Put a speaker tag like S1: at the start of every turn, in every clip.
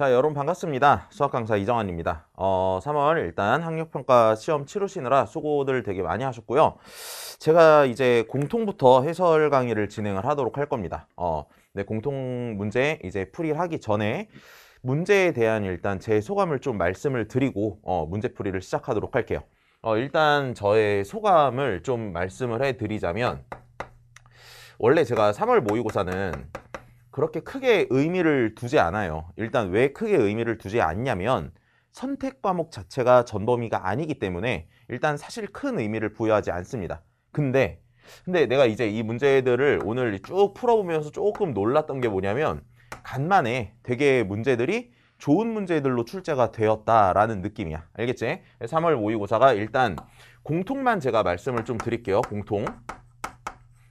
S1: 자 여러분 반갑습니다 수학 강사 이정환입니다 어 3월 일단 학력평가 시험 치르시느라 수고들 되게 많이 하셨고요 제가 이제 공통부터 해설 강의를 진행을 하도록 할 겁니다 어 네, 공통 문제 이제 풀이를 하기 전에 문제에 대한 일단 제 소감을 좀 말씀을 드리고 어 문제풀이를 시작하도록 할게요 어 일단 저의 소감을 좀 말씀을 해 드리자면 원래 제가 3월 모의고사는 그렇게 크게 의미를 두지 않아요. 일단 왜 크게 의미를 두지 않냐면 선택 과목 자체가 전범위가 아니기 때문에 일단 사실 큰 의미를 부여하지 않습니다. 근데 근데 내가 이제 이 문제들을 오늘 쭉 풀어보면서 조금 놀랐던 게 뭐냐면 간만에 되게 문제들이 좋은 문제들로 출제가 되었다라는 느낌이야. 알겠지? 3월 모의고사가 일단 공통만 제가 말씀을 좀 드릴게요. 공통.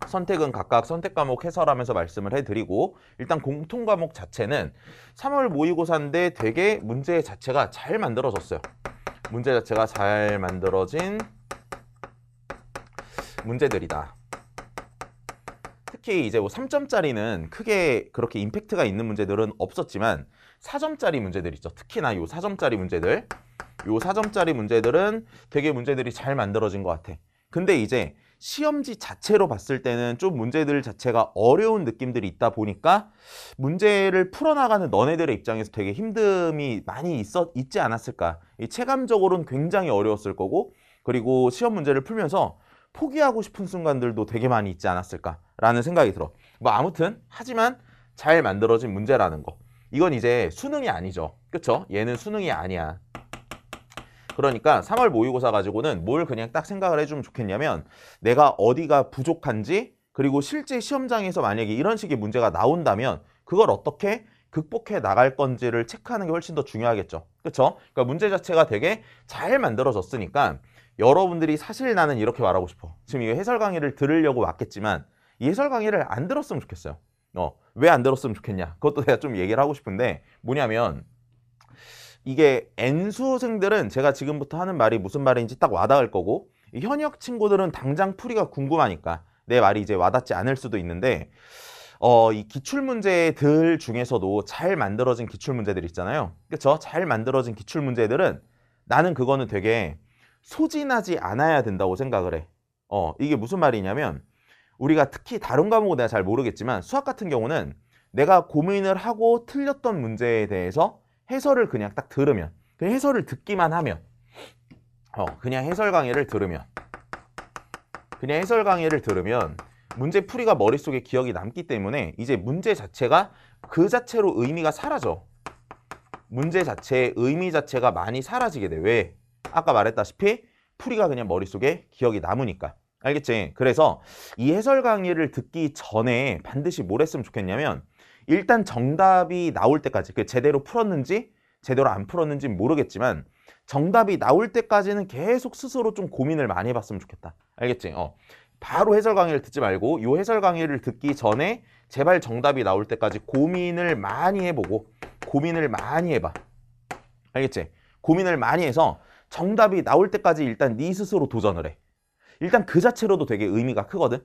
S1: 선택은 각각 선택 과목 해설하면서 말씀을 해드리고 일단 공통 과목 자체는 3월 모의고사인데 되게 문제 자체가 잘 만들어졌어요. 문제 자체가 잘 만들어진 문제들이다. 특히 이제 뭐 3점짜리는 크게 그렇게 임팩트가 있는 문제들은 없었지만 4점짜리 문제들 있죠. 특히나 요 4점짜리 문제들. 요 4점짜리 문제들은 되게 문제들이 잘 만들어진 것 같아. 근데 이제 시험지 자체로 봤을 때는 좀 문제들 자체가 어려운 느낌들이 있다 보니까 문제를 풀어나가는 너네들의 입장에서 되게 힘듦이 많이 있었, 있지 않았을까. 이 체감적으로는 굉장히 어려웠을 거고 그리고 시험 문제를 풀면서 포기하고 싶은 순간들도 되게 많이 있지 않았을까라는 생각이 들어. 뭐 아무튼 하지만 잘 만들어진 문제라는 거. 이건 이제 수능이 아니죠. 그렇죠? 얘는 수능이 아니야. 그러니까 3월 모의고사 가지고는 뭘 그냥 딱 생각을 해주면 좋겠냐면 내가 어디가 부족한지 그리고 실제 시험장에서 만약에 이런 식의 문제가 나온다면 그걸 어떻게 극복해 나갈 건지를 체크하는 게 훨씬 더 중요하겠죠. 그렇죠? 그러니까 문제 자체가 되게 잘 만들어졌으니까 여러분들이 사실 나는 이렇게 말하고 싶어. 지금 이거 해설 강의를 들으려고 왔겠지만 이 해설 강의를 안 들었으면 좋겠어요. 어, 왜 안 들었으면 좋겠냐? 그것도 내가 좀 얘기를 하고 싶은데 뭐냐면 이게 N수생들은 제가 지금부터 하는 말이 무슨 말인지 딱 와닿을 거고 현역 친구들은 당장 풀이가 궁금하니까 내 말이 이제 와닿지 않을 수도 있는데 어, 이 기출문제들 중에서도 잘 만들어진 기출문제들 있잖아요. 그쵸잘 만들어진 기출문제들은 나는 그거는 되게 소진하지 않아야 된다고 생각을 해. 어, 이게 무슨 말이냐면 우리가 특히 다른 과목은 내가 잘 모르겠지만 수학 같은 경우는 내가 고민을 하고 틀렸던 문제에 대해서 해설을 그냥 딱 들으면 그냥 해설을 듣기만 하면 어, 그냥 해설 강의를 들으면 그냥 해설 강의를 들으면 문제 풀이가 머릿속에 기억이 남기 때문에 이제 문제 자체가 그 자체로 의미가 사라져 문제 자체의 의미 자체가 많이 사라지게 돼 왜? 아까 말했다시피 풀이가 그냥 머릿속에 기억이 남으니까 알겠지? 그래서 이 해설 강의를 듣기 전에 반드시 뭘 했으면 좋겠냐면 일단 정답이 나올 때까지 그 제대로 풀었는지 제대로 안 풀었는지 모르겠지만 정답이 나올 때까지는 계속 스스로 좀 고민을 많이 해봤으면 좋겠다. 알겠지? 어. 바로 해설 강의를 듣지 말고 이 해설 강의를 듣기 전에 제발 정답이 나올 때까지 고민을 많이 해보고 고민을 많이 해봐. 알겠지? 고민을 많이 해서 정답이 나올 때까지 일단 네 스스로 도전을 해. 일단 그 자체로도 되게 의미가 크거든.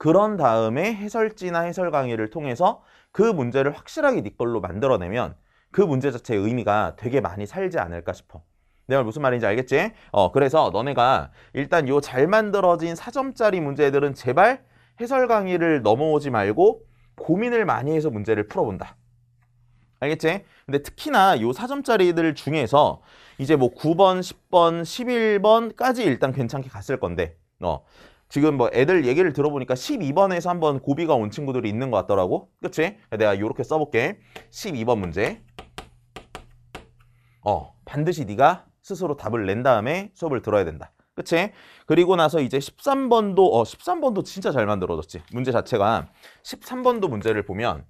S1: 그런 다음에 해설지나 해설 강의를 통해서 그 문제를 확실하게 네 걸로 만들어내면 그 문제 자체의 의미가 되게 많이 살지 않을까 싶어. 내가 무슨 말인지 알겠지? 어, 그래서 너네가 일단 요 잘 만들어진 4점짜리 문제들은 제발 해설 강의를 넘어오지 말고 고민을 많이 해서 문제를 풀어본다. 알겠지? 근데 특히나 요 4점짜리들 중에서 이제 뭐 9번, 10번, 11번까지 일단 괜찮게 갔을 건데, 어, 지금 뭐 애들 얘기를 들어보니까 12번에서 한번 고비가 온 친구들이 있는 것 같더라고. 그치? 내가 이렇게 써볼게. 12번 문제. 어, 반드시 네가 스스로 답을 낸 다음에 수업을 들어야 된다. 그치? 그리고 나서 이제 13번도, 어, 13번도 진짜 잘 만들어졌지. 문제 자체가. 13번도 문제를 보면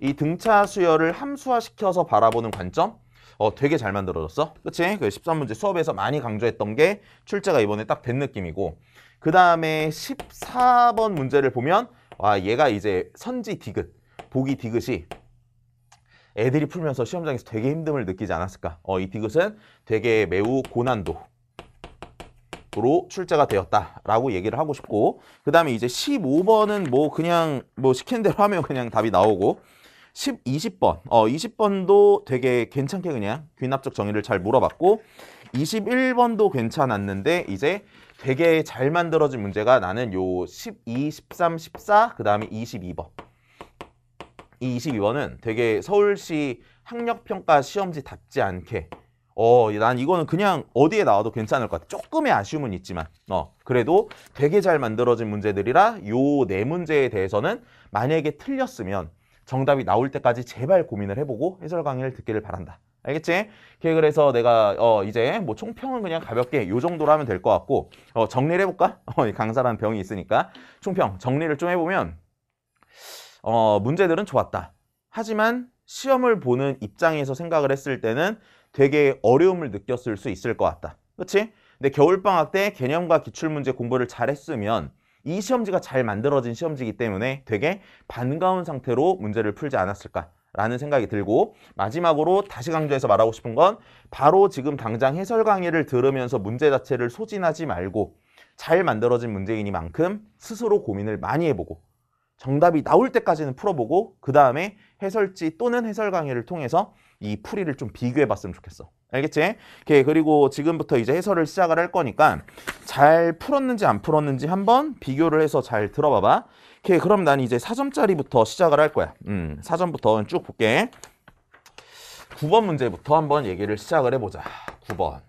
S1: 이 등차 수열을 함수화시켜서 바라보는 관점? 어, 되게 잘 만들어졌어. 그치? 그 13문제 수업에서 많이 강조했던 게 출제가 이번에 딱 된 느낌이고. 그 다음에 14번 문제를 보면 와 얘가 이제 선지 디귿, 보기 디귿이 애들이 풀면서 시험장에서 되게 힘듦을 느끼지 않았을까. 어, 이 디귿은 되게 매우 고난도 로 출제가 되었다라고 얘기를 하고 싶고 그 다음에 이제 15번은 뭐 그냥 뭐 시킨 대로 하면 그냥 답이 나오고 10, 20번 어 20번도 되게 괜찮게 그냥 귀납적 정의를 잘 물어봤고 21번도 괜찮았는데 이제 되게 잘 만들어진 문제가 나는 요 12, 13, 14, 그 다음에 22번. 이 22번은 되게 서울시 학력평가 시험지 답지 않게 어, 난 이거는 그냥 어디에 나와도 괜찮을 것 같아. 조금의 아쉬움은 있지만, 어, 그래도 되게 잘 만들어진 문제들이라 요 네 문제에 대해서는 만약에 틀렸으면 정답이 나올 때까지 제발 고민을 해보고 해설 강의를 듣기를 바란다. 알겠지? 그래서 내가 어 이제 뭐 총평은 그냥 가볍게 요 정도로 하면 될 것 같고 어 정리를 해볼까? 어, 강사라는 병이 있으니까 총평 정리를 좀 해보면 어 문제들은 좋았다. 하지만 시험을 보는 입장에서 생각을 했을 때는 되게 어려움을 느꼈을 수 있을 것 같다. 그렇지? 근데 겨울방학 때 개념과 기출문제 공부를 잘 했으면 이 시험지가 잘 만들어진 시험지이기 때문에 되게 반가운 상태로 문제를 풀지 않았을까 라는 생각이 들고 마지막으로 다시 강조해서 말하고 싶은 건 바로 지금 당장 해설 강의를 들으면서 문제 자체를 소진하지 말고 잘 만들어진 문제이니만큼 스스로 고민을 많이 해보고 정답이 나올 때까지는 풀어보고 그 다음에 해설지 또는 해설 강의를 통해서 이 풀이를 좀 비교해 봤으면 좋겠어. 알겠지? 오케이, 그리고 지금부터 이제 해설을 시작을 할 거니까 잘 풀었는지 안 풀었는지 한번 비교를 해서 잘 들어봐봐. 오케이, 그럼 난 이제 4점짜리부터 시작을 할 거야. 음, 4점부터 쭉 볼게. 9번 문제부터 한번 얘기를 시작을 해보자. 9번.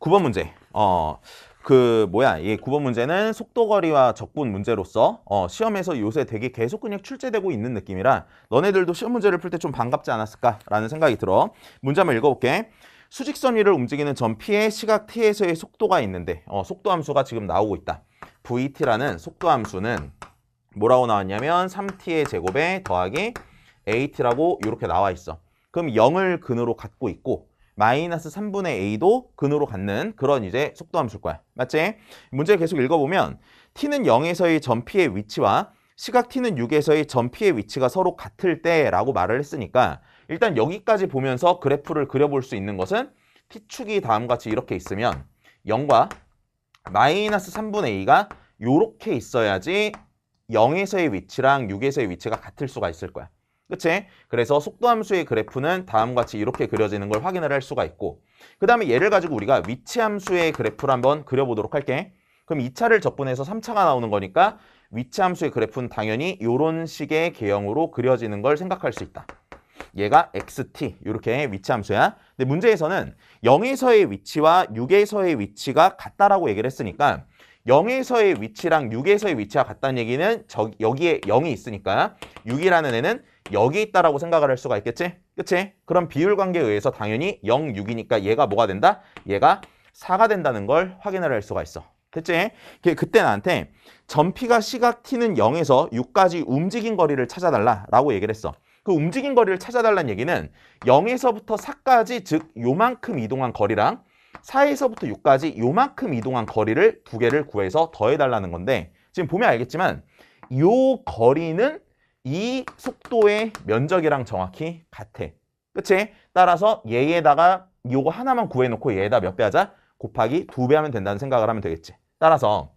S1: 9번 문제. 어, 그 뭐야 이 9번 문제는 속도거리와 적분 문제로서 어, 시험에서 요새 되게 계속 그냥 출제되고 있는 느낌이라 너네들도 시험 문제를 풀 때 좀 반갑지 않았을까라는 생각이 들어 문제 한번 읽어볼게 수직선 위를 움직이는 점 P의 시각 T에서의 속도가 있는데 어, 속도 함수가 지금 나오고 있다 VT라는 속도 함수는 뭐라고 나왔냐면 3T의 제곱에 더하기 AT라고 이렇게 나와 있어 그럼 0을 근으로 갖고 있고 마이너스 3분의 a도 근으로 갖는 그런 이제 속도 함수일 거야. 맞지? 문제 계속 읽어보면 t는 0에서의 점피의 위치와 시각 t는 6에서의 점피의 위치가 서로 같을 때라고 말을 했으니까 일단 여기까지 보면서 그래프를 그려볼 수 있는 것은 t축이 다음같이 이렇게 있으면 0과 마이너스 3분의 a가 이렇게 있어야지 0에서의 위치랑 6에서의 위치가 같을 수가 있을 거야. 그치? 그래서 속도 함수의 그래프는 다음과 같이 이렇게 그려지는 걸 확인을 할 수가 있고 그 다음에 예를 가지고 우리가 위치 함수의 그래프를 한번 그려보도록 할게 그럼 2차를 접근해서 3차가 나오는 거니까 위치 함수의 그래프는 당연히 이런 식의 개형으로 그려지는 걸 생각할 수 있다 얘가 xt 이렇게 위치 함수야 근데 문제에서는 0에서의 위치와 6에서의 위치가 같다라고 얘기를 했으니까 0에서의 위치랑 6에서의 위치가 같다는 얘기는 저, 여기에 0이 있으니까 6이라는 애는 여기 있다라고 생각을 할 수가 있겠지? 그치? 그럼 비율 관계에 의해서 당연히 0, 6이니까 얘가 뭐가 된다? 얘가 4가 된다는 걸 확인을 할 수가 있어. 됐지? 그, 그때 나한테 전피가 시각 t는 0에서 6까지 움직인 거리를 찾아달라라고 얘기를 했어. 그 움직인 거리를 찾아달라는 얘기는 0에서부터 4까지 즉 요만큼 이동한 거리랑 4에서부터 6까지 요만큼 이동한 거리를 두 개를 구해서 더해달라는 건데 지금 보면 알겠지만 요 거리는 이 속도의 면적이랑 정확히 같아. 그치? 따라서 얘에다가 요거 하나만 구해놓고 얘에다 몇 배 하자? 곱하기 두 배 하면 된다는 생각을 하면 되겠지. 따라서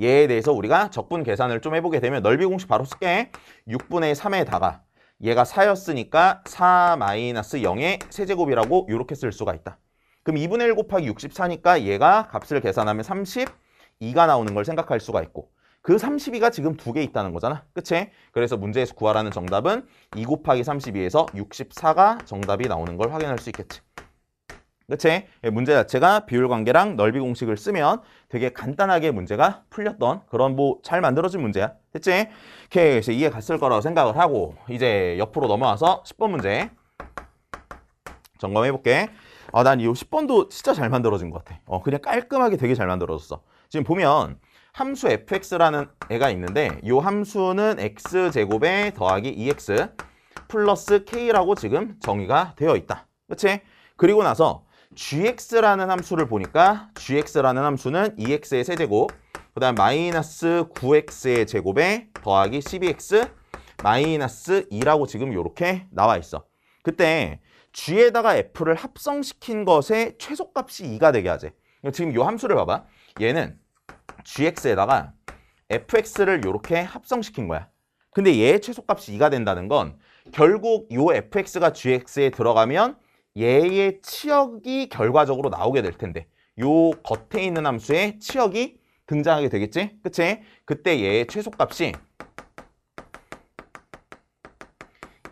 S1: 얘에 대해서 우리가 적분 계산을 좀 해보게 되면 넓이 공식 바로 쓸게. 6분의 3에다가 얘가 4였으니까 4 마이너스 0의 세제곱이라고 이렇게 쓸 수가 있다. 그럼 2분의 1 곱하기 64니까 얘가 값을 계산하면 32가 나오는 걸 생각할 수가 있고 그 32가 지금 두 개 있다는 거잖아. 그치? 그래서 문제에서 구하라는 정답은 2 곱하기 32에서 64가 정답이 나오는 걸 확인할 수 있겠지. 그치? 예, 문제 자체가 비율 관계랑 넓이 공식을 쓰면 되게 간단하게 문제가 풀렸던 그런 뭐 잘 만들어진 문제야. 됐지? 오케이. 그래 이해 갔을 거라고 생각을 하고 이제 옆으로 넘어와서 10번 문제 점검해 볼게. 아, 난이 10번도 진짜 잘 만들어진 것 같아. 어, 그냥 깔끔하게 되게 잘 만들어졌어. 지금 보면 함수 fx라는 애가 있는데 이 함수는 x제곱에 더하기 2x e 플러스 k라고 지금 정의가 되어 있다. 그치 그리고 나서 gx라는 함수를 보니까 gx라는 함수는 2x의 e 세제곱 그 다음 마이너스 9x의 제곱에 더하기 12x 마이너스 2라고 지금 이렇게 나와 있어. 그때 g에다가 f를 합성시킨 것의 최소값이 2가 되게 하지. 지금 이 함수를 봐봐. 얘는 gx에다가 fx를 이렇게 합성시킨 거야. 근데 얘의 최소값이 2가 된다는 건 결국 요 fx가 gx에 들어가면 얘의 치역이 결과적으로 나오게 될 텐데 요 겉에 있는 함수의 치역이 등장하게 되겠지? 그치? 그때 얘의 최소값이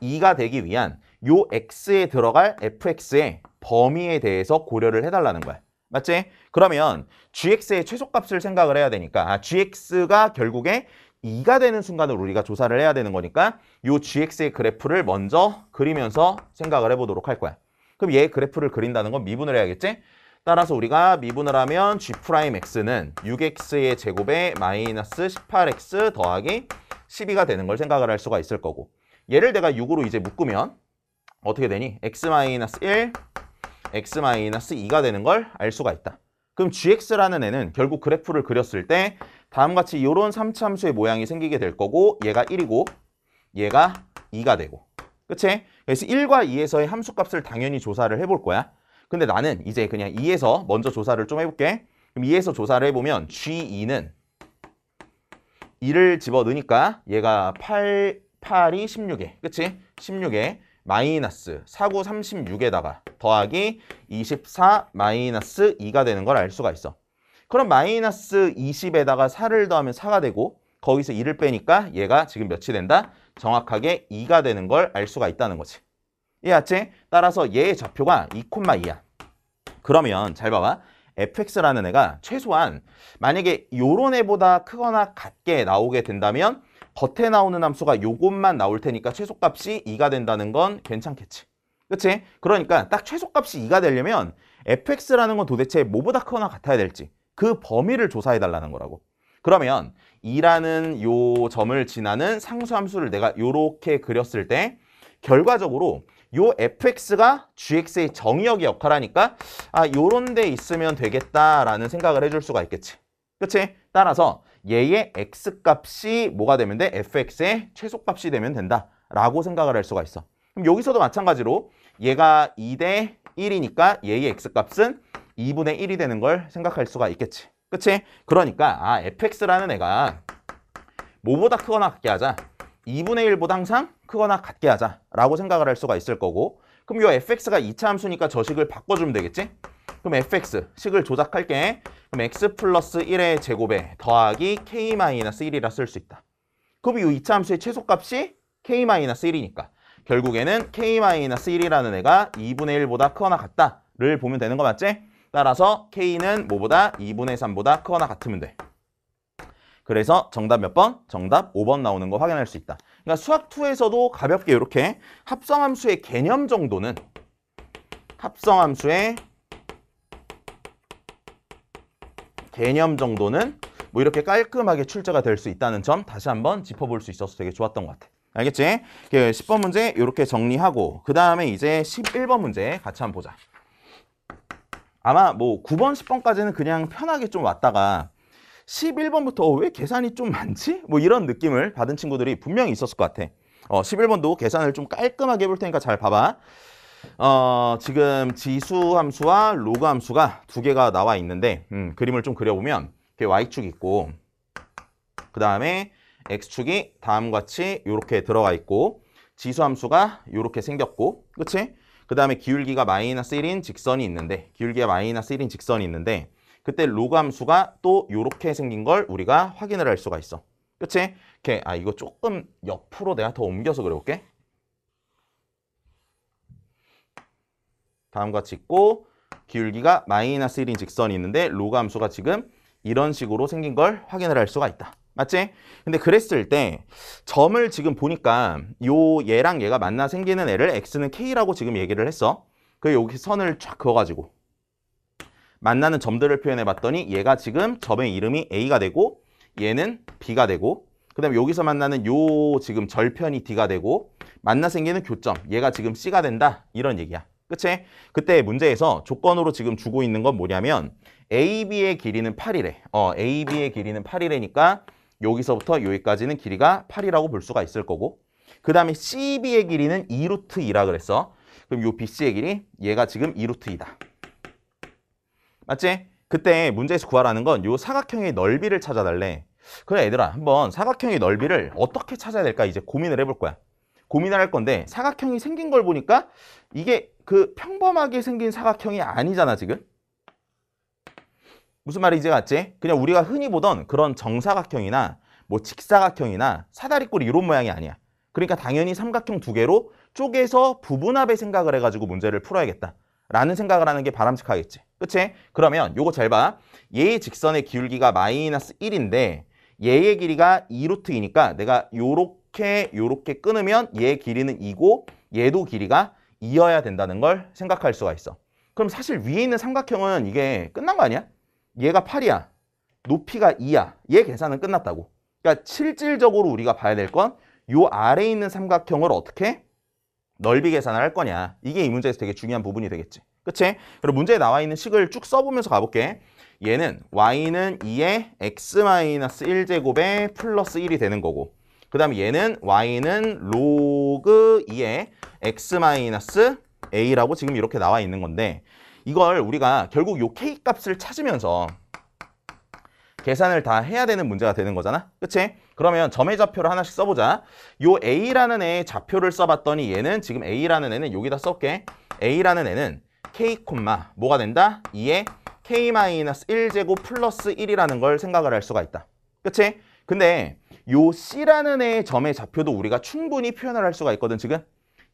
S1: 2가 되기 위한 요 x에 들어갈 fx의 범위에 대해서 고려를 해달라는 거야. 맞지? 그러면 GX의 최소값을 생각을 해야 되니까 아, GX가 결국에 2가 되는 순간을 우리가 조사를 해야 되는 거니까 요 GX의 그래프를 먼저 그리면서 생각을 해보도록 할 거야. 그럼 얘 그래프를 그린다는 건 미분을 해야겠지? 따라서 우리가 미분을 하면 G'X는 6X의 제곱에 마이너스 18X 더하기 12가 되는 걸 생각을 할 수가 있을 거고 얘를 내가 6으로 이제 묶으면 어떻게 되니? X 마이너스 1 x-2가 되는 걸 알 수가 있다. 그럼 gx라는 애는 결국 그래프를 그렸을 때 다음같이 이런 3차함수의 모양이 생기게 될 거고 얘가 1이고 얘가 2가 되고 그치? 그래서 1과 2에서의 함수값을 당연히 조사를 해볼 거야. 근데 나는 이제 그냥 2에서 먼저 조사를 좀 해볼게. 그럼 2에서 조사를 해보면 G2는 2를 집어넣으니까 얘가 8, 8이 16에, 그치? 16에 마이너스 사고 3 6에다가 더하기 24 마이너스 2가 되는 걸 알 수가 있어. 그럼 마이너스 20에다가 4를 더하면 4가 되고 거기서 2를 빼니까 얘가 지금 몇이 된다? 정확하게 2가 되는 걸 알 수가 있다는 거지. 이해했지? 따라서 얘의 좌표가 2,2야. 그러면 잘 봐봐. fx라는 애가 최소한 만약에 요런 애보다 크거나 같게 나오게 된다면 겉에 나오는 함수가 요것만 나올 테니까 최소값이 2가 된다는 건 괜찮겠지. 그치? 그러니까 딱 최소값이 2가 되려면 fx라는 건 도대체 뭐보다 크거나 같아야 될지 그 범위를 조사해달라는 거라고. 그러면 2라는 요 점을 지나는 상수함수를 내가 요렇게 그렸을 때 결과적으로 요 fx가 gx의 정의역의 역할하니까 아 요런 데 있으면 되겠다라는 생각을 해줄 수가 있겠지. 그치? 따라서 얘의 x값이 뭐가 되면 돼? fx의 최소값이 되면 된다라고 생각을 할 수가 있어. 그럼 여기서도 마찬가지로 얘가 2대 1이니까 얘의 x값은 2분의 1이 되는 걸 생각할 수가 있겠지. 그치? 그러니까 아 fx라는 애가 뭐보다 크거나 같게 하자. 2분의 1보다 항상 크거나 같게 하자라고 생각을 할 수가 있을 거고 그럼 이 fx가 2차 함수니까 저식을 바꿔주면 되겠지? 그럼 fx, 식을 조작할게. 그럼 x 플러스 1의 제곱에 더하기 k 마이너스 1이라 쓸 수 있다. 그럼 이 2차 함수의 최소값이 k 마이너스 1이니까 결국에는 k 마이너스 1이라는 애가 2분의 1보다 크거나 같다를 보면 되는 거 맞지? 따라서 k는 뭐보다 2분의 3보다 크거나 같으면 돼. 그래서 정답 몇 번? 정답 5번 나오는 거 확인할 수 있다. 그러니까 수학2에서도 가볍게 이렇게 합성함수의 개념 정도는 합성함수의 개념 정도는 뭐 이렇게 깔끔하게 출제가 될 수 있다는 점 다시 한번 짚어볼 수 있어서 되게 좋았던 것 같아. 알겠지? 10번 문제 이렇게 정리하고 그 다음에 이제 11번 문제 같이 한번 보자. 아마 뭐 9번, 10번까지는 그냥 편하게 좀 왔다가 11번부터 어, 왜 계산이 좀 많지? 뭐 이런 느낌을 받은 친구들이 분명히 있었을 것 같아. 어, 11번도 계산을 좀 깔끔하게 해볼 테니까 잘 봐봐. 어, 지금 지수 함수와 로그 함수가 두 개가 나와 있는데 음, 그림을 좀 그려보면 y축 있고 그 다음에 x축이 다음과 같이 이렇게 들어가 있고 지수 함수가 이렇게 생겼고 그치? 그 다음에 기울기가 마이너스 1인 직선이 있는데 기울기가 마이너스 1인 직선이 있는데 그때 로그 함수가 또 이렇게 생긴 걸 우리가 확인을 할 수가 있어 그치? 이렇게 아 이거 조금 옆으로 내가 더 옮겨서 그려볼게 다음과 같고 기울기가 마이너스 1인 직선이 있는데 로가 함수가 지금 이런 식으로 생긴 걸 확인을 할 수가 있다. 맞지? 근데 그랬을 때 점을 지금 보니까 요 얘랑 얘가 만나 생기는 애를 x는 k라고 지금 얘기를 했어. 그 여기 선을 쫙 그어가지고 만나는 점들을 표현해봤더니 얘가 지금 점의 이름이 a가 되고 얘는 b가 되고 그 다음에 여기서 만나는 요 지금 절편이 d가 되고 만나 생기는 교점 얘가 지금 c가 된다 이런 얘기야. 그치? 그때 문제에서 조건으로 지금 주고 있는 건 뭐냐면 AB의 길이는 8이래. 어, AB의 길이는 8이래니까 여기서부터 여기까지는 길이가 8이라고 볼 수가 있을 거고 그 다음에 CB의 길이는 2루트 2라 그랬어. 그럼 요 BC의 길이 얘가 지금 2루트 2다. 맞지? 그때 문제에서 구하라는 건 요 사각형의 넓이를 찾아달래. 그래 얘들아 한번 사각형의 넓이를 어떻게 찾아야 될까 이제 고민을 해볼 거야. 고민을 할 건데 사각형이 생긴 걸 보니까 이게 그 평범하게 생긴 사각형이 아니잖아 지금 무슨 말인지 같지? 그냥 우리가 흔히 보던 그런 정사각형이나 뭐 직사각형이나 사다리꼴 이런 모양이 아니야 그러니까 당연히 삼각형 두 개로 쪼개서 부분합의 생각을 해가지고 문제를 풀어야겠다 라는 생각을 하는 게 바람직하겠지 그치? 그러면 요거 잘봐 얘의 직선의 기울기가 마이너스 1인데 얘의 길이가 2루트 이니까 내가 요렇게 요렇게 끊으면 얘 길이는 2고 얘도 길이가 이어야 된다는 걸 생각할 수가 있어. 그럼 사실 위에 있는 삼각형은 이게 끝난 거 아니야? 얘가 8이야. 높이가 2야. 얘 계산은 끝났다고. 그러니까 실질적으로 우리가 봐야 될 건 요 아래에 있는 삼각형을 어떻게 넓이 계산을 할 거냐. 이게 이 문제에서 되게 중요한 부분이 되겠지. 그치? 그럼 문제에 나와 있는 식을 쭉 써보면서 가볼게. 얘는 y는 2에 x-1제곱에 플러스 1이 되는 거고 그 다음에 얘는 y는 로그 2에 x 마 a라고 지금 이렇게 나와 있는 건데 이걸 우리가 결국 요 k 값을 찾으면서 계산을 다 해야 되는 문제가 되는 거잖아. 그치? 그러면 점의 좌표를 하나씩 써보자. 요 a라는 애의 좌표를 써봤더니 얘는 지금 a라는 애는 여기다 써볼게. a라는 애는 k, 뭐가 된다? 2에 k-1제곱 플러스 1이라는 걸 생각을 할 수가 있다. 그치? 근데 요 C라는 애의 점의 좌표도 우리가 충분히 표현을 할 수가 있거든, 지금.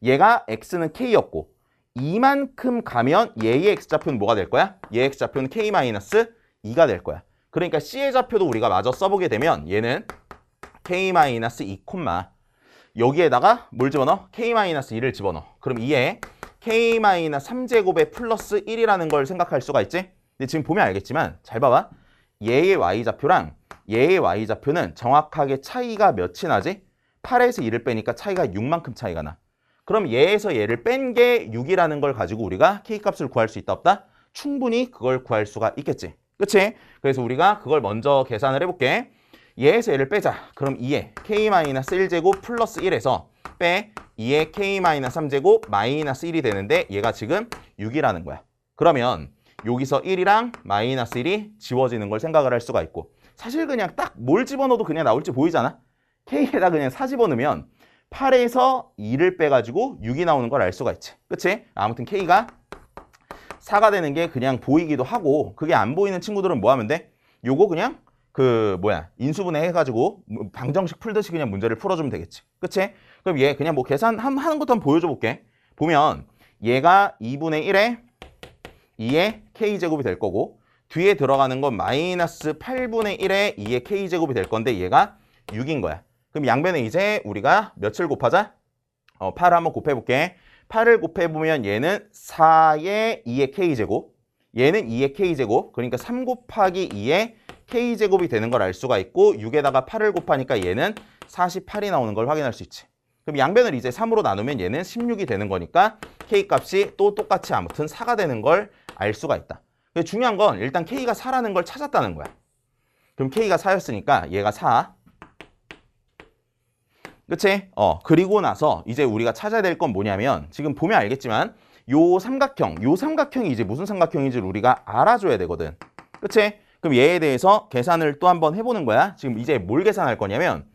S1: 얘가 X는 K였고 이만큼 가면 얘의 X좌표는 뭐가 될 거야? 얘의 X좌표는 K-2가 될 거야. 그러니까 C의 좌표도 우리가 마저 써보게 되면 얘는 K-2, 여기에다가 뭘 집어넣어? K-2를 집어넣어. 그럼 이에 k 3제곱에 플러스 1이라는 걸 생각할 수가 있지? 근데 지금 보면 알겠지만 잘 봐봐. 얘의 Y좌표랑 얘의 y좌표는 정확하게 차이가 몇이 나지? 8에서 2를 빼니까 차이가 6만큼 차이가 나. 그럼 얘에서 얘를 뺀 게 6이라는 걸 가지고 우리가 k값을 구할 수 있다 없다? 충분히 그걸 구할 수가 있겠지. 그치? 그래서 우리가 그걸 먼저 계산을 해볼게. 얘에서 얘를 빼자. 그럼 2에 k-1제곱 플러스 1에서 빼 2에 k-3제곱 마이너스 1이 되는데 얘가 지금 6이라는 거야. 그러면 여기서 1이랑 마이너스 1이 지워지는 걸 생각을 할 수가 있고 사실 그냥 딱 뭘 집어넣어도 그냥 나올지 보이잖아. K에다 그냥 4 집어넣으면 8에서 2를 빼가지고 6이 나오는 걸 알 수가 있지. 그치? 아무튼 K가 4가 되는 게 그냥 보이기도 하고 그게 안 보이는 친구들은 뭐 하면 돼? 요거 그냥 그 뭐야 인수분해 해가지고 뭐 방정식 풀듯이 그냥 문제를 풀어주면 되겠지. 그치? 그럼 얘 그냥 뭐 계산 하는 것도 한번 보여줘 볼게. 보면 얘가 2분의 1에 2에 K제곱이 될 거고 뒤에 들어가는 건 마이너스 8분의 1의 2의 k제곱이 될 건데 얘가 6인 거야. 그럼 양변에 이제 우리가 몇을 곱하자? 어, 8 한번 곱해볼게. 8을 곱해보면 얘는 4의 2의 k제곱 얘는 2의 k제곱 그러니까 3 곱하기 2의 k제곱이 되는 걸 알 수가 있고 6에다가 8을 곱하니까 얘는 48이 나오는 걸 확인할 수 있지. 그럼 양변을 이제 3으로 나누면 얘는 16이 되는 거니까 k값이 또 똑같이 아무튼 4가 되는 걸 알 수가 있다. 중요한 건 일단 K가 4라는 걸 찾았다는 거야. 그럼 K가 4였으니까 얘가 4. 그치? 어, 그리고 나서 이제 우리가 찾아야 될 건 뭐냐면 지금 보면 알겠지만 요 삼각형, 요 삼각형이 이제 무슨 삼각형인지 우리가 알아줘야 되거든. 그치? 그럼 얘에 대해서 계산을 또 한번 해보는 거야. 지금 이제 뭘 계산할 거냐면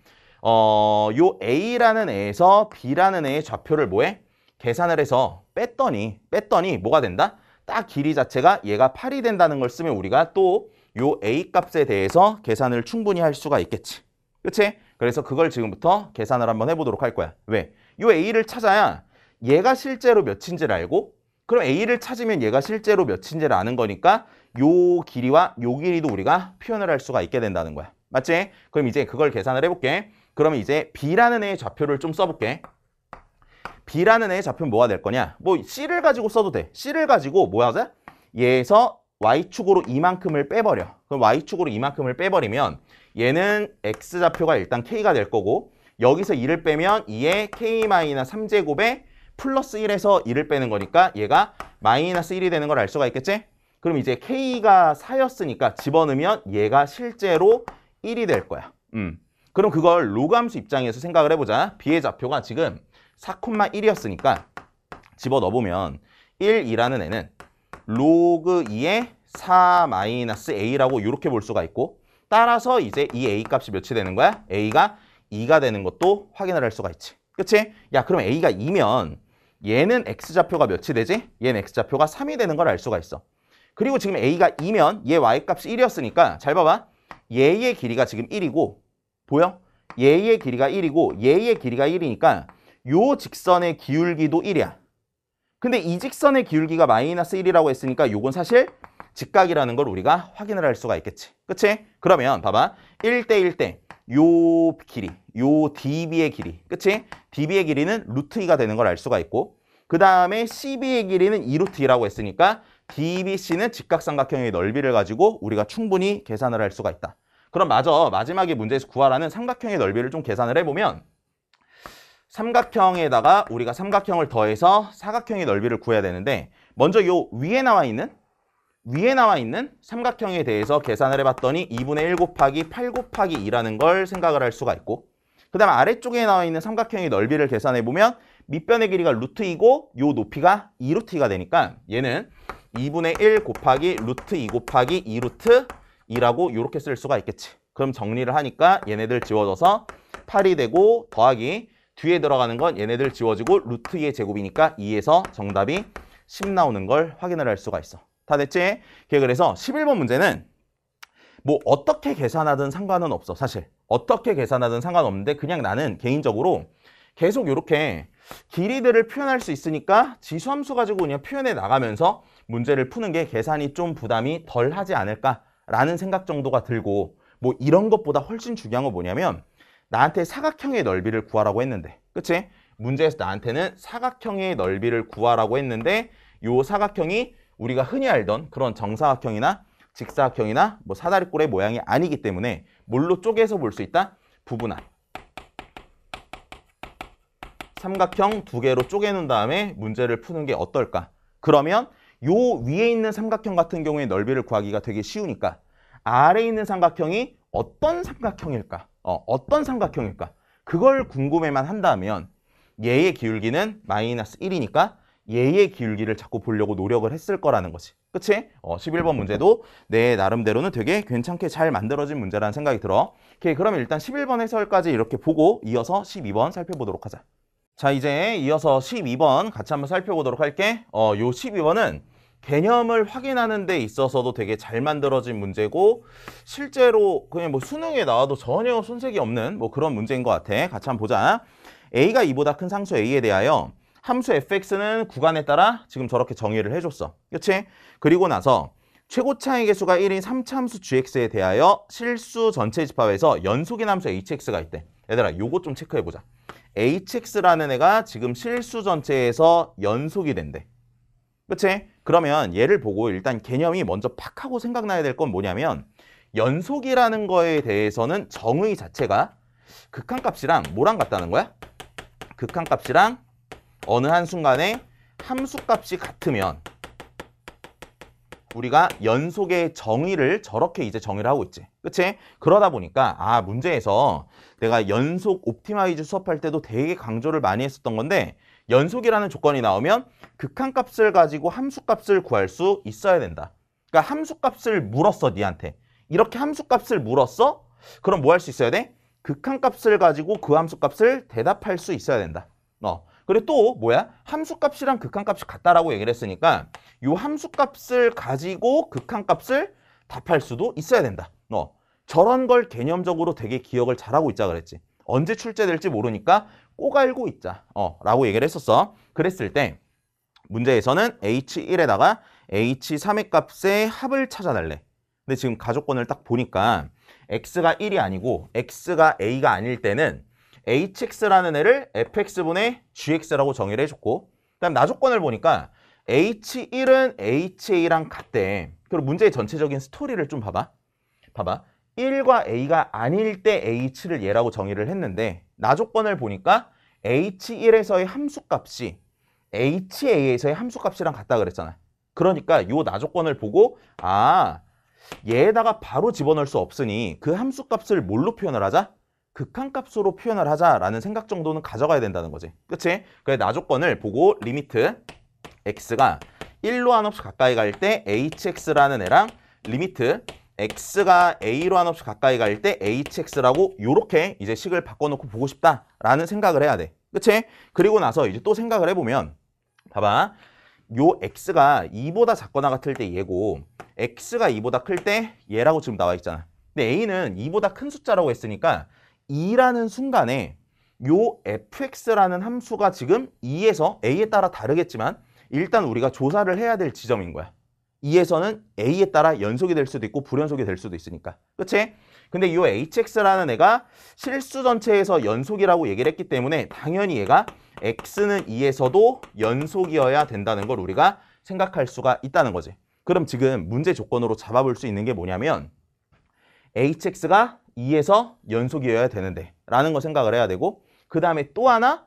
S1: 어, 요 A라는 애에서 B라는 애의 좌표를 뭐해? 계산을 해서 뺐더니 뺐더니 뭐가 된다? 딱 길이 자체가 얘가 8이 된다는 걸 쓰면 우리가 또 요 A 값에 대해서 계산을 충분히 할 수가 있겠지. 그치? 그래서 그걸 지금부터 계산을 한번 해보도록 할 거야. 왜? 요 A를 찾아야 얘가 실제로 몇인지를 알고 그럼 A를 찾으면 얘가 실제로 몇인지를 아는 거니까 요 길이와 요 길이도 우리가 표현을 할 수가 있게 된다는 거야. 맞지? 그럼 이제 그걸 계산을 해볼게. 그럼 이제 B라는 애의 좌표를 좀 써볼게. B라는 애의 좌표는 뭐가 될 거냐? 뭐 C를 가지고 써도 돼. C를 가지고 뭐 하자? 얘에서 Y축으로 이만큼을 빼버려. 그럼 Y축으로 이만큼을 빼버리면 얘는 X좌표가 일단 K가 될 거고 여기서 2를 빼면 2에 K-3제곱에 플러스 1에서 2를 빼는 거니까 얘가 마이너스 1이 되는 걸 알 수가 있겠지? 그럼 이제 K가 4였으니까 집어넣으면 얘가 실제로 1이 될 거야. 음. 그럼 그걸 로감수 입장에서 생각을 해보자. B의 좌표가 지금 4,1이었으니까 집어넣어보면 1이라는 애는 로그 2의 4-a라고 이렇게 볼 수가 있고 따라서 이제 이 a 값이 몇이 되는 거야? a가 2가 되는 것도 확인을 할 수가 있지. 그치? 야 그럼 a가 2면 얘는 x좌표가 몇이 되지? 얘는 x좌표가 3이 되는 걸 알 수가 있어. 그리고 지금 a가 2면 얘 y값이 1이었으니까 잘 봐봐. 얘의 길이가 지금 1이고 보여? 얘의 길이가 1이고 얘의 길이가 1이니까 요 직선의 기울기도 1이야. 근데 이 직선의 기울기가 마이너스 1이라고 했으니까 요건 사실 직각이라는 걸 우리가 확인을 할 수가 있겠지. 그치? 그러면 봐봐. 1대 1대 요 길이, 요 DB의 길이, 그치? DB의 길이는 루트 2가 되는 걸 알 수가 있고 그 다음에 CB의 길이는 2루트 2라고 했으니까 DBC는 직각삼각형의 넓이를 가지고 우리가 충분히 계산을 할 수가 있다. 그럼 마저 마지막에 문제에서 구하라는 삼각형의 넓이를 좀 계산을 해보면 삼각형에다가 우리가 삼각형을 더해서 사각형의 넓이를 구해야 되는데 먼저 요 위에 나와 있는 위에 나와 있는 삼각형에 대해서 계산을 해봤더니 2분의 1 곱하기 8 곱하기 2라는 걸 생각을 할 수가 있고 그 다음 아래쪽에 나와 있는 삼각형의 넓이를 계산해보면 밑변의 길이가 루트 2고 요 높이가 2루트가 되니까 얘는 2분의 1 곱하기 루트 2 곱하기 2루트 2라고 이렇게 쓸 수가 있겠지. 그럼 정리를 하니까 얘네들 지워져서 8이 되고 더하기 뒤에 들어가는 건 얘네들 지워지고 루트 2의 제곱이니까 2에서 정답이 10 나오는 걸 확인을 할 수가 있어. 다 됐지? 그래서 11번 문제는 뭐 어떻게 계산하든 상관은 없어 사실. 어떻게 계산하든 상관없는데 그냥 나는 개인적으로 계속 이렇게 길이들을 표현할 수 있으니까 지수함수 가지고 그냥 표현해 나가면서 문제를 푸는 게 계산이 좀 부담이 덜 하지 않을까라는 생각 정도가 들고 뭐 이런 것보다 훨씬 중요한 건 뭐냐면 나한테 사각형의 넓이를 구하라고 했는데 그치? 문제에서 나한테는 사각형의 넓이를 구하라고 했는데 요 사각형이 우리가 흔히 알던 그런 정사각형이나 직사각형이나 뭐 사다리꼴의 모양이 아니기 때문에 뭘로 쪼개서 볼 수 있다? 부분할. 삼각형 두 개로 쪼개놓은 다음에 문제를 푸는 게 어떨까? 그러면 요 위에 있는 삼각형 같은 경우에 넓이를 구하기가 되게 쉬우니까 아래에 있는 삼각형이 어떤 삼각형일까? 어, 어떤 삼각형일까? 그걸 궁금해만 한다면 얘의 기울기는 마이너스 1이니까 얘의 기울기를 자꾸 보려고 노력을 했을 거라는 거지. 그치? 어, 11번 문제도 내 나름대로는 되게 괜찮게 잘 만들어진 문제라는 생각이 들어. 오케이, 그럼 일단 11번 해설까지 이렇게 보고 이어서 12번 살펴보도록 하자. 자, 이제 이어서 12번 같이 한번 살펴보도록 할게. 어, 요 12번은 개념을 확인하는 데 있어서도 되게 잘 만들어진 문제고 실제로 그냥 뭐 수능에 나와도 전혀 손색이 없는 뭐 그런 문제인 것 같아. 같이 한번 보자. a가 2보다 큰 상수 a에 대하여 함수 fx는 구간에 따라 지금 저렇게 정의를 해줬어. 그렇지? 그리고 나서 최고차의 개수가 1인 3차함수 gx에 대하여 실수 전체 집합에서 연속인 함수 hx가 있대. 얘들아 요거 좀 체크해보자. hx라는 애가 지금 실수 전체에서 연속이 된대. 그치? 그러면 얘를 보고 일단 개념이 먼저 팍 하고 생각나야 될 건 뭐냐면 연속이라는 거에 대해서는 정의 자체가 극한값이랑 뭐랑 같다는 거야? 극한값이랑 어느 한순간에 함수값이 같으면 우리가 연속의 정의를 저렇게 이제 정의를 하고 있지. 그치? 그러다 보니까 아 문제에서 내가 연속 옵티마이즈 수업할 때도 되게 강조를 많이 했었던 건데 연속이라는 조건이 나오면 극한값을 가지고 함수값을 구할 수 있어야 된다. 그러니까 함수값을 물었어 니한테. 이렇게 함수값을 물었어? 그럼 뭐 할 수 있어야 돼? 극한값을 가지고 그 함수값을 대답할 수 있어야 된다. 어. 그리고 또 뭐야? 함수값이랑 극한값이 같다라고 얘기를 했으니까 이 함수값을 가지고 극한값을 답할 수도 있어야 된다. 어. 저런 걸 개념적으로 되게 기억을 잘하고 있자 그랬지. 언제 출제될지 모르니까 꼭 알고 있자 어, 라고 얘기를 했었어 그랬을 때 문제에서는 H1에다가 H3의 값의 합을 찾아달래 근데 지금 가족권을 딱 보니까 X가 1이 아니고 X가 A가 아닐 때는 hx라는 애를 fx분의 gx라고 정의를 해줬고 그다음 나조건을 보니까 h1은 ha랑 같대 그리고 문제의 전체적인 스토리를 좀 봐봐 봐봐 1과 a가 아닐 때 h를 예라고 정의를 했는데 나조건을 보니까 h1에서의 함수값이 ha에서의 함수값이랑 같다 그랬잖아 그러니까 요 나조건을 보고 아 얘에다가 바로 집어넣을 수 없으니 그 함수값을 뭘로 표현을 하자? 극한값으로 표현을 하자라는 생각 정도는 가져가야 된다는 거지. 그치? 그래서 나조건을 보고 리미트 x가 1로 한없이 가까이 갈 때 hx라는 애랑 리미트 x가 a로 한없이 가까이 갈 때 hx라고 이렇게 이제 식을 바꿔놓고 보고 싶다라는 생각을 해야 돼. 그치? 그리고 나서 이제 또 생각을 해보면 봐봐. 요 x가 2보다 작거나 같을 때 얘고 x가 2보다 클 때 얘라고 지금 나와 있잖아. 근데 a는 2보다 큰 숫자라고 했으니까 2라는 순간에 요 fx라는 함수가 지금 2에서 a에 따라 다르겠지만 일단 우리가 조사를 해야 될 지점인 거야. 2에서는 A에 따라 연속이 될 수도 있고 불연속이 될 수도 있으니까. 그치? 근데 이 hx라는 애가 실수 전체에서 연속이라고 얘기를 했기 때문에 당연히 얘가 x는 2에서도 연속이어야 된다는 걸 우리가 생각할 수가 있다는 거지. 그럼 지금 문제 조건으로 잡아볼 수 있는 게 뭐냐면 hx가 2에서 연속이어야 되는데 라는 거 생각을 해야 되고 그 다음에 또 하나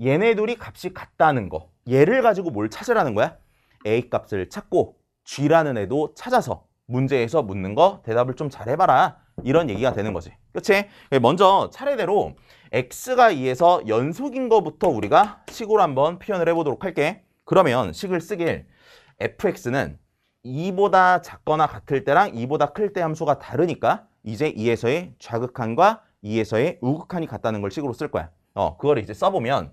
S1: 얘네 둘이 값이 같다는 거 얘를 가지고 뭘 찾으라는 거야? a 값을 찾고 G라는 애도 찾아서 문제에서 묻는 거 대답을 좀 잘 해봐라 이런 얘기가 되는 거지 그렇지 예, 먼저 차례대로 X가 2에서 연속인 거부터 우리가 식으로 한번 표현을 해보도록 할게 그러면 식을 쓰길 fx는 2보다 작거나 같을 때랑 2보다 클 때 함수가 다르니까 이제 2에서의 좌극한과 2에서의 우극한이 같다는 걸 식으로 쓸 거야 어, 그거를 이제 써보면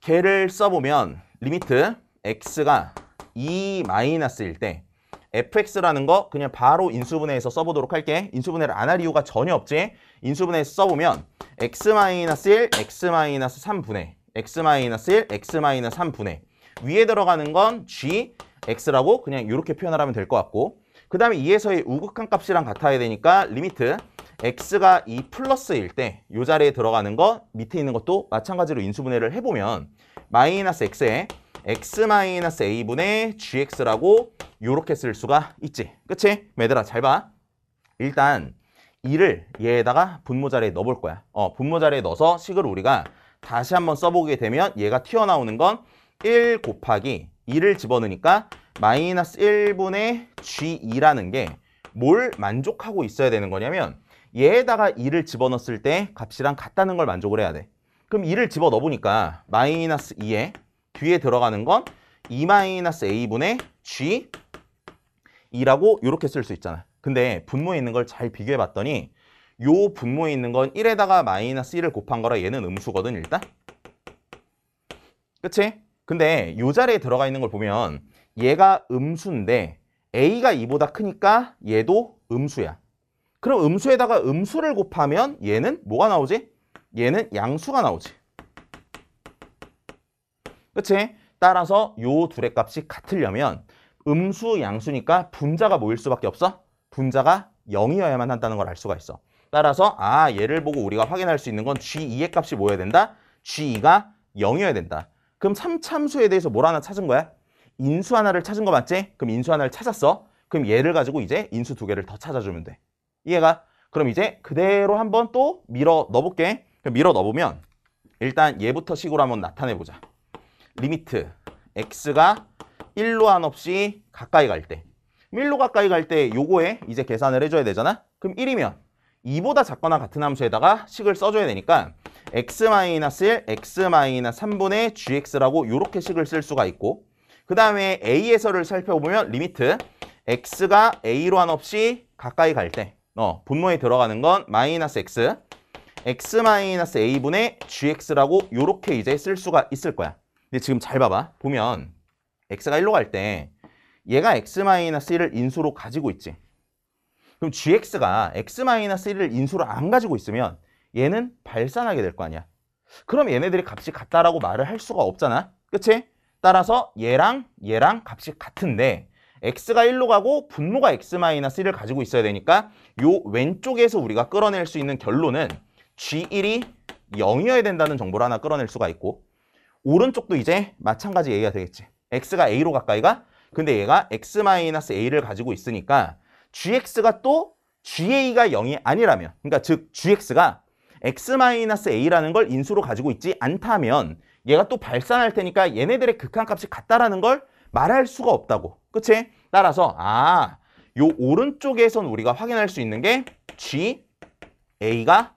S1: 걔를 써보면 리미트 x가 2-1일 e 때 fx라는 거 그냥 바로 인수분해해서 써보도록 할게. 인수분해를 안 할 이유가 전혀 없지. 인수분해해서 써보면 x-1, x-3분의 x-1, x-3분의 위에 들어가는 건 g, x라고 그냥 이렇게 표현을 하면 될 것 같고 그 다음에 2에서의 우극한 값이랑 같아야 되니까 리미트 x가 2 e 플러스일 때 이 자리에 들어가는 거 밑에 있는 것도 마찬가지로 인수분해를 해보면 마이너스 x에 x-a분의 gx라고 이렇게 쓸 수가 있지. 그치? 얘들아 잘 봐. 일단 2를 얘에다가 분모 자리에 넣어볼 거야. 어, 분모 자리에 넣어서 식을 우리가 다시 한번 써보게 되면 얘가 튀어나오는 건 1 곱하기 2를 집어넣으니까 마이너스 1분의 g2라는 게 뭘 만족하고 있어야 되는 거냐면 얘에다가 2를 집어넣었을 때 값이랑 같다는 걸 만족을 해야 돼. 그럼 2를 집어넣어보니까 마이너스 2에 뒤에 들어가는 건 E-A분의 G 이라고 이렇게 쓸 수 있잖아. 근데 분모에 있는 걸 잘 비교해 봤더니 요 분모에 있는 건 1에다가 마이너스 1을 곱한 거라 얘는 음수거든 일단. 그치? 근데 요 자리에 들어가 있는 걸 보면 얘가 음수인데 A가 2보다 크니까 얘도 음수야. 그럼 음수에다가 음수를 곱하면 얘는 뭐가 나오지? 얘는 양수가 나오지. 그치? 따라서 요 둘의 값이 같으려면 음수, 양수니까 분자가 모일 수밖에 없어? 분자가 0이어야만 한다는 걸 알 수가 있어. 따라서 아 얘를 보고 우리가 확인할 수 있는 건 G2의 값이 모여야 된다? G2가 0이어야 된다. 그럼 3참수에 대해서 뭘 하나 찾은 거야? 인수 하나를 찾은 거 맞지? 그럼 인수 하나를 찾았어. 그럼 얘를 가지고 이제 인수 두 개를 더 찾아주면 돼. 이해가? 그럼 이제 그대로 한번 또 밀어 넣어볼게. 그럼 밀어 넣어보면 일단 얘부터 식으로 한번 나타내보자. 리미트 x가 1로 한없이 가까이 갈때 1로 가까이 갈 때 요거에 이제 계산을 해줘야 되잖아 그럼 1이면 2보다 작거나 같은 함수에다가 식을 써줘야 되니까 x-1, x-3분의 gx라고 요렇게 식을 쓸 수가 있고 그 다음에 a에서를 살펴보면 리미트 x가 a로 한없이 가까이 갈때 어, 분모에 들어가는 건 마이너스 x x-a분의 gx라고 요렇게 이제 쓸 수가 있을 거야 근데 지금 잘 봐봐. 보면 x가 1로 갈 때 얘가 x-1을 인수로 가지고 있지. 그럼 gx가 x-1을 인수로 안 가지고 있으면 얘는 발산하게 될 거 아니야. 그럼 얘네들이 값이 같다라고 말을 할 수가 없잖아. 그치? 따라서 얘랑 얘랑 값이 같은데 x가 1로 가고 분모가 x-1을 가지고 있어야 되니까 요 왼쪽에서 우리가 끌어낼 수 있는 결론은 g1이 0이어야 된다는 정보를 하나 끌어낼 수가 있고 오른쪽도 이제 마찬가지 얘기가 되겠지. X가 A로 가까이 가? 근데 얘가 X-A를 가지고 있으니까 GX가 또 GA가 0이 아니라면 그러니까 즉 GX가 X-A라는 걸 인수로 가지고 있지 않다면 얘가 또 발산할 테니까 얘네들의 극한값이 같다라는 걸 말할 수가 없다고. 그치? 따라서 아, 요 오른쪽에선 우리가 확인할 수 있는 게 GA가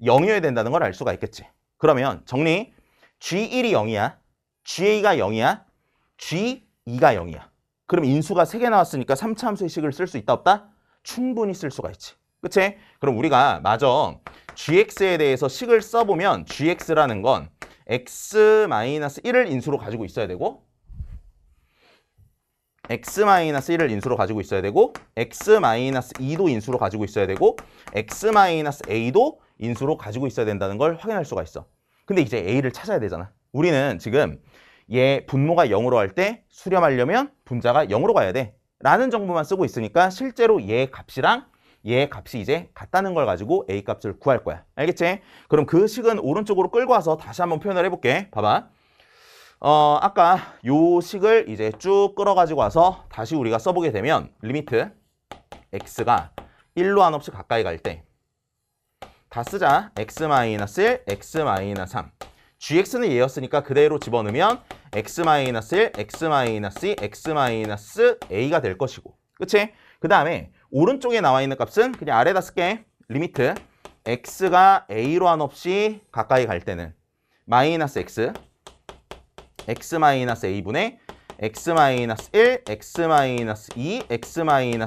S1: 0이어야 된다는 걸 알 수가 있겠지. 그러면 정리 G1이 0이야. GA가 0이야. G2가 0이야. 그럼 인수가 3개 나왔으니까 3차 함수의 식을 쓸 수 있다 없다? 충분히 쓸 수가 있지. 그치? 그럼 우리가 마저 gx에 대해서 식을 써보면 gx라는 건 x-1을 인수로 가지고 있어야 되고 x-1을 인수로 가지고 있어야 되고 x-2도 인수로 가지고 있어야 되고 x-a도 인수로 가지고 있어야 된다는 걸 확인할 수가 있어. 근데 이제 A를 찾아야 되잖아. 우리는 지금 얘 분모가 0으로 할 때 수렴하려면 분자가 0으로 가야 돼. 라는 정보만 쓰고 있으니까 실제로 얘 값이랑 얘 값이 이제 같다는 걸 가지고 A 값을 구할 거야. 알겠지? 그럼 그 식은 오른쪽으로 끌고 와서 다시 한번 표현을 해볼게. 봐봐. 어, 아까 요 식을 이제 쭉 끌어가지고 와서 다시 우리가 써보게 되면 리미트 x가 1로 한없이 가까이 갈때 다 쓰자. x-1, x-3. gx는 얘였으니까 그대로 집어넣으면 x-1, x-2, x-a가 될 것이고. 그치? 그 다음에 오른쪽에 나와 있는 값은 그냥 아래다 쓸게. 리미트 x가 a로 한없이 가까이 갈 때는 마이너스 x, x 마 a분의 x 1, x 2, x 마 a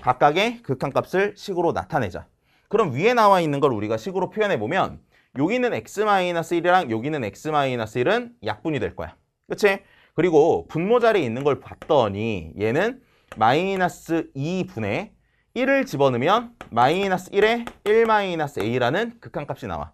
S1: 각각의 극한값을 식으로 나타내자. 그럼 위에 나와 있는 걸 우리가 식으로 표현해 보면 여기는 x-1이랑 여기는 x-1은 약분이 될 거야. 그치? 그리고 분모 자리에 있는 걸 봤더니 얘는 마이너스 2분의 1을 집어넣으면 마이너스 1에 1 마이너스 a라는 극한값이 나와.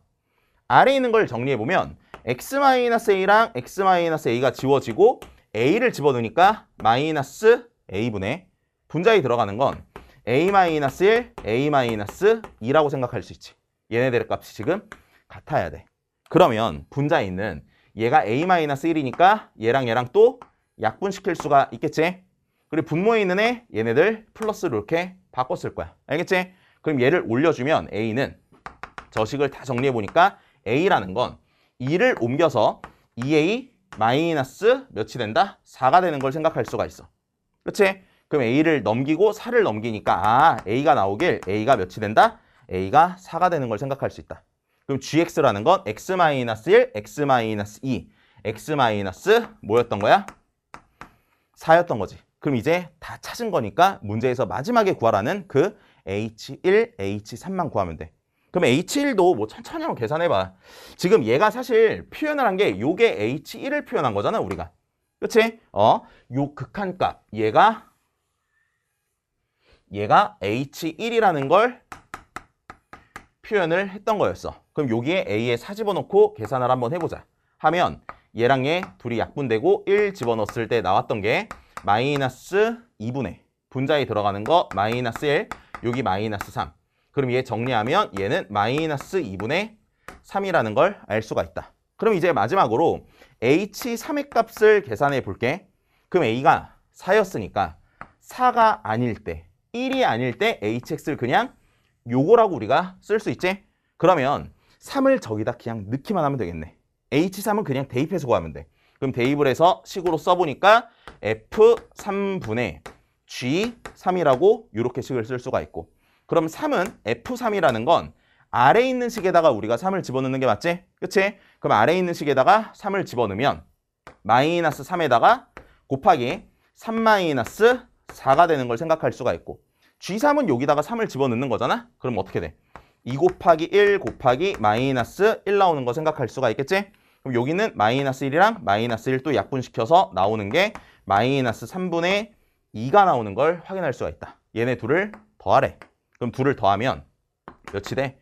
S1: 아래에 있는 걸 정리해보면 x 마이너스 a랑 x 마이너스 a가 지워지고 a를 집어넣으니까 마이너스 a분의 분자에 들어가는 건 a-1, a-2라고 생각할 수 있지. 얘네들의 값이 지금 같아야 돼. 그러면 분자에 있는 얘가 a-1이니까 얘랑 얘랑 또 약분시킬 수가 있겠지. 그리고 분모에 있는 애 얘네들 플러스로 이렇게 바꿨을 거야. 알겠지? 그럼 얘를 올려주면 a는 저식을 다 정리해보니까 a라는 건 2를 옮겨서 2a 마이너스 몇이 된다? 4가 되는 걸 생각할 수가 있어. 그렇지? 그럼 A를 넘기고 4를 넘기니까 아, A가 나오길 A가 몇이 된다? A가 4가 되는 걸 생각할 수 있다. 그럼 GX라는 건 X-1, X-2, X- 뭐였던 거야? 4였던 거지. 그럼 이제 다 찾은 거니까 문제에서 마지막에 구하라는 그 H1, H3만 구하면 돼. 그럼 H1도 뭐 천천히 한번 계산해봐. 지금 얘가 사실 표현을 한 게 요게 H1을 표현한 거잖아, 우리가. 그치? 어, 요 극한값, 얘가 얘가 H1이라는 걸 표현을 했던 거였어. 그럼 여기에 A에 4 집어넣고 계산을 한번 해보자. 하면 얘랑 얘 둘이 약분되고 1 집어넣었을 때 나왔던 게 마이너스 2분의 분자에 들어가는 거 마이너스 1 여기 마이너스 3 그럼 얘 정리하면 얘는 마이너스 2분의 3이라는 걸 알 수가 있다. 그럼 이제 마지막으로 H3의 값을 계산해 볼게. 그럼 A가 4였으니까 4가 아닐 때 1이 아닐 때 hx를 그냥 요거라고 우리가 쓸 수 있지? 그러면 3을 저기다 그냥 넣기만 하면 되겠네. h3은 그냥 대입해서 구하면 돼. 그럼 대입을 해서 식으로 써보니까 f3분의 g3이라고 이렇게 식을 쓸 수가 있고 그럼 3은 f3이라는 건 아래에 있는 식에다가 우리가 3을 집어넣는 게 맞지? 그치? 그럼 아래에 있는 식에다가 3을 집어넣으면 마이너스 3에다가 곱하기 3 마이너스 4가 되는 걸 생각할 수가 있고 G3은 여기다가 3을 집어넣는 거잖아? 그럼 어떻게 돼? 2 곱하기 1 곱하기 마이너스 1 나오는 거 생각할 수가 있겠지? 그럼 여기는 마이너스 1이랑 마이너스 1 또 약분시켜서 나오는 게 마이너스 3분의 2가 나오는 걸 확인할 수가 있다. 얘네 둘을 더하래. 그럼 둘을 더하면 몇이 돼?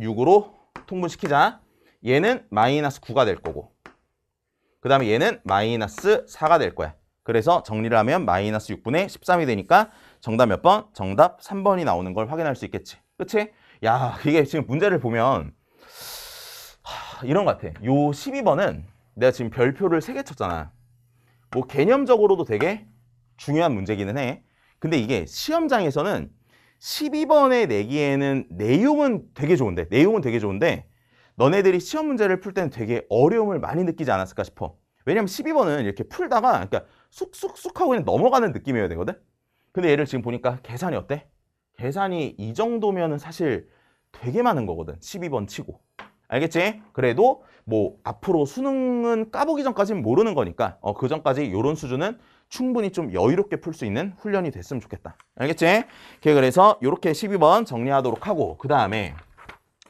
S1: 6으로 통분시키자. 얘는 마이너스 9가 될 거고 그 다음에 얘는 마이너스 4가 될 거야. 그래서 정리를 하면 마이너스 6분의 13이 되니까 정답 몇 번? 정답 3번이 나오는 걸 확인할 수 있겠지. 그치? 야, 이게 지금 문제를 보면 하, 이런 것 같아. 요 12번은 내가 지금 별표를 3개 쳤잖아. 뭐 개념적으로도 되게 중요한 문제기는 해. 근데 이게 시험장에서는 12번에 내기에는 내용은 되게 좋은데 내용은 되게 좋은데 너네들이 시험 문제를 풀 때는 되게 어려움을 많이 느끼지 않았을까 싶어. 왜냐면 12번은 이렇게 풀다가 그러니까 쑥쑥쑥 하고 그냥 넘어가는 느낌이어야 되거든? 근데 얘를 지금 보니까 계산이 어때? 계산이 이 정도면은 사실 되게 많은 거거든. 12번 치고. 알겠지? 그래도 뭐 앞으로 수능은 까보기 전까지는 모르는 거니까 어, 그 전까지 이런 수준은 충분히 좀 여유롭게 풀 수 있는 훈련이 됐으면 좋겠다. 알겠지? 그래서 이렇게 12번 정리하도록 하고 그 다음에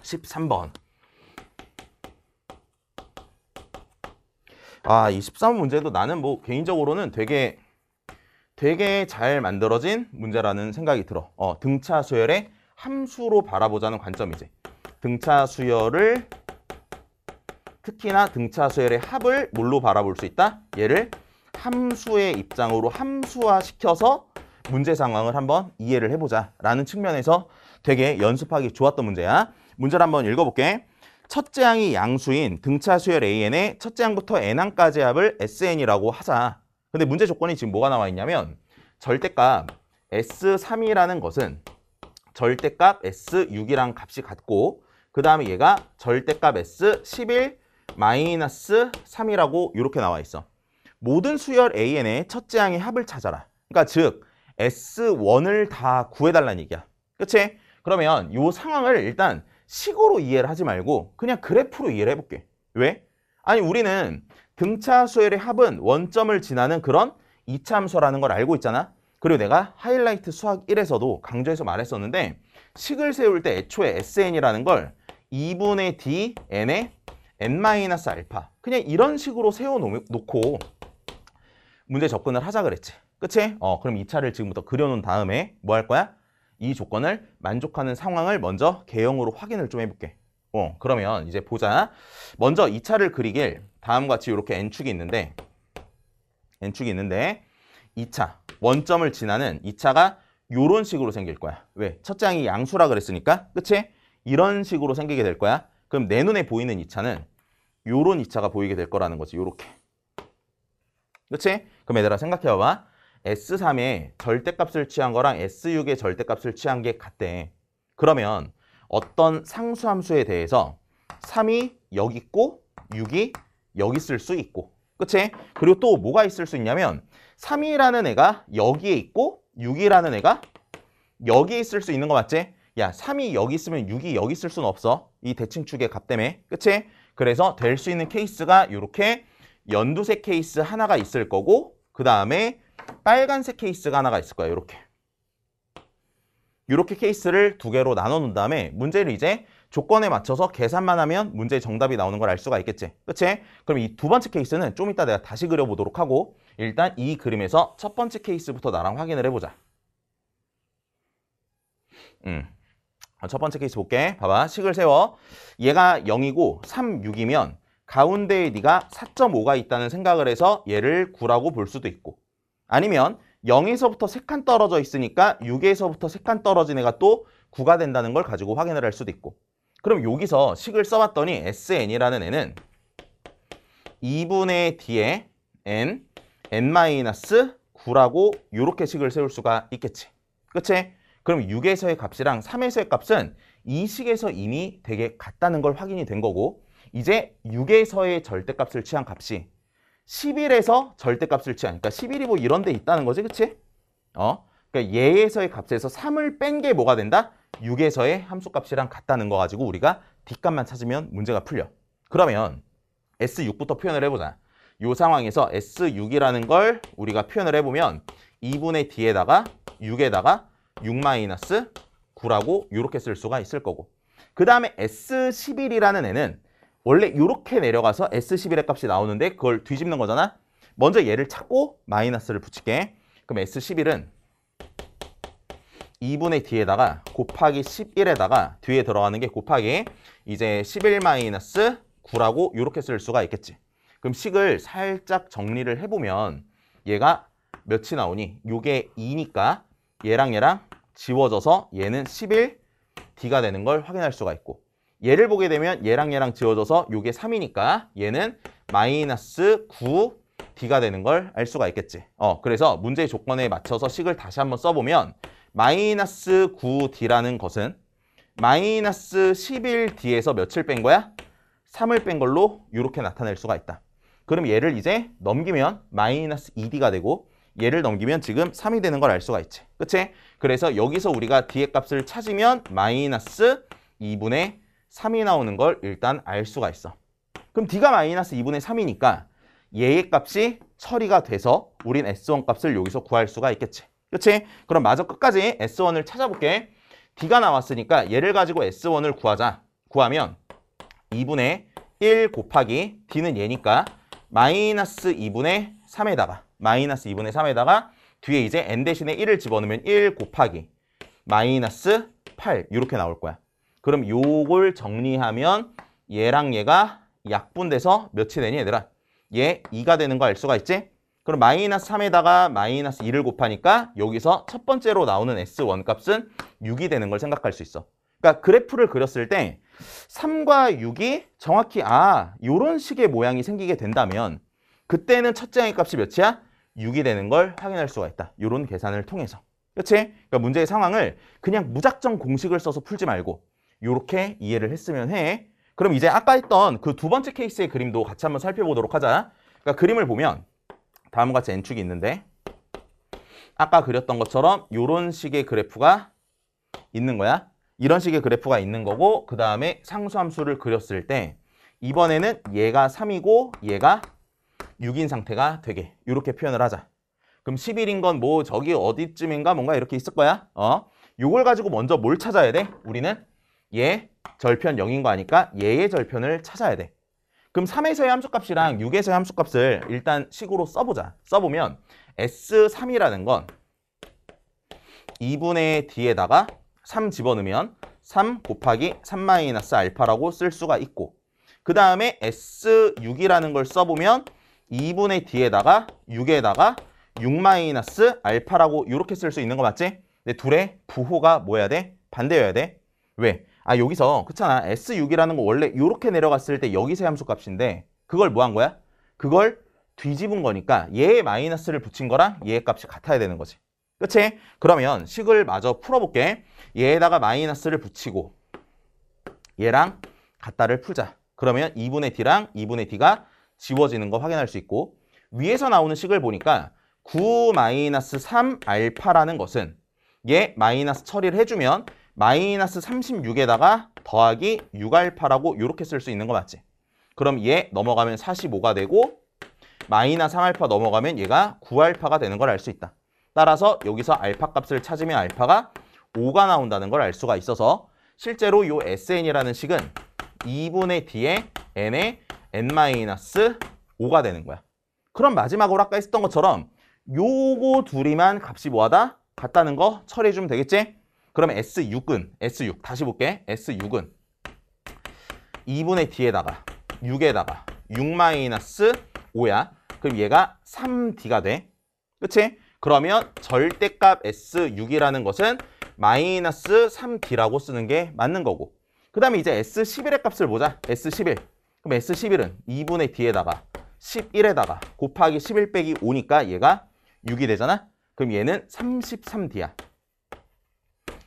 S1: 13번 아, 이 13문제도 나는 뭐 개인적으로는 되게 되게 잘 만들어진 문제라는 생각이 들어. 어, 등차 수열의 함수로 바라보자는 관점이지. 등차 수열을 특히나 등차 수열의 합을 뭘로 바라볼 수 있다? 얘를 함수의 입장으로 함수화시켜서 문제 상황을 한번 이해를 해보자 라는 측면에서 되게 연습하기 좋았던 문제야. 문제를 한번 읽어볼게. 첫째 항이 양수인 등차 수열 AN의 첫째 항부터 N항까지 합을 SN이라고 하자. 근데 문제 조건이 지금 뭐가 나와 있냐면 절대값 S3이라는 것은 절대값 S6이랑 값이 같고 그 다음에 얘가 절대값 S11 마이너스 3이라고 이렇게 나와 있어. 모든 수열 AN의 첫째 항의 합을 찾아라. 그러니까 즉 S1을 다 구해달라는 얘기야. 그치? 그러면 이 상황을 일단 식으로 이해를 하지 말고 그냥 그래프로 이해를 해볼게. 왜? 아니 우리는 등차수열의 합은 원점을 지나는 그런 이참수라는걸 알고 있잖아. 그리고 내가 하이라이트 수학 1에서도 강조해서 말했었는데 식을 세울 때 애초에 SN이라는 걸 2분의 D, N에 N-알파 그냥 이런 식으로 세워놓고 문제 접근을 하자 그랬지. 그치? 어, 그럼 이 차를 지금부터 그려놓은 다음에 뭐 할 거야? 이 조건을 만족하는 상황을 먼저 개형으로 확인을 좀 해볼게. 어, 그러면 이제 보자. 먼저 이 차를 그리길 다음과 같이 이렇게 N축이 있는데 N축이 있는데 이차 원점을 지나는 이 차가 요런 식으로 생길 거야. 왜? 첫 장이 양수라 그랬으니까 그치? 이런 식으로 생기게 될 거야. 그럼 내 눈에 보이는 이 차는 요런 이 차가 보이게 될 거라는 거지. 요렇게. 그치? 그럼 얘들아 생각해봐봐. S3의 절대값을 취한 거랑 S6의 절대값을 취한 게 같대. 그러면 어떤 상수함수에 대해서 3이 여기 있고 6이 여기 있을 수 있고 그치? 그리고 또 뭐가 있을 수 있냐면 3이라는 애가 여기에 있고 6이라는 애가 여기에 있을 수 있는 거 맞지? 야 3이 여기 있으면 6이 여기 있을 순 없어 이 대칭축의 값 때문에 그치? 그래서 될 수 있는 케이스가 이렇게 연두색 케이스 하나가 있을 거고 그 다음에 빨간색 케이스가 하나가 있을 거야. 이렇게. 이렇게 케이스를 두 개로 나눠 놓은 다음에 문제를 이제 조건에 맞춰서 계산만 하면 문제의 정답이 나오는 걸 알 수가 있겠지. 그치? 그럼 이 두 번째 케이스는 좀 이따 내가 다시 그려보도록 하고 일단 이 그림에서 첫 번째 케이스부터 나랑 확인을 해보자. 음. 어, 첫 번째 케이스 볼게. 봐봐. 식을 세워. 얘가 0이고 3, 6이면 가운데에 네가 4.5가 있다는 생각을 해서 얘를 9라고 볼 수도 있고 아니면 0에서부터 3칸 떨어져 있으니까 6에서부터 3칸 떨어진 애가 또 9가 된다는 걸 가지고 확인을 할 수도 있고 그럼 여기서 식을 써봤더니 sn이라는 애는 2분의 d에 n, n-9라고 이렇게 식을 세울 수가 있겠지. 그치? 그럼 6에서의 값이랑 3에서의 값은 이 식에서 이미 되게 같다는 걸 확인이 된 거고 이제 6에서의 절대값을 취한 값이 1일에서 절대값을 취하니까 그러니까 11이 뭐 이런 데 있다는 거지 그치? 어? 그러니까 예에서의 값에서 3을 뺀 게 뭐가 된다? 6에서의 함수값이랑 같다는 거 가지고 우리가 뒷값만 찾으면 문제가 풀려 그러면 S6부터 표현을 해보자 요 상황에서 S6이라는 걸 우리가 표현을 해보면 2분의 D에다가 6에다가 6 마이너스 9라고 이렇게 쓸 수가 있을 거고 그 다음에 S11이라는 애는 원래 이렇게 내려가서 S11의 값이 나오는데 그걸 뒤집는 거잖아. 먼저 얘를 찾고 마이너스를 붙일게. 그럼 S11은 2분의 D에다가 곱하기 11에다가 뒤에 들어가는 게 곱하기 이제 11 마이너스 9라고 이렇게 쓸 수가 있겠지. 그럼 식을 살짝 정리를 해보면 얘가 몇이 나오니? 요게 2니까 얘랑 얘랑 지워져서 얘는 11D가 되는 걸 확인할 수가 있고 얘를 보게 되면 얘랑 얘랑 지워져서 요게 3이니까 얘는 마이너스 9 D가 되는 걸 알 수가 있겠지. 어, 그래서 문제의 조건에 맞춰서 식을 다시 한번 써보면 마이너스 9D라는 것은 마이너스 11D에서 며칠 뺀 거야? 3을 뺀 걸로 이렇게 나타낼 수가 있다. 그럼 얘를 이제 넘기면 마이너스 2D가 되고 얘를 넘기면 지금 3이 되는 걸 알 수가 있지. 그치? 그래서 여기서 우리가 D의 값을 찾으면 마이너스 2분의 3이 나오는 걸 일단 알 수가 있어. 그럼 D가 마이너스 2분의 3이니까 얘의 값이 처리가 돼서 우린 S1 값을 여기서 구할 수가 있겠지. 그렇지? 그럼 마저 끝까지 S1을 찾아볼게. D가 나왔으니까 얘를 가지고 S1을 구하자. 구하면 2분의 1 곱하기 D는 얘니까 마이너스 2분의 3에다가 마이너스 2분의 3에다가 뒤에 이제 n 대신에 1을 집어넣으면 1 곱하기 마이너스 8 이렇게 나올 거야. 그럼 요걸 정리하면 얘랑 얘가 약분돼서 몇이 되니 얘들아? 얘 2가 되는 거 알 수가 있지? 그럼 마이너스 3에다가 마이너스 2를 곱하니까 여기서 첫 번째로 나오는 S1 값은 6이 되는 걸 생각할 수 있어. 그러니까 그래프를 그렸을 때 3과 6이 정확히 아 이런 식의 모양이 생기게 된다면 그때는 첫째 항의 값이 몇이야? 6이 되는 걸 확인할 수가 있다. 이런 계산을 통해서. 그렇지? 그러니까 문제의 상황을 그냥 무작정 공식을 써서 풀지 말고 이렇게 이해를 했으면 해. 그럼 이제 아까 했던 그 두 번째 케이스의 그림도 같이 한번 살펴보도록 하자. 그러니까 그림을 보면 다음과 같이 N축이 있는데 아까 그렸던 것처럼 이런 식의 그래프가 있는 거야. 이런 식의 그래프가 있는 거고 그 다음에 상수함수를 그렸을 때 이번에는 얘가 3이고 얘가 6인 상태가 되게 이렇게 표현을 하자. 그럼 1 1인건 뭐 저기 어디쯤인가 뭔가 이렇게 있을 거야. 어? 이걸 가지고 먼저 뭘 찾아야 돼? 우리는 얘 절편 0인 거아니까 얘의 절편을 찾아야 돼. 그럼 3에서의 함수값이랑 6에서의 함수값을 일단 식으로 써보자. 써보면 S3이라는 건 2분의 D에다가 3 집어넣으면 3 곱하기 3 마이너스 알파라고 쓸 수가 있고 그 다음에 S6이라는 걸 써보면 2분의 D에다가 6에다가 6 마이너스 알파라고 이렇게 쓸 수 있는 거 맞지? 근데 둘의 부호가 뭐야 돼? 반대여야 돼. 왜? 아 여기서 그렇잖아 S6이라는 거 원래 이렇게 내려갔을 때 여기 세함수 값인데 그걸 뭐 한 거야? 그걸 뒤집은 거니까 얘의 마이너스를 붙인 거랑 얘의 값이 같아야 되는 거지 그치? 그러면 식을 마저 풀어볼게 얘에다가 마이너스를 붙이고 얘랑 같다를 풀자 그러면 2분의 D랑 2분의 D가 지워지는 거 확인할 수 있고 위에서 나오는 식을 보니까 9-3알파라는 것은 얘 마이너스 처리를 해주면 마이너스 36에다가 더하기 6알파라고 이렇게 쓸 수 있는 거 맞지? 그럼 얘 넘어가면 45가 되고 마이너스 3알파 넘어가면 얘가 9알파가 되는 걸 알 수 있다. 따라서 여기서 알파 값을 찾으면 알파가 5가 나온다는 걸 알 수가 있어서 실제로 이 sn이라는 식은 2분의 d에 n의 n-5가 되는 거야. 그럼 마지막으로 아까 했었던 것처럼 요거 둘이만 값이 뭐하다? 같다는 거 처리해주면 되겠지? 그럼 S6은 S6 다시 볼게. S6은 2분의 D에다가 6에다가 6 마이너스 5야. 그럼 얘가 3D가 돼. 그치? 그러면 절대값 S6이라는 것은 마이너스 3D라고 쓰는 게 맞는 거고 그 다음에 이제 S11의 값을 보자. S11. 그럼 S11은 2분의 D에다가 11에다가 곱하기 11 빼기 5니까 얘가 6이 되잖아. 그럼 얘는 33D야.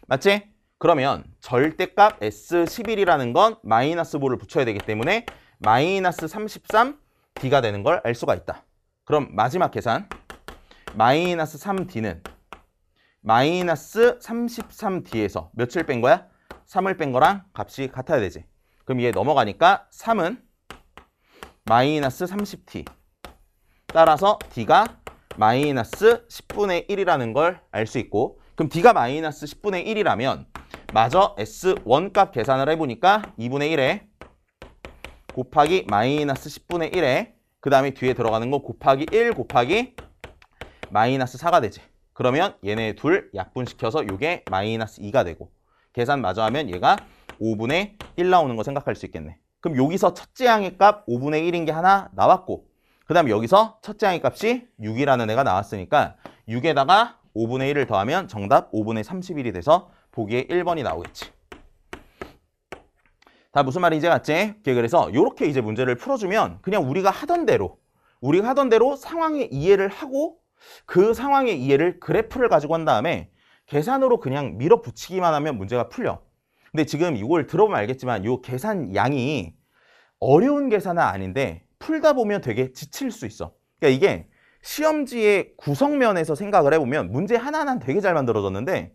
S1: 맞지? 그러면 절대값 S11이라는 건 마이너스 5를 붙여야 되기 때문에 마이너스 33D가 되는 걸 알 수가 있다. 그럼 마지막 계산 마이너스 3D는 마이너스 33D에서 며칠 뺀 거야? 3을 뺀 거랑 값이 같아야 되지. 그럼 얘 넘어가니까 3은 마이너스 30t 따라서 d가 마이너스 10분의 1이라는 걸 알 수 있고 그럼 D가 마이너스 10분의 1이라면 마저 S1 값 계산을 해보니까 2분의 1에 곱하기 마이너스 10분의 1에 그 다음에 뒤에 들어가는 거 곱하기 1 곱하기 마이너스 4가 되지. 그러면 얘네 둘 약분시켜서 이게 마이너스 2가 되고 계산 마저 하면 얘가 5분의 1 나오는 거 생각할 수 있겠네. 그럼 여기서 첫째 항의값 5분의 1인 게 하나 나왔고 그 다음 에 여기서 첫째 항의 값이 6이라는 애가 나왔으니까 6에다가 5분의 1을 더하면 정답 5분의 31이 돼서 보기에 1번이 나오겠지. 다 무슨 말인지 같지? 그래서 이렇게 이제 문제를 풀어주면 그냥 우리가 하던 대로 우리가 하던 대로 상황의 이해를 하고 그 상황의 이해를 그래프를 가지고 한 다음에 계산으로 그냥 밀어붙이기만 하면 문제가 풀려. 근데 지금 이걸 들어보면 알겠지만 이 계산 양이 어려운 계산은 아닌데 풀다 보면 되게 지칠 수 있어. 그러니까 이게 시험지의 구성면에서 생각을 해보면 문제 하나하나 되게 잘 만들어졌는데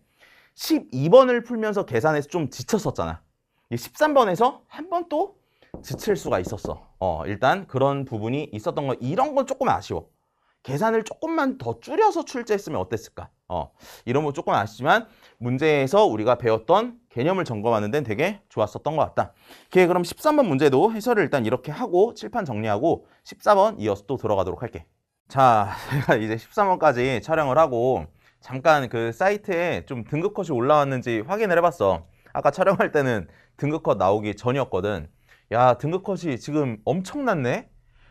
S1: 12번을 풀면서 계산해서 좀 지쳤었잖아. 13번에서 한 번 또 지칠 수가 있었어. 어, 일단 그런 부분이 있었던 거 이런 건 조금 아쉬워. 계산을 조금만 더 줄여서 출제했으면 어땠을까? 어, 이런 거 조금 아쉽지만 문제에서 우리가 배웠던 개념을 점검하는 데는 되게 좋았었던 것 같다. 걔 그럼 13번 문제도 해설을 일단 이렇게 하고 칠판 정리하고 14번 이어서 또 들어가도록 할게. 자, 제가 이제 13원까지 촬영을 하고 잠깐 그 사이트에 좀 등급컷이 올라왔는지 확인을 해봤어. 아까 촬영할 때는 등급컷 나오기 전이었거든. 야, 등급컷이 지금 엄청났네?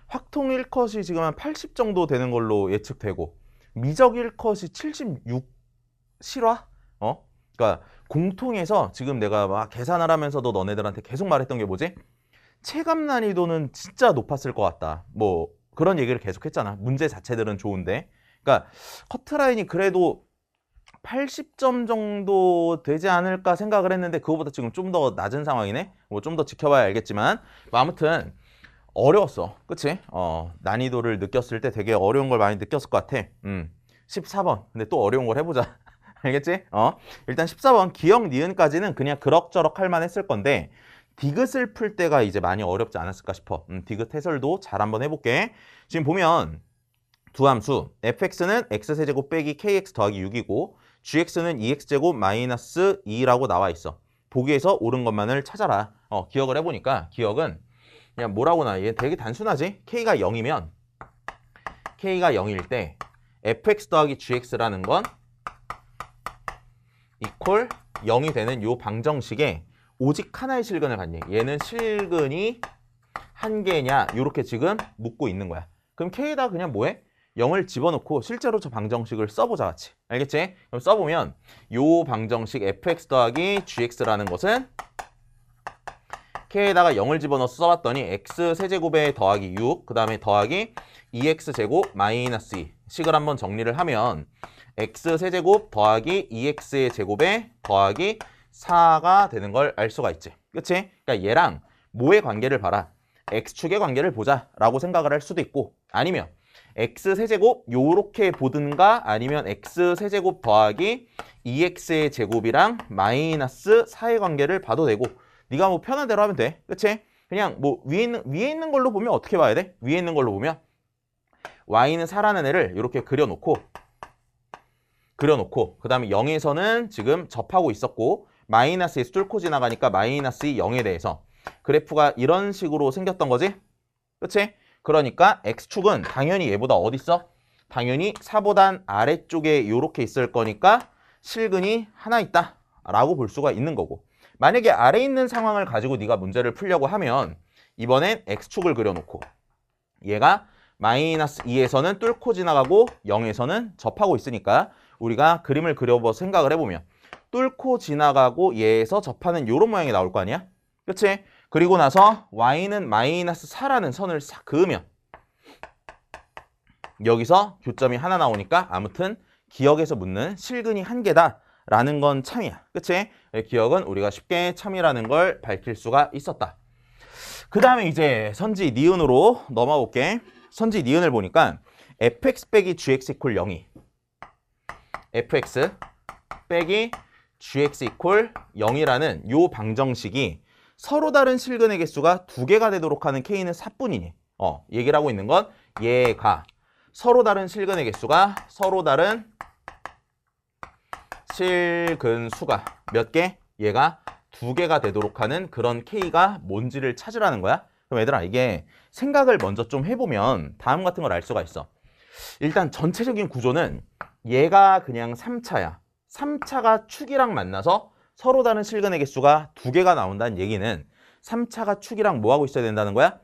S1: 확통 1컷이 지금 한 80 정도 되는 걸로 예측되고 미적 1컷이 76 실화? 어? 그러니까 공통에서 지금 내가 막 계산을 하면서도 너네들한테 계속 말했던 게 뭐지? 체감 난이도는 진짜 높았을 것 같다. 뭐 그런 얘기를 계속했잖아. 문제 자체들은 좋은데. 그러니까 커트라인이 그래도 80점 정도 되지 않을까 생각을 했는데 그거보다 지금 좀 더 낮은 상황이네. 뭐 좀 더 지켜봐야 알겠지만 뭐 아무튼 어려웠어. 그치? 어, 난이도를 느꼈을 때 되게 어려운 걸 많이 느꼈을 것 같아. 음. 14번. 근데 또 어려운 걸 해보자. 알겠지? 어. 일단 14번 기억 니은까지는 그냥 그럭저럭 할 만했을 건데 디귿을 풀 때가 이제 많이 어렵지 않았을까 싶어. 음, 디귿 해설도 잘 한번 해볼게. 지금 보면 두 함수 fx는 x세제곱 빼기 kx 더하기 6이고 gx는 2x제곱 e 마이너스 2라고 나와 있어. 보기에서 옳은 것만을 찾아라. 어, 기억을 해보니까 기억은 그냥 뭐라고 나. 얘 되게 단순하지? k가 0이면 k가 0일 때 fx 더하기 gx라는 건 이퀄 0이 되는 요 방정식에 오직 하나의 실근을 갖니 얘는 실근이 한 개냐 이렇게 지금 묻고 있는 거야 그럼 K에다 그냥 뭐해? 0을 집어넣고 실제로 저 방정식을 써보자 같이 알겠지? 그럼 써보면 요 방정식 fx 더하기 gx라는 것은 k에다가 0을 집어넣어 서 써봤더니 x 세제곱에 더하기 6, 그 다음에 더하기 2x e 제곱 마이너스 2 식을 한번 정리를 하면 x 세제곱 더하기 2x의 e 제곱에 더하기 4가 되는 걸 알 수가 있지. 그치? 그러니까 얘랑 뭐의 관계를 봐라. x축의 관계를 보자라고 생각을 할 수도 있고 아니면 x세제곱 요렇게 보든가 아니면 x세제곱 더하기 2x의 제곱이랑 마이너스 4의 관계를 봐도 되고 네가 뭐 편한 대로 하면 돼. 그치? 그냥 뭐 위에 있는, 위에 있는 걸로 보면 어떻게 봐야 돼? 위에 있는 걸로 보면 y는 4라는 애를 이렇게 그려놓고 그려놓고 그 다음에 0에서는 지금 접하고 있었고 마이너스 2에 뚫고 지나가니까 마이너스 2 0에 대해서 그래프가 이런 식으로 생겼던 거지? 그렇지? 그러니까 X축은 당연히 얘보다 어디 있어? 당연히 4보단 아래쪽에 이렇게 있을 거니까 실근이 하나 있다 라고 볼 수가 있는 거고 만약에 아래 있는 상황을 가지고 네가 문제를 풀려고 하면 이번엔 X축을 그려놓고 얘가 마이너스 2에서는 뚫고 지나가고 0에서는 접하고 있으니까 우리가 그림을 그려보 생각을 해보면 뚫고 지나가고 얘에서 접하는 이런 모양이 나올 거 아니야? 그치? 그리고 나서 y는 마이너스 4라는 선을 싹 그으면 여기서 교점이 하나 나오니까 아무튼 기억에서 묻는 실근이 한 개다 라는 건 참이야. 그치? 기억은 우리가 쉽게 참이라는 걸 밝힐 수가 있었다. 그 다음에 이제 선지 니은으로 넘어가 볼게. 선지 니은을 보니까 fx 빼기 gx 이퀄 0이 fx 빼기 gx 이퀄 0이라는 요 방정식이 서로 다른 실근의 개수가 두 개가 되도록 하는 k는 4뿐이니 어, 얘기를 하고 있는 건 얘가 서로 다른 실근의 개수가 서로 다른 실근 수가 몇 개? 얘가 두 개가 되도록 하는 그런 k가 뭔지를 찾으라는 거야. 그럼 얘들아 이게 생각을 먼저 좀 해보면 다음 같은 걸 알 수가 있어. 일단 전체적인 구조는 얘가 그냥 3차야. 3차가 축이랑 만나서 서로 다른 실근의 개수가 두 개가 나온다는 얘기는 3차가 축이랑 뭐하고 있어야 된다는 거야?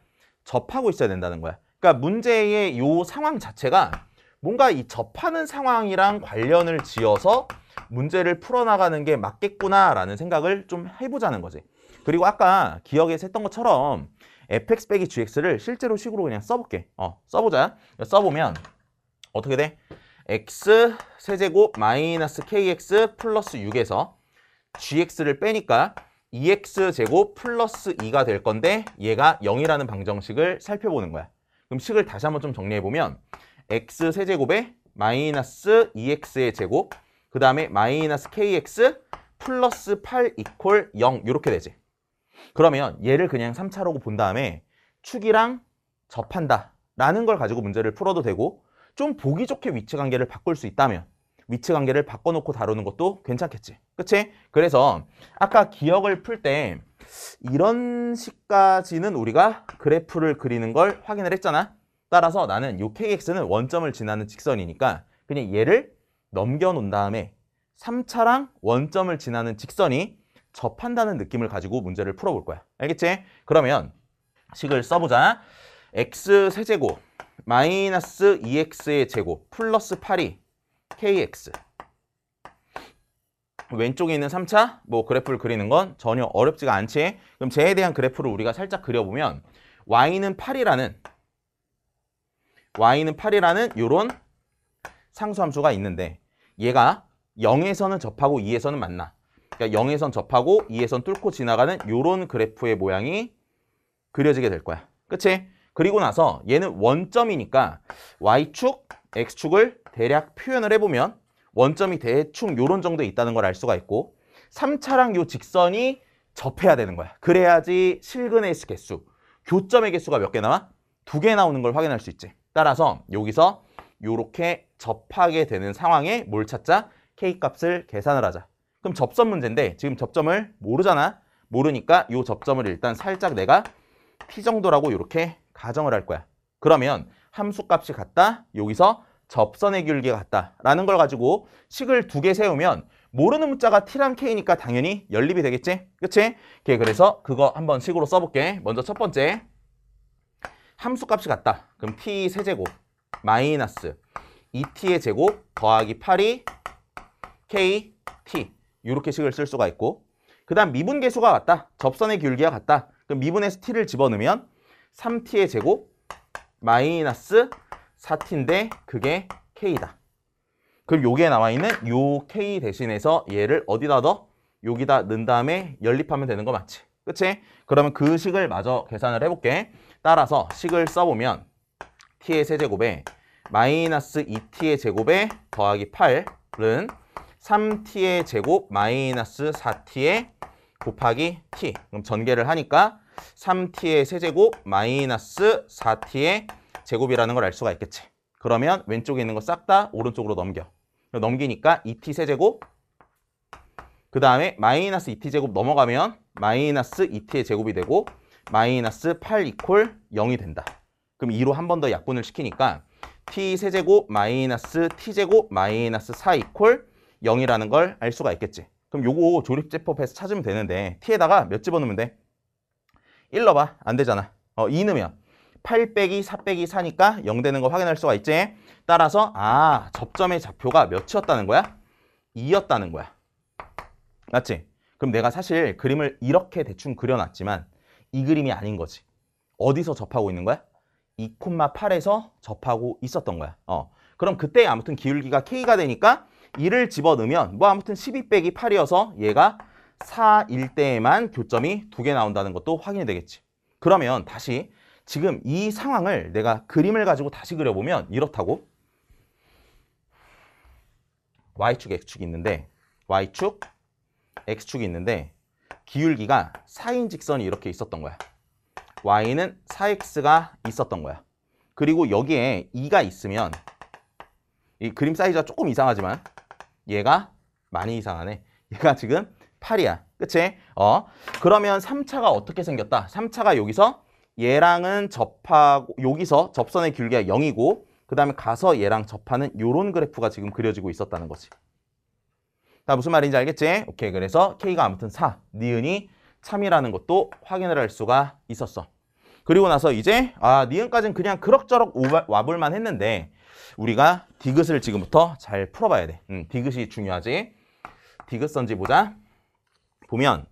S1: 접하고 있어야 된다는 거야. 그러니까 문제의 요 상황 자체가 뭔가 이 접하는 상황이랑 관련을 지어서 문제를 풀어나가는 게 맞겠구나라는 생각을 좀 해보자는 거지. 그리고 아까 기억에서 했던 것처럼 fx 빼기 gx를 실제로 식으로 그냥 써볼게. 어, 써보자. 써보면 어떻게 돼? x 세제곱 마이너스 kx 플러스 6에서 gx를 빼니까 2x 제곱 플러스 2가 될 건데 얘가 0이라는 방정식을 살펴보는 거야. 그럼 식을 다시 한번 좀 정리해보면 x 세제곱에 마이너스 2x의 제곱 그 다음에 마이너스 kx 플러스 8 이퀄 0 이렇게 되지. 그러면 얘를 그냥 3차로고 본 다음에 축이랑 접한다 라는 걸 가지고 문제를 풀어도 되고 좀 보기 좋게 위치 관계를 바꿀 수 있다면 위치 관계를 바꿔놓고 다루는 것도 괜찮겠지. 그치? 그래서 아까 기억을 풀 때 이런 식까지는 우리가 그래프를 그리는 걸 확인을 했잖아. 따라서 나는 요 kx는 원점을 지나는 직선이니까 그냥 얘를 넘겨놓은 다음에 3차랑 원점을 지나는 직선이 접한다는 느낌을 가지고 문제를 풀어볼 거야. 알겠지? 그러면 식을 써보자. x 세제곱 마이너스 2x의 제곱 플러스 8이 kx 왼쪽에 있는 3차 뭐 그래프를 그리는 건 전혀 어렵지가 않지 그럼 제에 대한 그래프를 우리가 살짝 그려보면 y는 8이라는 y는 8이라는 이런 상수함수가 있는데 얘가 0에서는 접하고 2에서는 만나 그러니까 0에선 접하고 2에선 뚫고 지나가는 이런 그래프의 모양이 그려지게 될 거야 그치? 그리고 나서 얘는 원점이니까 y축, x축을 대략 표현을 해보면 원점이 대충 요런 정도에 있다는 걸 알 수가 있고 3차랑 요 직선이 접해야 되는 거야. 그래야지 실근의 개수, 교점의 개수가 몇 개 나와? 두 개 나오는 걸 확인할 수 있지. 따라서 여기서 요렇게 접하게 되는 상황에 뭘 찾자? K값을 계산을 하자. 그럼 접선 문제인데 지금 접점을 모르잖아. 모르니까 요 접점을 일단 살짝 내가 T 정도라고 이렇게 가정을 할 거야. 그러면 함수값이 같다. 여기서 접선의 기울기가 같다라는 걸 가지고 식을 두 개 세우면 모르는 문자가 t랑 k니까 당연히 연립이 되겠지. 그치? 오케이, 그래서 그거 한번 식으로 써볼게. 먼저 첫 번째 함수값이 같다. 그럼 t 세제곱 마이너스 2t의 제곱 더하기 8이 k, t 이렇게 식을 쓸 수가 있고 그 다음 미분계수가 같다. 접선의 기울기가 같다. 그럼 미분에서 t를 집어넣으면 3t의 제곱 마이너스 4t인데 그게 k다. 그럼 여기에 남아있는 요 k 대신해서 얘를 어디다 넣어? 여기다 넣은 다음에 연립하면 되는 거 맞지? 그치? 그러면 그 식을 마저 계산을 해볼게. 따라서 식을 써보면 t의 세제곱에 마이너스 2t의 제곱에 더하기 8은 3t의 제곱 마이너스 4 t 에 곱하기 t. 그럼 전개를 하니까 3t의 세제곱 마이너스 4t의 제곱이라는 걸 알 수가 있겠지. 그러면 왼쪽에 있는 거 싹 다 오른쪽으로 넘겨. 넘기니까 2t 세제곱 그 다음에 마이너스 2t 제곱 넘어가면 마이너스 2t의 제곱이 되고 마이너스 8 이콜 0이 된다. 그럼 2로 한 번 더 약분을 시키니까 t 세제곱 마이너스 t 제곱 마이너스 4 이콜 0이라는 걸 알 수가 있겠지. 그럼 요거 조립제법에서 찾으면 되는데 t에다가 몇 집어넣으면 돼? 1 넣어봐. 안 되잖아. 어, 2 넣으면 8 빼기 4 빼기 4니까 0 되는 거 확인할 수가 있지. 따라서 아 접점의 좌표가 몇이었다는 거야? 2였다는 거야. 맞지? 그럼 내가 사실 그림을 이렇게 대충 그려놨지만 이 그림이 아닌 거지. 어디서 접하고 있는 거야? 2,8에서 접하고 있었던 거야. 어. 그럼 그때 아무튼 기울기가 K가 되니까 2를 집어넣으면 뭐 아무튼 12 빼기 8이어서 얘가 4일 때에만 교점이 두 개 나온다는 것도 확인이 되겠지. 그러면 다시 지금 이 상황을 내가 그림을 가지고 다시 그려보면 이렇다고 y축, x축이 있는데 y축, x축이 있는데 기울기가 4인 직선이 이렇게 있었던 거야. y는 4x가 있었던 거야. 그리고 여기에 2가 있으면 이 그림 사이즈가 조금 이상하지만 얘가 많이 이상하네. 얘가 지금 8이야. 그치? 어. 그러면 3차가 어떻게 생겼다? 3차가 여기서 얘랑은 접하고 여기서 접선의 길이가 0이고 그 다음에 가서 얘랑 접하는 요런 그래프가 지금 그려지고 있었다는 거지. 다 무슨 말인지 알겠지? 오케이. 그래서 K가 아무튼 4, 니은이 참이라는 것도 확인을 할 수가 있었어. 그리고 나서 이제 아 니은까지는 그냥 그럭저럭 와볼만 했는데 우리가 디귿을 지금부터 잘 풀어봐야 돼. 음, 디귿이 중요하지. 디귿 선지 보자. 보면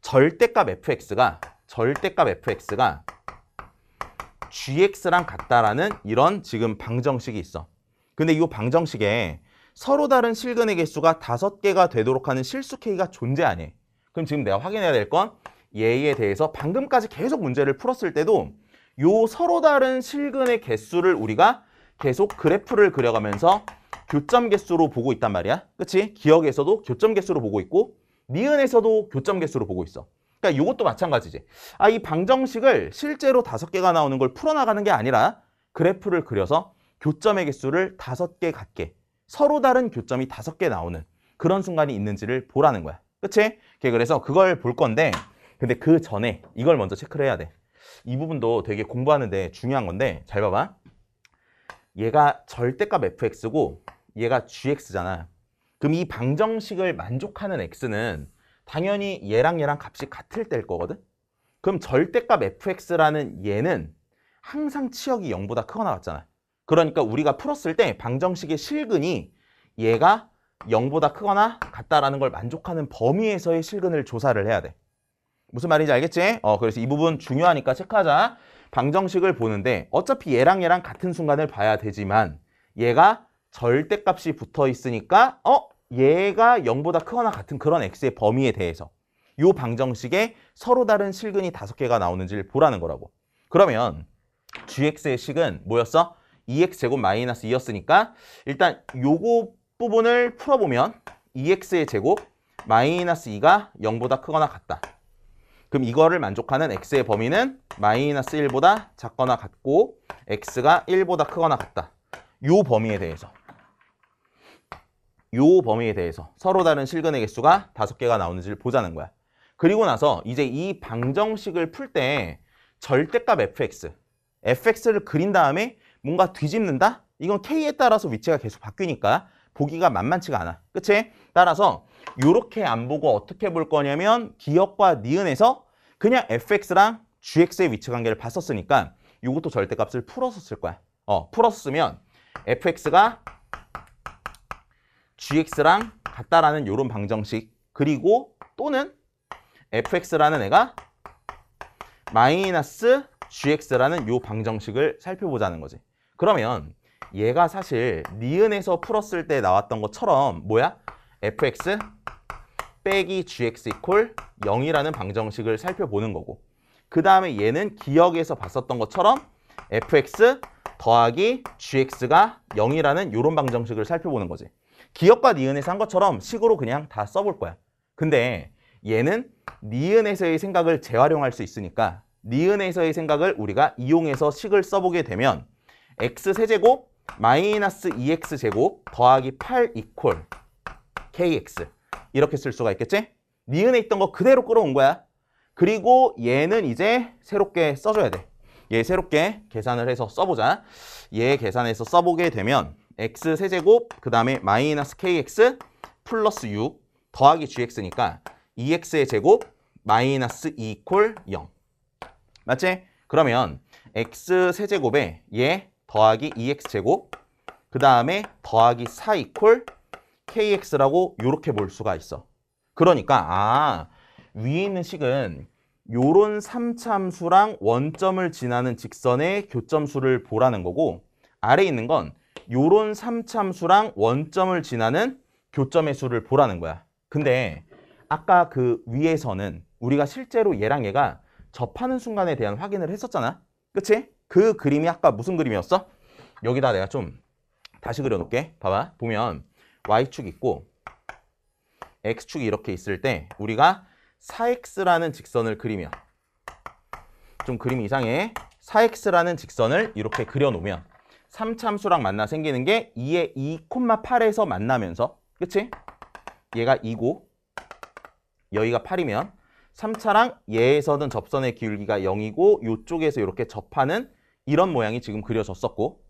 S1: 절대값 fx가 절대값 fx가 gx랑 같다라는 이런 지금 방정식이 있어. 근데 이 방정식에 서로 다른 실근의 개수가 다섯 개가 되도록 하는 실수 K가 존재 안 해. 그럼 지금 내가 확인해야 될 건 얘에 대해서 방금까지 계속 문제를 풀었을 때도 요 서로 다른 실근의 개수를 우리가 계속 그래프를 그려가면서 교점 개수로 보고 있단 말이야. 그치? 기억에서도 교점 개수로 보고 있고 니은에서도 교점 개수로 보고 있어. 그러니까 이것도 마찬가지지. 아, 이 방정식을 실제로 다섯 개가 나오는 걸 풀어나가는 게 아니라 그래프를 그려서 교점의 개수를 다섯 개 갖게 서로 다른 교점이 다섯 개 나오는 그런 순간이 있는지를 보라는 거야. 그치? 그래서 그걸 볼 건데 근데 그 전에 이걸 먼저 체크를 해야 돼. 이 부분도 되게 공부하는데 중요한 건데 잘 봐봐. 얘가 절대값 fx고 얘가 gx잖아. 그럼 이 방정식을 만족하는 x는 당연히 얘랑 얘랑 값이 같을 때일 거거든? 그럼 절대값 fx라는 얘는 항상 치역이 0보다 크거나 같잖아. 그러니까 우리가 풀었을 때 방정식의 실근이 얘가 0보다 크거나 같다라는 걸 만족하는 범위에서의 실근을 조사를 해야 돼. 무슨 말인지 알겠지? 어, 그래서 이 부분 중요하니까 체크하자. 방정식을 보는데 어차피 얘랑 얘랑 같은 순간을 봐야 되지만 얘가 절대값이 붙어 있으니까 어 얘가 0보다 크거나 같은 그런 x의 범위에 대해서 이 방정식에 서로 다른 실근이 다섯 개가 나오는지를 보라는 거라고. 그러면 gx의 식은 뭐였어? 2x제곱 e 마이너스 2였으니까 일단 요거 부분을 풀어보면 2x의 e 제곱 마이너스 2가 0보다 크거나 같다. 그럼 이거를 만족하는 x의 범위는 마이너스 1보다 작거나 같고 x가 1보다 크거나 같다. 요 범위에 대해서. 요 범위에 대해서 서로 다른 실근의 개수가 다섯 개가 나오는지를 보자는 거야. 그리고 나서 이제 이 방정식을 풀 때 절대값 fx, fx를 그린 다음에 뭔가 뒤집는다? 이건 k에 따라서 위치가 계속 바뀌니까 보기가 만만치가 않아. 그치? 따라서 이렇게 안 보고 어떻게 볼 거냐면 기억과 니은에서 그냥 fx랑 gx의 위치 관계를 봤었으니까 이것도 절대값을 풀어서 쓸 거야. 어, 풀어서 쓰면 fx가 gx랑 같다라는 요런 방정식 그리고 또는 fx라는 애가 마이너스 gx라는 요 방정식을 살펴보자는 거지. 그러면 얘가 사실 니은에서 풀었을 때 나왔던 것처럼 뭐야? fx 빼기 gx 이퀄 0이라는 방정식을 살펴보는 거고 그 다음에 얘는 기억에서 봤었던 것처럼 fx 더하기 gx가 0이라는 요런 방정식을 살펴보는 거지. 기업과 니은에서 한 것처럼 식으로 그냥 다 써볼 거야. 근데 얘는 니은에서의 생각을 재활용할 수 있으니까 니은에서의 생각을 우리가 이용해서 식을 써보게 되면 x 세제곱 마이너스 2x 제곱 더하기 8 이퀄 kx 이렇게 쓸 수가 있겠지? 니은에 있던 거 그대로 끌어온 거야. 그리고 얘는 이제 새롭게 써줘야 돼. 얘 새롭게 계산을 해서 써보자. 얘 계산해서 써보게 되면 x 세제곱 그 다음에 마이너스 kx 플러스 6 더하기 gx니까 2x의 e 제곱 마이너스 2콜 0. 맞지? 그러면 x 세제곱에 얘 더하기 2x e 제곱 그 다음에 더하기 4 이콜 kx라고 이렇게 볼 수가 있어. 그러니까 아 위에 있는 식은 요런 삼참수랑 원점을 지나는 직선의 교점수를 보라는 거고 아래에 있는 건 요런 삼참수랑 원점을 지나는 교점의 수를 보라는 거야. 근데 아까 그 위에서는 우리가 실제로 얘랑 얘가 접하는 순간에 대한 확인을 했었잖아. 그치? 그 그림이 아까 무슨 그림이었어? 여기다 내가 좀 다시 그려놓을게. 봐봐. 보면 y축 있고 x축이 이렇게 있을 때 우리가 4x라는 직선을 그리면 좀 그림이 이상해. 4x라는 직선을 이렇게 그려놓으면 3참수랑 만나 생기는 게 2의 2,8에서 만나면서 그치? 얘가 2고 여기가 8이면 3차랑 얘에서는 접선의 기울기가 0이고 이쪽에서 이렇게 접하는 이런 모양이 지금 그려졌었고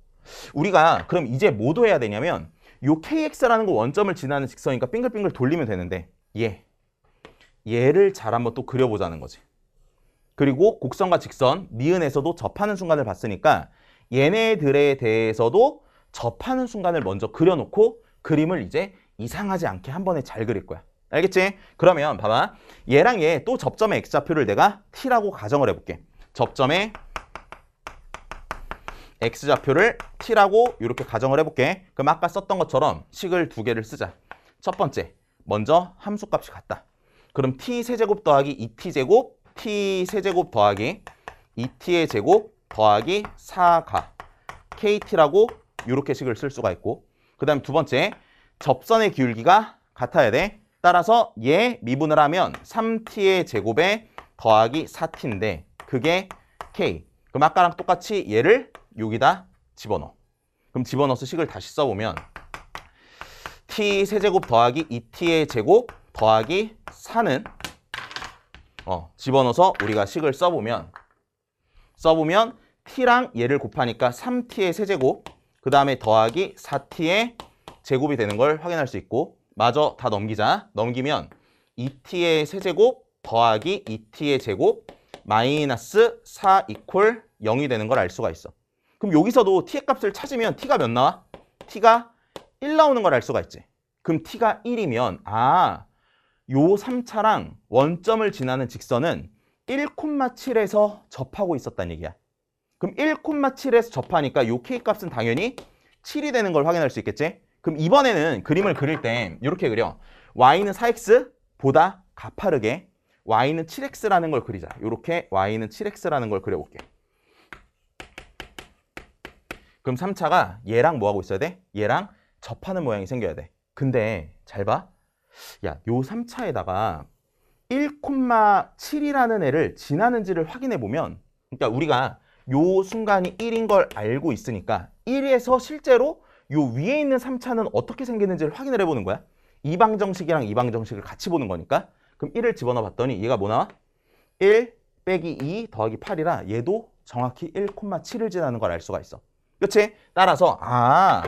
S1: 우리가 그럼 이제 뭐도 해야 되냐면 요 kx라는 거 원점을 지나는 직선이니까 빙글빙글 돌리면 되는데 얘 얘를 잘 한번 또 그려보자는 거지 그리고 곡선과 직선, 니은에서도 접하는 순간을 봤으니까 얘네들에 대해서도 접하는 순간을 먼저 그려놓고 그림을 이제 이상하지 않게 한 번에 잘 그릴 거야. 알겠지? 그러면 봐봐. 얘랑 얘 또 접점의 x좌표를 내가 t라고 가정을 해볼게. 접점의 x좌표를 t라고 이렇게 가정을 해볼게. 그럼 아까 썼던 것처럼 식을 두 개를 쓰자. 첫 번째, 먼저 함수값이 같다. 그럼 t 세제곱 더하기 2t제곱, t 세제곱 더하기 2t의 제곱 더하기 4가 KT라고 이렇게 식을 쓸 수가 있고 그 다음 두 번째 접선의 기울기가 같아야 돼. 따라서 얘 미분을 하면 3t의 제곱에 더하기 4t인데 그게 k. 그럼 아까랑 똑같이 얘를 여기다 집어넣어. 그럼 집어넣어서 식을 다시 써보면 t 세제곱 더하기 2t의 제곱 더하기 4는 어, 집어넣어서 우리가 식을 써보면 써보면 t랑 얘를 곱하니까 3t의 세제곱 그 다음에 더하기 4t의 제곱이 되는 걸 확인할 수 있고 마저 다 넘기자. 넘기면 2t의 세제곱 더하기 2t의 제곱 마이너스 4 이퀄 0이 되는 걸 알 수가 있어. 그럼 여기서도 t의 값을 찾으면 t가 몇 나와? t가 1 나오는 걸 알 수가 있지. 그럼 t가 1이면 아, 요 3차랑 원점을 지나는 직선은 1,7에서 접하고 있었다는 얘기야. 그럼 1,7에서 접하니까 요 K값은 당연히 7이 되는 걸 확인할 수 있겠지? 그럼 이번에는 그림을 그릴 때 이렇게 그려. y는 4x보다 가파르게 y는 7x라는 걸 그리자. 이렇게 y는 7x라는 걸 그려볼게. 그럼 3차가 얘랑 뭐하고 있어야 돼? 얘랑 접하는 모양이 생겨야 돼. 근데 잘 봐. 야, 요 3차에다가 1,7이라는 애를 지나는지를 확인해 보면 그러니까 우리가 요 순간이 1인 걸 알고 있으니까 1에서 실제로 요 위에 있는 3차는 어떻게 생기는지를 확인을 해보는 거야. 이방정식이랑 이방정식을 같이 보는 거니까. 그럼 1을 집어넣어 봤더니 얘가 뭐 나와? 1 빼기 2 더하기 8이라 얘도 정확히 1,7을 지나는 걸 알 수가 있어. 그렇지? 따라서 아,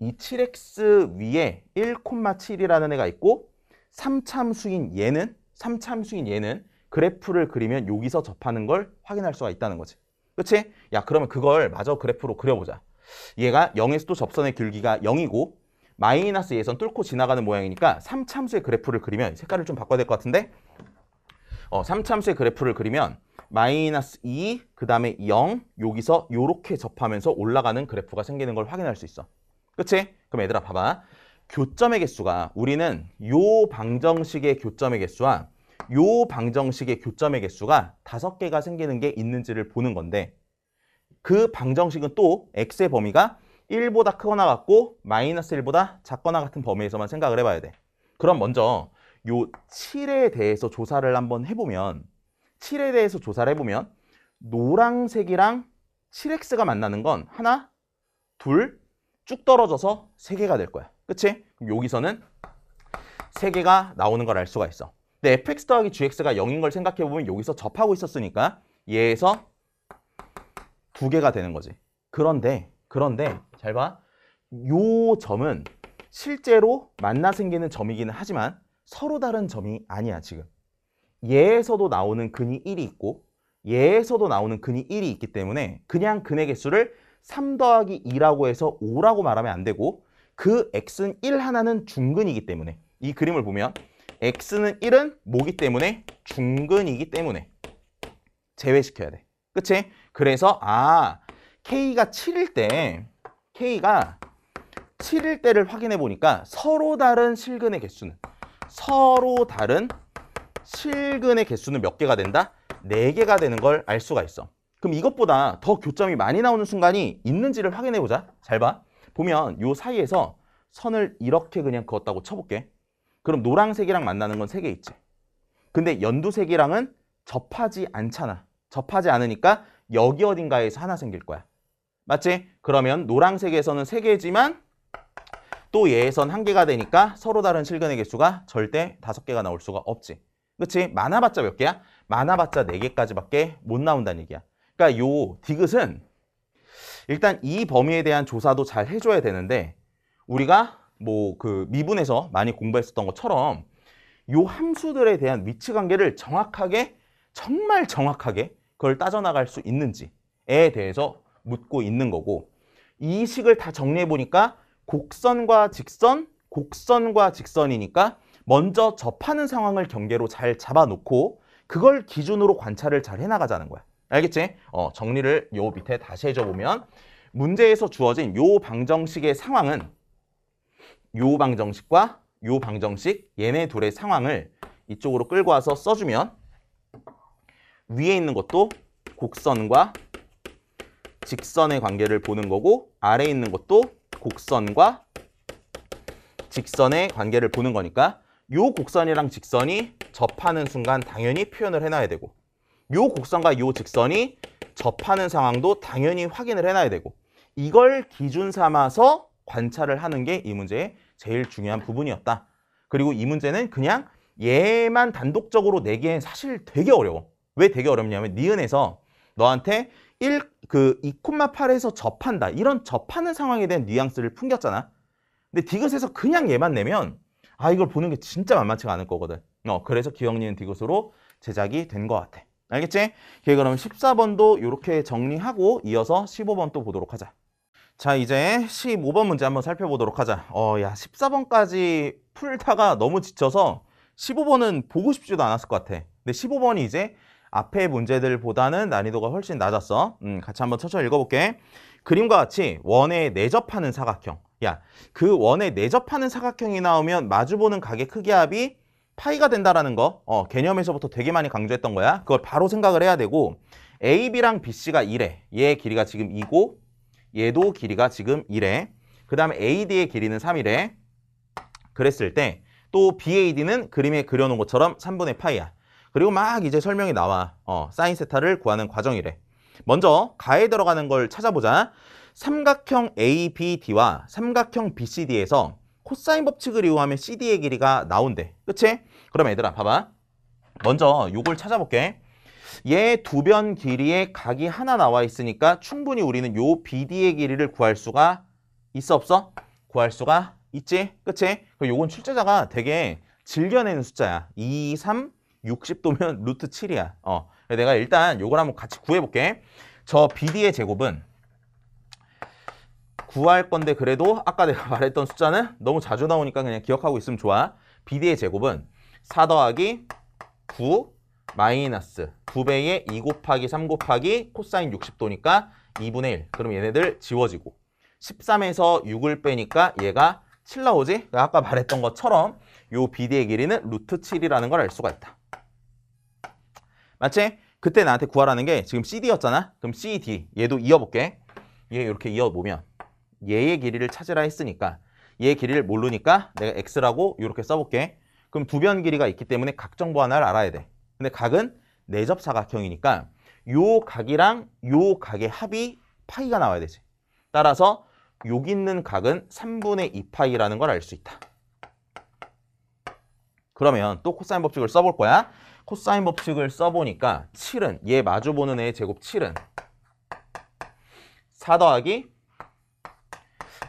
S1: 이 7x 위에 1,7이라는 애가 있고 3참수인 얘는 3참수인 얘는 그래프를 그리면 여기서 접하는 걸 확인할 수가 있다는 거지. 그치? 야 그러면 그걸 마저 그래프로 그려보자. 얘가 0에서도 접선의 길기가 0이고 마이너스 예선 뚫고 지나가는 모양이니까 3참수의 그래프를 그리면 색깔을 좀 바꿔야 될 것 같은데 어, 3참수의 그래프를 그리면 마이너스 2, 그 다음에 0, 여기서 이렇게 접하면서 올라가는 그래프가 생기는 걸 확인할 수 있어. 그치? 그럼 얘들아 봐봐. 교점의 개수가 우리는 요 방정식의 교점의 개수와 요 방정식의 교점의 개수가 다섯 개가 생기는 게 있는지를 보는 건데 그 방정식은 또 x의 범위가 1보다 크거나 같고 마이너스 1보다 작거나 같은 범위에서만 생각을 해봐야 돼. 그럼 먼저 요 7에 대해서 조사를 한번 해보면 7에 대해서 조사를 해보면 노랑색이랑 7x가 만나는 건 하나, 둘, 쭉 떨어져서 세개가될 거야. 그치? 그럼 여기서는 세개가 나오는 걸 알 수가 있어. 근데 네, fx 더하기 gx가 0인 걸 생각해보면 여기서 접하고 있었으니까 얘에서 두 개가 되는 거지. 그런데 그런데 잘 봐. 요 점은 실제로 만나 생기는 점이기는 하지만 서로 다른 점이 아니야 지금. 얘에서도 나오는 근이 1이 있고 얘에서도 나오는 근이 1이 있기 때문에 그냥 근의 개수를 3 더하기 2라고 해서 5라고 말하면 안 되고 그 x는 1 하나는 중근이기 때문에 이 그림을 보면 x는 1은 뭐기 때문에 중근이기 때문에 제외시켜야 돼. 그치? 그래서 아 k가 7일 때 k가 7일 때를 확인해 보니까 서로 다른 실근의 개수는 서로 다른 실근의 개수는 몇 개가 된다? 4개가 되는 걸 알 수가 있어. 그럼 이것보다 더 교점이 많이 나오는 순간이 있는지를 확인해 보자. 잘 봐. 보면 요 사이에서 선을 이렇게 그냥 그었다고 쳐볼게. 그럼 노랑색이랑 만나는 건 세 개 있지. 근데 연두색이랑은 접하지 않잖아. 접하지 않으니까 여기 어딘가에서 하나 생길 거야. 맞지? 그러면 노랑색에서는세 개지만 또 얘에선 한 개가 되니까 서로 다른 실근의 개수가 절대 다섯 개가 나올 수가 없지. 그렇지? 많아봤자 몇 개야? 많아봤자 네 개까지밖에 못 나온다는 얘기야. 그러니까 요 디귿은 일단 이 범위에 대한 조사도 잘 해줘야 되는데 우리가 뭐그 미분에서 많이 공부했었던 것처럼 요 함수들에 대한 위치 관계를 정확하게 정말 정확하게 그걸 따져나갈 수 있는지에 대해서 묻고 있는 거고 이 식을 다 정리해 보니까 곡선과 직선, 곡선과 직선이니까 먼저 접하는 상황을 경계로 잘 잡아놓고 그걸 기준으로 관찰을 잘 해나가자는 거야. 알겠지? 어, 정리를 요 밑에 다시 해줘 보면 문제에서 주어진 요 방정식의 상황은 요 방정식과 요 방정식 얘네 둘의 상황을 이쪽으로 끌고 와서 써주면 위에 있는 것도 곡선과 직선의 관계를 보는 거고 아래에 있는 것도 곡선과 직선의 관계를 보는 거니까 요 곡선이랑 직선이 접하는 순간 당연히 표현을 해놔야 되고 요 곡선과 요 직선이 접하는 상황도 당연히 확인을 해놔야 되고 이걸 기준 삼아서 관찰을 하는 게 이 문제의 제일 중요한 부분이었다. 그리고 이 문제는 그냥 얘만 단독적으로 내기엔 사실 되게 어려워. 왜 되게 어렵냐면 니은에서 너한테 1, 그 2,8에서 접한다. 이런 접하는 상황에 대한 뉘앙스를 풍겼잖아. 근데 디귿에서 그냥 얘만 내면 아 이걸 보는 게 진짜 만만치가 않을 거거든. 어 그래서 기억니은 디귿으로 제작이 된 것 같아. 알겠지? 그럼 14번도 이렇게 정리하고 이어서 15번 또 보도록 하자. 자 이제 15번 문제 한번 살펴보도록 하자 어야 14번까지 풀다가 너무 지쳐서 15번은 보고 싶지도 않았을 것 같아 근데 15번이 이제 앞에 문제들보다는 난이도가 훨씬 낮았어 음, 같이 한번 천천 읽어볼게 그림과 같이 원에 내접하는 사각형 야 그 원에 내접하는 사각형이 나오면 마주보는 각의 크기 합이 파이가 된다라는 거 어, 개념에서부터 되게 많이 강조했던 거야 그걸 바로 생각을 해야 되고 AB랑 BC가 이래얘 길이가 지금 2고 얘도 길이가 지금 1에 그 다음에 AD의 길이는 3이래 그랬을 때 또 BAD는 그림에 그려놓은 것처럼 3분의 파이야 그리고 막 이제 설명이 나와 어, 사인 세타를 구하는 과정이래 먼저 가에 들어가는 걸 찾아보자 삼각형 ABD와 삼각형 BCD에서 코사인 법칙을 이용하면 CD의 길이가 나온대 그치? 그럼 얘들아 봐봐 먼저 요걸 찾아볼게 얘두변길이에 각이 하나 나와 있으니까 충분히 우리는 요 BD의 길이를 구할 수가 있어 없어? 구할 수가 있지? 그치? 그리고 요건 출제자가 되게 즐겨내는 숫자야. 2, 3, 60도면 루트 7이야. 어. 내가 일단 요걸 한번 같이 구해볼게. 저 BD의 제곱은 구할 건데 그래도 아까 내가 말했던 숫자는 너무 자주 나오니까 그냥 기억하고 있으면 좋아. BD의 제곱은 4 더하기 9 마이너스 9배의 2 곱하기 3 곱하기 코사인 60도니까 2분의 1. 그럼 얘네들 지워지고 13에서 6을 빼니까 얘가 7 나오지? 아까 말했던 것처럼 요 BD의 길이는 루트 7이라는 걸 알 수가 있다. 마치 그때 나한테 구하라는 게 지금 CD였잖아? 그럼 CD, 얘도 이어볼게. 얘 이렇게 이어보면 얘의 길이를 찾으라 했으니까 얘 길이를 모르니까 내가 X라고 이렇게 써볼게. 그럼 두 변 길이가 있기 때문에 각 정보 하나를 알아야 돼. 근데 각은 내접 네 사각형이니까 요 각이랑 요 각의 합이 파이가 나와야 되지. 따라서 여기 있는 각은 3분의 2 파이라는 걸 알 수 있다. 그러면 또 코사인 법칙을 써볼 거야. 코사인 법칙을 써보니까 7은 얘 마주보는 애의 제곱 7은 4 더하기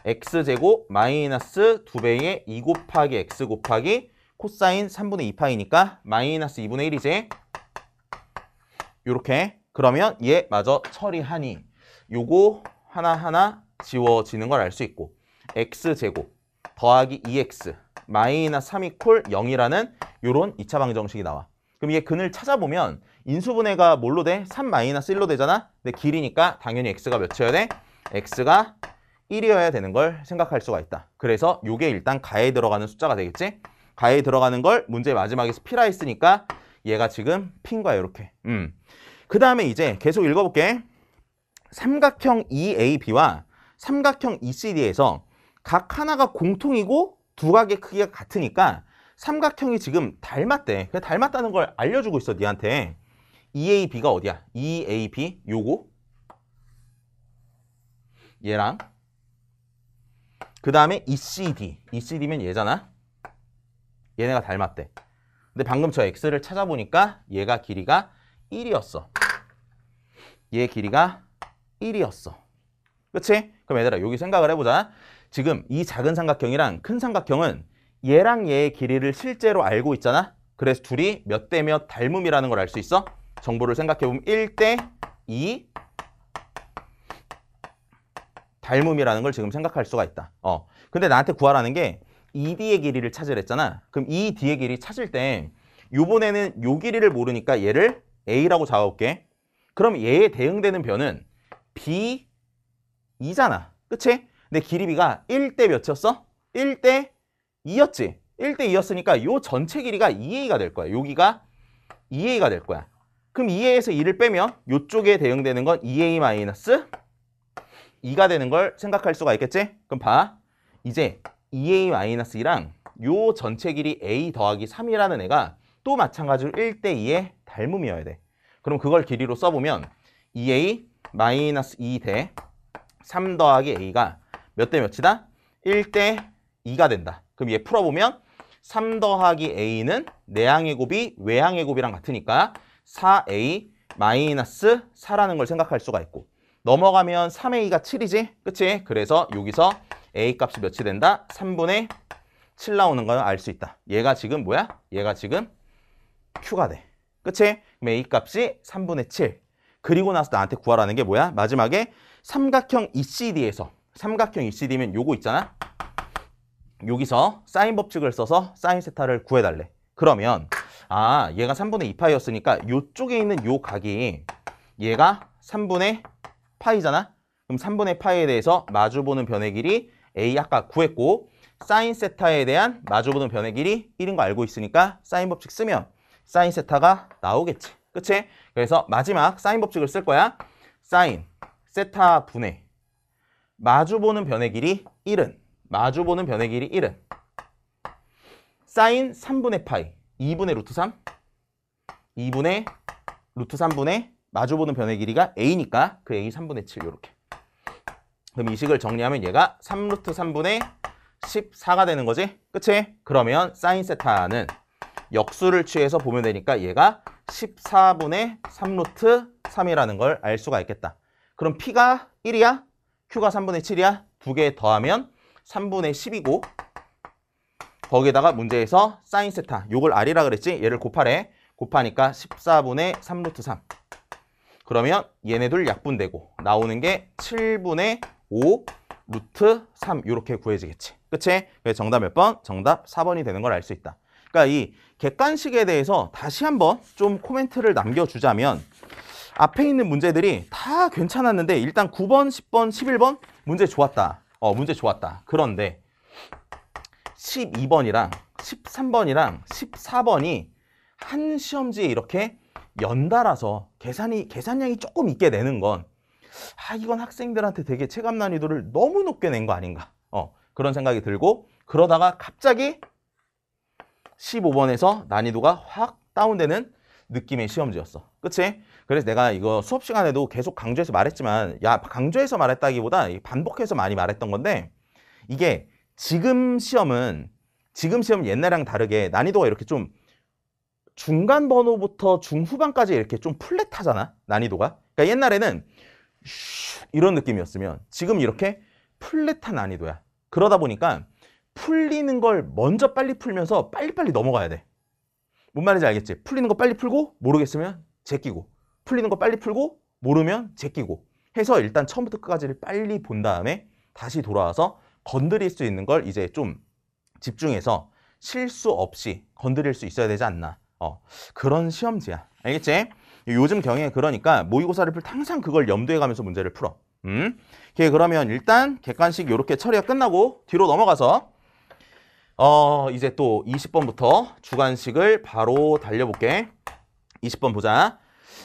S1: x제곱 마이너스 2배의 2 곱하기 x 곱하기 코사인 3분의 2파이니까 마이너스 2분의 1이지. 요렇게 그러면 얘 마저 처리하니 요거 하나하나 지워지는 걸 알 수 있고 x제곱 더하기 2x e 마이너스 3 이콜 0이라는 요런 2차 방정식이 나와. 그럼 얘 근을 찾아보면 인수분해가 뭘로 돼? 3 마이너스 1로 되잖아? 근데 길이니까 당연히 x가 몇이어야 돼? x가 1이어야 되는 걸 생각할 수가 있다. 그래서 요게 일단 가에 들어가는 숫자가 되겠지? 가에 들어가는 걸 문제 마지막에 스피라 했으니까 얘가 지금 핀 거야 이렇게 음. 그 다음에 이제 계속 읽어볼게 삼각형 EAB와 삼각형 ECD에서 각 하나가 공통이고 두각의 크기가 같으니까 삼각형이 지금 닮았대 그냥 닮았다는 걸 알려주고 있어 니한테 EAB가 어디야? EAB 요거 얘랑 그 다음에 ECD ECD면 얘잖아 얘네가 닮았대. 근데 방금 저 x를 찾아보니까 얘가 길이가 1이었어. 얘 길이가 1이었어. 그치? 그럼 얘들아 여기 생각을 해보자. 지금 이 작은 삼각형이랑 큰 삼각형은 얘랑 얘의 길이를 실제로 알고 있잖아. 그래서 둘이 몇 대 몇 닮음이라는 걸 알 수 있어. 정보를 생각해보면 1대 2 닮음이라는 걸 지금 생각할 수가 있다. 어. 근데 나한테 구하라는 게 2D의 길이를 찾으랬잖아. 그럼 이 D의 길이 찾을 때 요번에는 요 길이를 모르니까 얘를 A라고 잡아볼게. 그럼 얘에 대응되는 변은 B, 2잖아. 그치? 근데 길이비가 1대 몇이었어? 1대 2였지. 1대 2였으니까 요 전체 길이가 2A가 될 거야. 여기가 2A가 될 거야. 그럼 2A에서 2를 빼면 요쪽에 대응되는 건 2A 마이너스 2가 되는 걸 생각할 수가 있겠지? 그럼 봐. 이제 2a-1이랑 요 전체 길이 a 더하기 3이라는 애가 또 마찬가지로 1대2의 닮음이어야 돼. 그럼 그걸 길이로 써보면 2a 마이너스 2대 3 더하기 a가 몇 대 몇이다? 1대 2가 된다. 그럼 얘 풀어보면 3 더하기 a는 내항의 곱이 외항의 곱이랑 같으니까 4a 마이너스 4라는 걸 생각할 수가 있고 넘어가면 3a가 7이지? 그치? 그래서 여기서 A 값이 몇이 된다? 3분의 7 나오는 건 알 수 있다. 얘가 지금 뭐야? 얘가 지금 Q가 돼. 그치? 그럼 A 값이 3분의 7. 그리고 나서 나한테 구하라는 게 뭐야? 마지막에 삼각형 ECD에서 삼각형 ECD면 요거 있잖아? 여기서 사인 법칙을 써서 사인 세타를 구해달래. 그러면 아 얘가 3분의 2파이였으니까 요쪽에 있는 요 각이 얘가 3분의 파이잖아. 그럼 3분의 파이에 대해서 마주보는 변의 길이 A 아까 구했고 사인 세타에 대한 마주보는 변의 길이 1인 거 알고 있으니까 사인 법칙 쓰면 사인 세타가 나오겠지. 그치? 그래서 마지막 사인 법칙을 쓸 거야. 사인 세타 분의 마주보는 변의 길이 1은 마주보는 변의 길이 1은 사인 3분의 파이 2분의 루트 3 2분의 루트 3분의 마주보는 변의 길이가 a니까 그 a 3분의 7 이렇게 그럼 이 식을 정리하면 얘가 3루트 3분의 14가 되는 거지? 그치? 그러면 사인 세타는 역수를 취해서 보면 되니까 얘가 14분의 3루트 3이라는 걸 알 수가 있겠다. 그럼 P가 1이야? Q가 3분의 7이야? 두 개 더하면 3분의 10이고 거기에다가 문제에서 사인 세타 요걸 R이라 그랬지? 얘를 곱하래. 곱하니까 14분의 3루트 3. 그러면 얘네 둘 약분되고 나오는 게 7분의 5 루트 3 이렇게 구해지겠지. 그치? 그래서 정답 몇 번? 정답 4번이 되는 걸 알 수 있다. 그러니까 이 객관식에 대해서 다시 한번 좀 코멘트를 남겨주자면 앞에 있는 문제들이 다 괜찮았는데 일단 9번, 10번, 11번 문제 좋았다. 어, 문제 좋았다. 그런데 12번이랑 13번이랑 14번이 한 시험지에 이렇게 연달아서 계산이 계산량이 조금 있게 되는 건아 이건 학생들한테 되게 체감 난이도를 너무 높게 낸 거 아닌가 어, 그런 생각이 들고 그러다가 갑자기 15번에서 난이도가 확 다운되는 느낌의 시험지였어 그치? 그래서 내가 이거 수업 시간에도 계속 강조해서 말했지만 야 강조해서 말했다기보다 반복해서 많이 말했던 건데 이게 지금 시험은 지금 시험 옛날이랑 다르게 난이도가 이렇게 좀 중간 번호부터 중후반까지 이렇게 좀 플랫하잖아 난이도가 그러니까 옛날에는 이런 느낌이었으면 지금 이렇게 플랫한 난이도야. 그러다 보니까 풀리는 걸 먼저 빨리 풀면서 빨리빨리 넘어가야 돼. 뭔 말인지 알겠지? 풀리는 거 빨리 풀고 모르겠으면 제끼고 풀리는 거 빨리 풀고 모르면 제끼고 해서 일단 처음부터 끝까지를 빨리 본 다음에 다시 돌아와서 건드릴 수 있는 걸 이제 좀 집중해서 실수 없이 건드릴 수 있어야 되지 않나 어, 그런 시험지야 알겠지? 요즘 경향이 그러니까 모의고사를 풀 항상 그걸 염두에 가면서 문제를 풀어. 음? 걔 그러면 일단 객관식 이렇게 처리가 끝나고 뒤로 넘어가서 어 이제 또 20번부터 주관식을 바로 달려볼게. 20번 보자.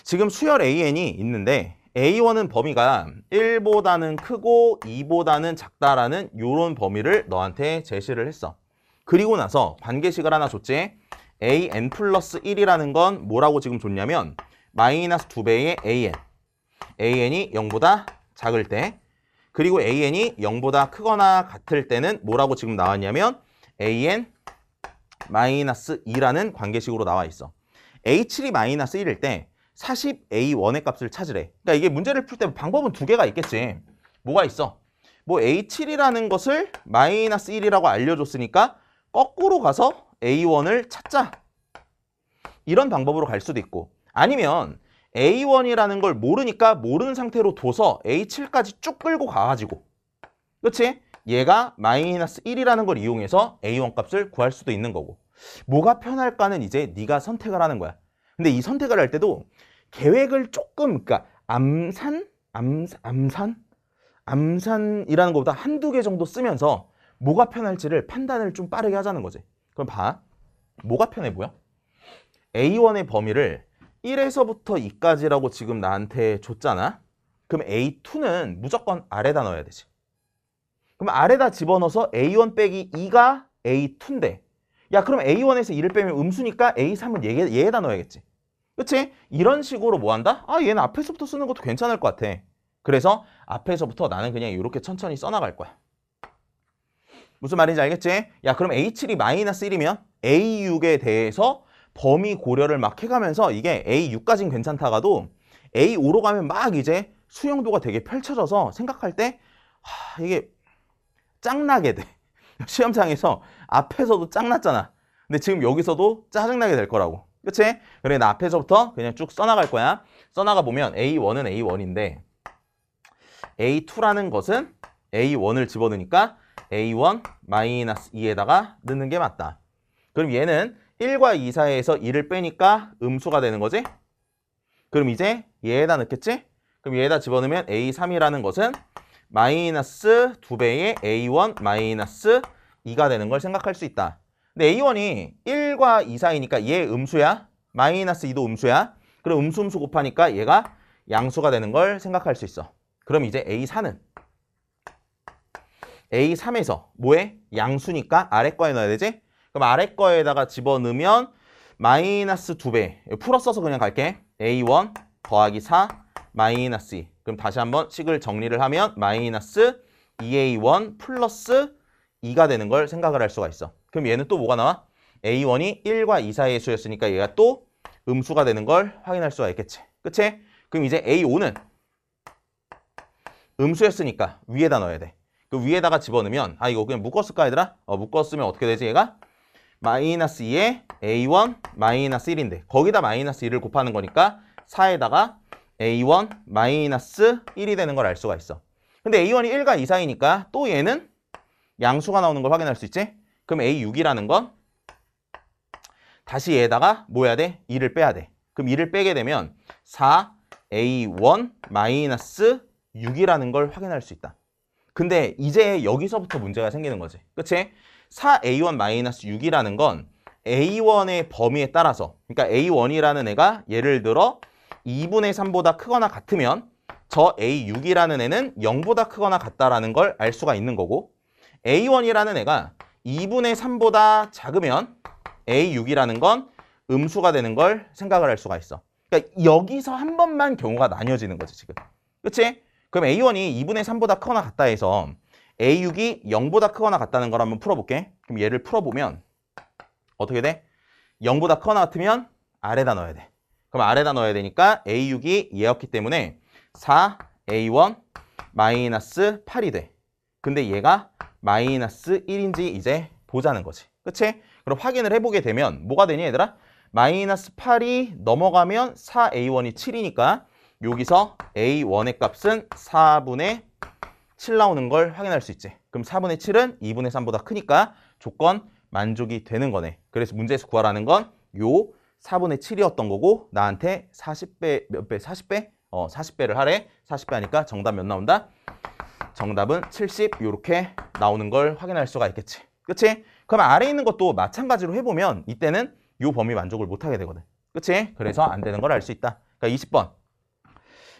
S1: 지금 수열 AN이 있는데 A1은 범위가 1보다는 크고 2보다는 작다라는 이런 범위를 너한테 제시를 했어. 그리고 나서 관계식을 하나 줬지. AN 플러스 1이라는 건 뭐라고 지금 줬냐면 마이너스 2배의 an. an이 0보다 작을 때 그리고 an이 0보다 크거나 같을 때는 뭐라고 지금 나왔냐면 an 마이너스 2라는 관계식으로 나와 있어. a7이 마이너스 1일 때 40a1의 값을 찾으래. 그러니까 이게 문제를 풀 때 방법은 두 개가 있겠지. 뭐가 있어? 뭐 a7이라는 것을 마이너스 1이라고 알려줬으니까 거꾸로 가서 a1을 찾자. 이런 방법으로 갈 수도 있고 아니면 A1이라는 걸 모르니까 모르는 상태로 둬서 A7까지 쭉 끌고 가가지고 그렇지? 얘가 마이너스 1이라는 걸 이용해서 A1 값을 구할 수도 있는 거고 뭐가 편할까는 이제 네가 선택을 하는 거야 근데 이 선택을 할 때도 계획을 조금 그니까 암산? 암, 암산? 암산이라는 것보다 한두 개 정도 쓰면서 뭐가 편할지를 판단을 좀 빠르게 하자는 거지 그럼 봐 뭐가 편해 보여? A1의 범위를 1에서부터 2까지라고 지금 나한테 줬잖아. 그럼 A2는 무조건 아래다 넣어야 되지. 그럼 아래다 집어넣어서 A1 빼기 2가 A2인데 야 그럼 A1에서 2를 빼면 음수니까 A3을 얘, 얘에다 넣어야겠지. 그치? 이런 식으로 뭐 한다? 아 얘는 앞에서부터 쓰는 것도 괜찮을 것 같아. 그래서 앞에서부터 나는 그냥 이렇게 천천히 써나갈 거야. 무슨 말인지 알겠지? 야 그럼 A7이 마이너스 1이면 A6에 대해서 범위 고려를 막 해가면서 이게 A6까지는 괜찮다가도 A5로 가면 막 이제 수용도가 되게 펼쳐져서 생각할 때 하, 이게 짱나게 돼. 시험장에서 앞에서도 짱났잖아. 근데 지금 여기서도 짜증나게 될 거라고. 그치? 그래, 나 앞에서부터 그냥 쭉 써나갈 거야. 써나가 보면 A1은 A1인데 A2라는 것은 A1을 집어넣으니까 A1 마이너스 2에다가 넣는 게 맞다. 그럼 얘는 1과 2 사이에서 2를 빼니까 음수가 되는 거지? 그럼 이제 얘에다 넣겠지? 그럼 얘에다 집어넣으면 A3이라는 것은 마이너스 2배의 A1 마이너스 2가 되는 걸 생각할 수 있다. 근데 A1이 1과 2 사이니까 얘 음수야. 마이너스 2도 음수야. 그럼 음수음수 곱하니까 얘가 양수가 되는 걸 생각할 수 있어. 그럼 이제 A4는 A3에서 뭐에? 양수니까 아래 거에 넣어야 되지? 그럼 아래 거에다가 집어넣으면 마이너스 두 배 풀어 써서 그냥 갈게. A1 더하기 4 마이너스 2. 그럼 다시 한번 식을 정리를 하면 마이너스 2A1 플러스 2가 되는 걸 생각을 할 수가 있어. 그럼 얘는 또 뭐가 나와? A1이 1과 2 사이의 수였으니까 얘가 또 음수가 되는 걸 확인할 수가 있겠지. 그치? 그럼 이제 A5는 음수였으니까 위에다 넣어야 돼. 그 위에다가 집어넣으면 아 이거 그냥 묶었을까 얘들아? 어 묶었으면 어떻게 되지 얘가? 마이너스 2에 a1 마이너스 1인데 거기다 마이너스 2를 곱하는 거니까 4에다가 a1 마이너스 1이 되는 걸 알 수가 있어. 근데 a1이 1과 2 사이니까 또 얘는 양수가 나오는 걸 확인할 수 있지? 그럼 a6이라는 건 다시 얘에다가 뭐 해야 돼? 2를 빼야 돼. 그럼 2를 빼게 되면 4a1 마이너스 6이라는 걸 확인할 수 있다. 근데 이제 여기서부터 문제가 생기는 거지. 그치? 4a1-6이라는 건 a1의 범위에 따라서 그러니까 a1이라는 애가 예를 들어 2분의 3보다 크거나 같으면 저 a6이라는 애는 0보다 크거나 같다라는 걸 알 수가 있는 거고 a1이라는 애가 2분의 3보다 작으면 a6이라는 건 음수가 되는 걸 생각을 할 수가 있어. 그러니까 여기서 한 번만 경우가 나뉘어지는 거지 지금. 그렇지? 그럼 a1이 2분의 3보다 크거나 같다 해서 A6이 0보다 크거나 같다는 걸 한번 풀어볼게. 그럼 얘를 풀어보면 어떻게 돼? 0보다 크거나 같으면 아래다 넣어야 돼. 그럼 아래다 넣어야 되니까 A6이 얘였기 때문에 4A1 마이너스 8이 돼. 근데 얘가 마이너스 1인지 이제 보자는 거지. 그치? 그럼 확인을 해보게 되면 뭐가 되니 얘들아? 마이너스 8이 넘어가면 4A1이 7이니까 여기서 A1의 값은 4분의 7 나오는 걸 확인할 수 있지. 그럼 4분의 7은 2분의 3보다 크니까 조건 만족이 되는 거네. 그래서 문제에서 구하라는 건 요 4분의 7이었던 거고 나한테 40배 몇 배? 40배? 어, 40배를 하래. 40배 하니까 정답 몇 나온다? 정답은 70 요렇게 나오는 걸 확인할 수가 있겠지. 그치? 그럼 아래 있는 것도 마찬가지로 해보면 이때는 요 범위 만족을 못하게 되거든. 그치? 그래서 안 되는 걸 알 수 있다. 그러니까 20번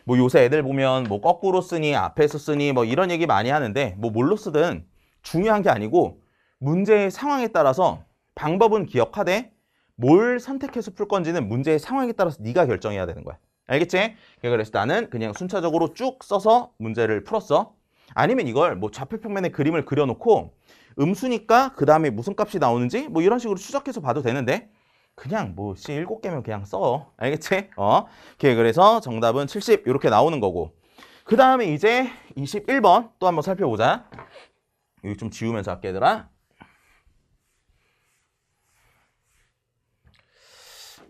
S1: 뭐 요새 애들 보면 뭐 거꾸로 쓰니 앞에서 쓰니 뭐 이런 얘기 많이 하는데 뭐 뭘로 쓰든 중요한 게 아니고 문제의 상황에 따라서 방법은 기억하되 뭘 선택해서 풀 건지는 문제의 상황에 따라서 네가 결정해야 되는 거야. 알겠지? 그러니까 그래서 나는 그냥 순차적으로 쭉 써서 문제를 풀었어. 아니면 이걸 뭐 좌표평면에 그림을 그려놓고 음수니까 그 다음에 무슨 값이 나오는지 뭐 이런 식으로 추적해서 봐도 되는데 그냥 뭐 C 곱개면 그냥 써 알겠지? 어 오케이 그래서 정답은 70 이렇게 나오는 거고 그 다음에 이제 21번 또 한번 살펴보자 여기 좀 지우면서 할게 얘들아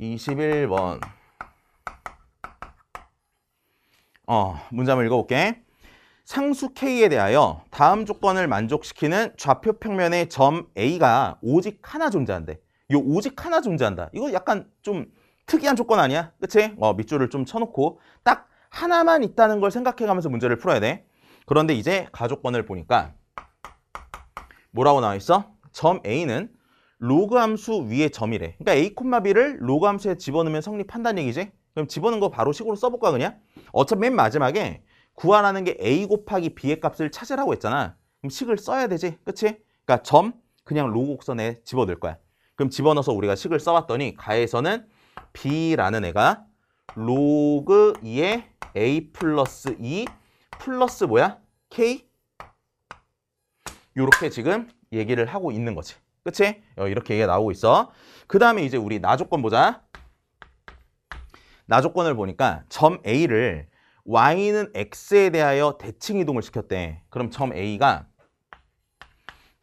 S1: 21번 어 문제 한번 읽어볼게 상수 K에 대하여 다음 조건을 만족시키는 좌표 평면의 점 A가 오직 하나 존재한대 요 오직 하나 존재한다. 이거 약간 좀 특이한 조건 아니야? 그치? 어, 밑줄을 좀 쳐놓고 딱 하나만 있다는 걸 생각해가면서 문제를 풀어야 돼. 그런데 이제 가족권을 보니까 뭐라고 나와 있어? 점 A는 로그 함수 위에 점이래. 그러니까 A, B를 로그 함수에 집어넣으면 성립한다는 얘기지? 그럼 집어넣은 거 바로 식으로 써볼까 그냥? 어차피 맨 마지막에 구하라는 게 A 곱하기 B의 값을 찾으라고 했잖아. 그럼 식을 써야 되지. 그치? 그러니까 점 그냥 로그 곡선에 집어넣을 거야. 그럼 집어넣어서 우리가 식을 써봤더니 가에서는 B라는 애가 로그 2에 A 플러스 2 e 플러스 뭐야? K? 이렇게 지금 얘기를 하고 있는 거지. 그치? 어, 이렇게 얘기가 나오고 있어. 그 다음에 이제 우리 나조건 보자. 나조건을 보니까 점 A를 y는 x에 대하여 대칭 이동을 시켰대. 그럼 점 A가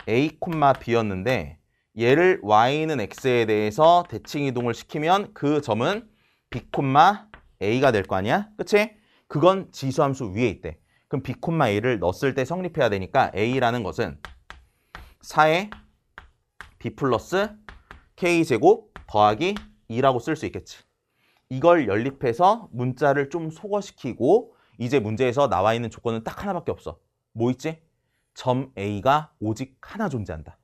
S1: a, b였는데 얘를 y는 x에 대해서 대칭 이동을 시키면 그 점은 b, a가 될 거 아니야? 그치? 그건 지수함수 위에 있대. 그럼 b, a를 넣었을 때 성립해야 되니까 a라는 것은 4의 b 플러스 k제곱 더하기 2라고 쓸 수 있겠지. 이걸 연립해서 문자를 좀 소거시키고 이제 문제에서 나와 있는 조건은 딱 하나밖에 없어. 뭐 있지? 점 A가 오직 하나 존재한다.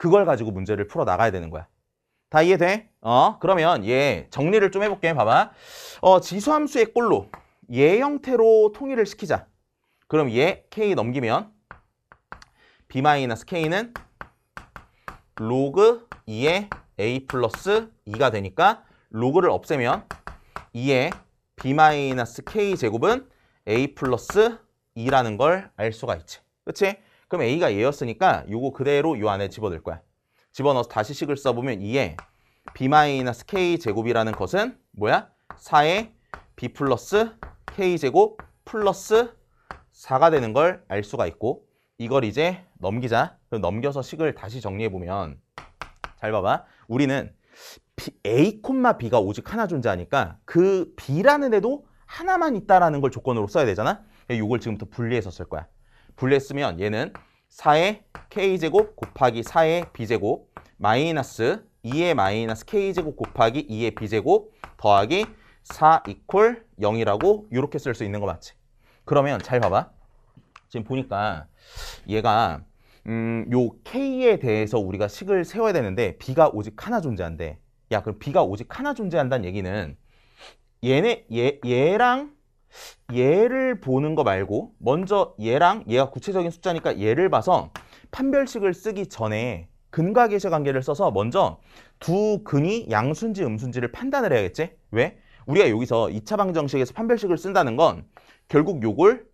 S1: 그걸 가지고 문제를 풀어 나가야 되는 거야. 다 이해돼? 어, 그러면 얘 예, 정리를 좀 해볼게. 봐봐. 어, 지수함수의 꼴로 얘 형태로 통일을 시키자. 그럼 얘 k 넘기면 b-k는 로그 2에 a 플러스 2가 되니까 로그를 없애면 2에 b-k 제곱은 a 플러스 2라는 걸 알 수가 있지. 그치? 그럼 A가 얘였으니까 요거 그대로 요 안에 집어넣을 거야. 집어넣어서 다시 식을 써보면 2에 B-K 제곱이라는 것은 뭐야? 4에 B 플러스 K 제곱 플러스 4가 되는 걸 알 수가 있고 이걸 이제 넘기자. 그럼 넘겨서 식을 다시 정리해보면 잘 봐봐. 우리는 A, B가 오직 하나 존재하니까 그 B라는 애도 하나만 있다라는 걸 조건으로 써야 되잖아. 이걸 지금부터 분리해서 쓸 거야. 분리했으면 얘는 4의 k제곱 곱하기 4의 b제곱 마이너스 2의 마이너스 k제곱 곱하기 2의 b제곱 더하기 4 이퀄 0이라고 이렇게 쓸 수 있는 거 맞지? 그러면 잘 봐봐. 지금 보니까 얘가 음, 요 k에 대해서 우리가 식을 세워야 되는데 b가 오직 하나 존재한대. 야 그럼 b가 오직 하나 존재한다는 얘기는 얘네 얘 얘랑 얘를 보는 거 말고 먼저 얘랑 얘가 구체적인 숫자니까 얘를 봐서 판별식을 쓰기 전에 근과 계시 관계를 써서 먼저 두 근이 양순지 음순지를 판단을 해야겠지? 왜? 우리가 여기서 이차 방정식에서 판별식을 쓴다는 건 결국 요걸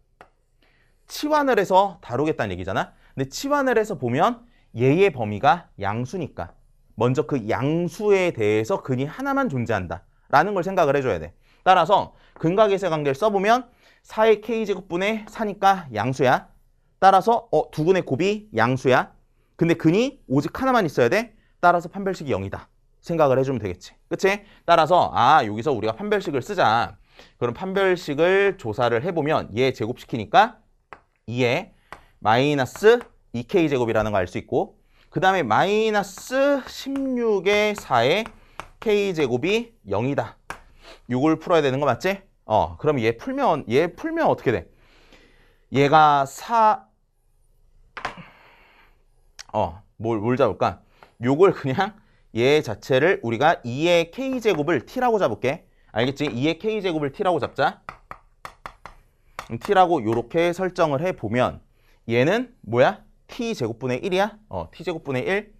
S1: 치환을 해서 다루겠다는 얘기잖아. 근데 치환을 해서 보면 얘의 범위가 양수니까 먼저 그 양수에 대해서 근이 하나만 존재한다 라는 걸 생각을 해줘야 돼. 따라서 근각에서의 관계를 써보면 4의 k제곱분의 4니까 양수야. 따라서 어, 두근의 곱이 양수야. 근데 근이 오직 하나만 있어야 돼. 따라서 판별식이 0이다. 생각을 해주면 되겠지. 그치? 따라서 아 여기서 우리가 판별식을 쓰자. 그럼 판별식을 조사를 해보면 얘 제곱시키니까 2에 마이너스 2k제곱이라는 거 알 수 있고 그 다음에 마이너스 16의 4의 k제곱이 0이다. 이걸 풀어야 되는 거 맞지? 어, 그럼 얘 풀면 얘 풀면 어떻게 돼? 얘가 4 어, 뭘, 뭘 잡을까? 요걸 그냥 얘 자체를 우리가 2의 k제곱을 t라고 잡을게. 알겠지? 2의 k제곱을 t라고 잡자. t라고 요렇게 설정을 해보면 얘는 뭐야? t제곱분의 1이야. 어, t제곱분의 1.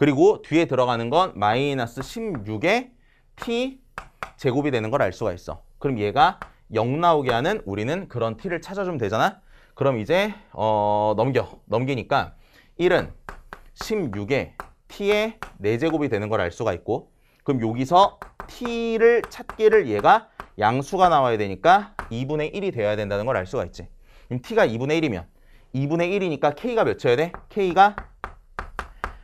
S1: 그리고 뒤에 들어가는 건 마이너스 16의 t 제곱이 되는 걸 알 수가 있어. 그럼 얘가 0 나오게 하는 우리는 그런 t를 찾아주면 되잖아. 그럼 이제 어, 넘겨. 넘기니까 1은 16의 t의 4제곱이 되는 걸 알 수가 있고 그럼 여기서 t를 찾기를 얘가 양수가 나와야 되니까 2분의 1이 돼야 된다는 걸 알 수가 있지. 그럼 t가 2분의 1이면 2분의 1이니까 k가 몇이어야 돼? k가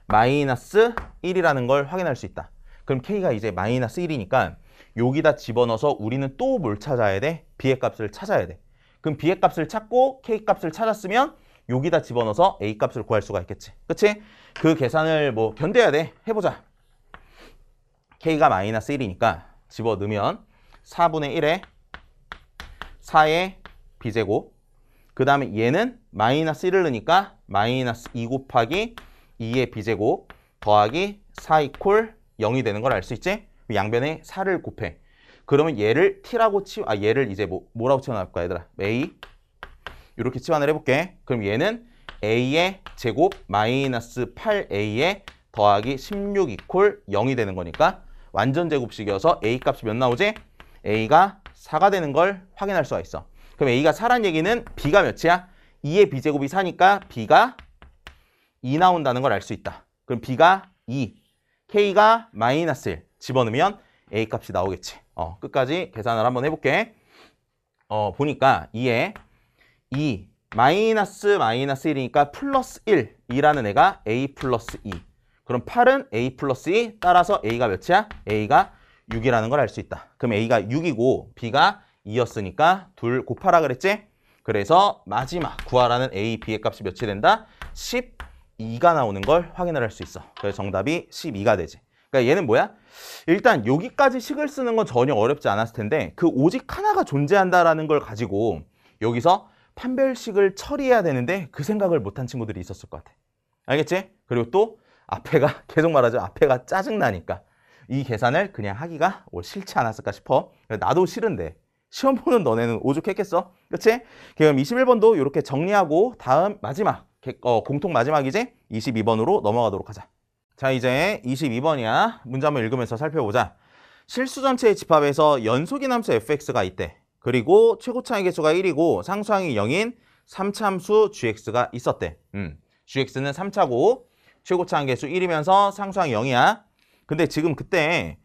S1: 마이너스 1이라는 걸 확인할 수 있다. 그럼 k가 이제 마이너스 1이니까 여기다 집어넣어서 우리는 또 뭘 찾아야 돼? b의 값을 찾아야 돼. 그럼 b의 값을 찾고 k 값을 찾았으면 여기다 집어넣어서 a 값을 구할 수가 있겠지. 그치? 그 계산을 뭐 견뎌야 돼. 해보자. k가 마이너스 1이니까 집어넣으면 4분의 1에 4의 b제곱 그 다음에 얘는 마이너스 1을 넣으니까 마이너스 2 곱하기 2의 b제곱 더하기 4 이콜 0이 되는 걸 알 수 있지? 그 양변에 4를 곱해. 그러면 얘를 t라고 치, 아 얘를 이제 뭐, 뭐라고 치환할까 얘들아? a 이렇게 치환을 해볼게. 그럼 얘는 a의 제곱 마이너스 8 a 의 더하기 16 이콜 0이 되는 거니까 완전 제곱식이어서 a 값이 몇 나오지? a가 4가 되는 걸 확인할 수가 있어. 그럼 a가 4란 얘기는 b가 몇이야? 2의 b제곱이 4니까 b가 2 나온다는 걸 알 수 있다. 그럼 B가 2, K가 마이너스 1 집어넣으면 A 값이 나오겠지. 어, 끝까지 계산을 한번 해볼게. 어, 보니까 2에 2 마이너스 마이너스 1이니까 플러스 1이라는 애가 A 플러스 2. 그럼 8은 A 플러스 2 따라서 A가 몇이야? A가 6이라는 걸 알 수 있다. 그럼 A가 6이고 B가 2였으니까 둘 곱하라 그랬지? 그래서 마지막 구하라는 A, B의 값이 몇이 된다? 10 12가 나오는 걸 확인을 할 수 있어. 그래서 정답이 12가 되지. 그러니까 얘는 뭐야? 일단 여기까지 식을 쓰는 건 전혀 어렵지 않았을 텐데 그 오직 하나가 존재한다라는 걸 가지고 여기서 판별식을 처리해야 되는데 그 생각을 못한 친구들이 있었을 것 같아. 알겠지? 그리고 또 앞에가 계속 말하죠. 앞에가 짜증나니까 이 계산을 그냥 하기가 싫지 않았을까 싶어. 나도 싫은데 시험 보는 너네는 오죽했겠어? 그치? 그럼 21번도 이렇게 정리하고 다음 마지막 어, 공통 마지막이지? 22번으로 넘어가도록 하자. 자, 이제 22번이야. 문제 한번 읽으면서 살펴보자. 실수 전체의 집합에서 연속인 함수 fx가 있대. 그리고 최고차의 개수가 1이고 상수항이 0인 3참수 gx가 있었대. 음, gx는 3차고 최고차항 개수 1이면서 상수항이 0이야. 근데 지금 그때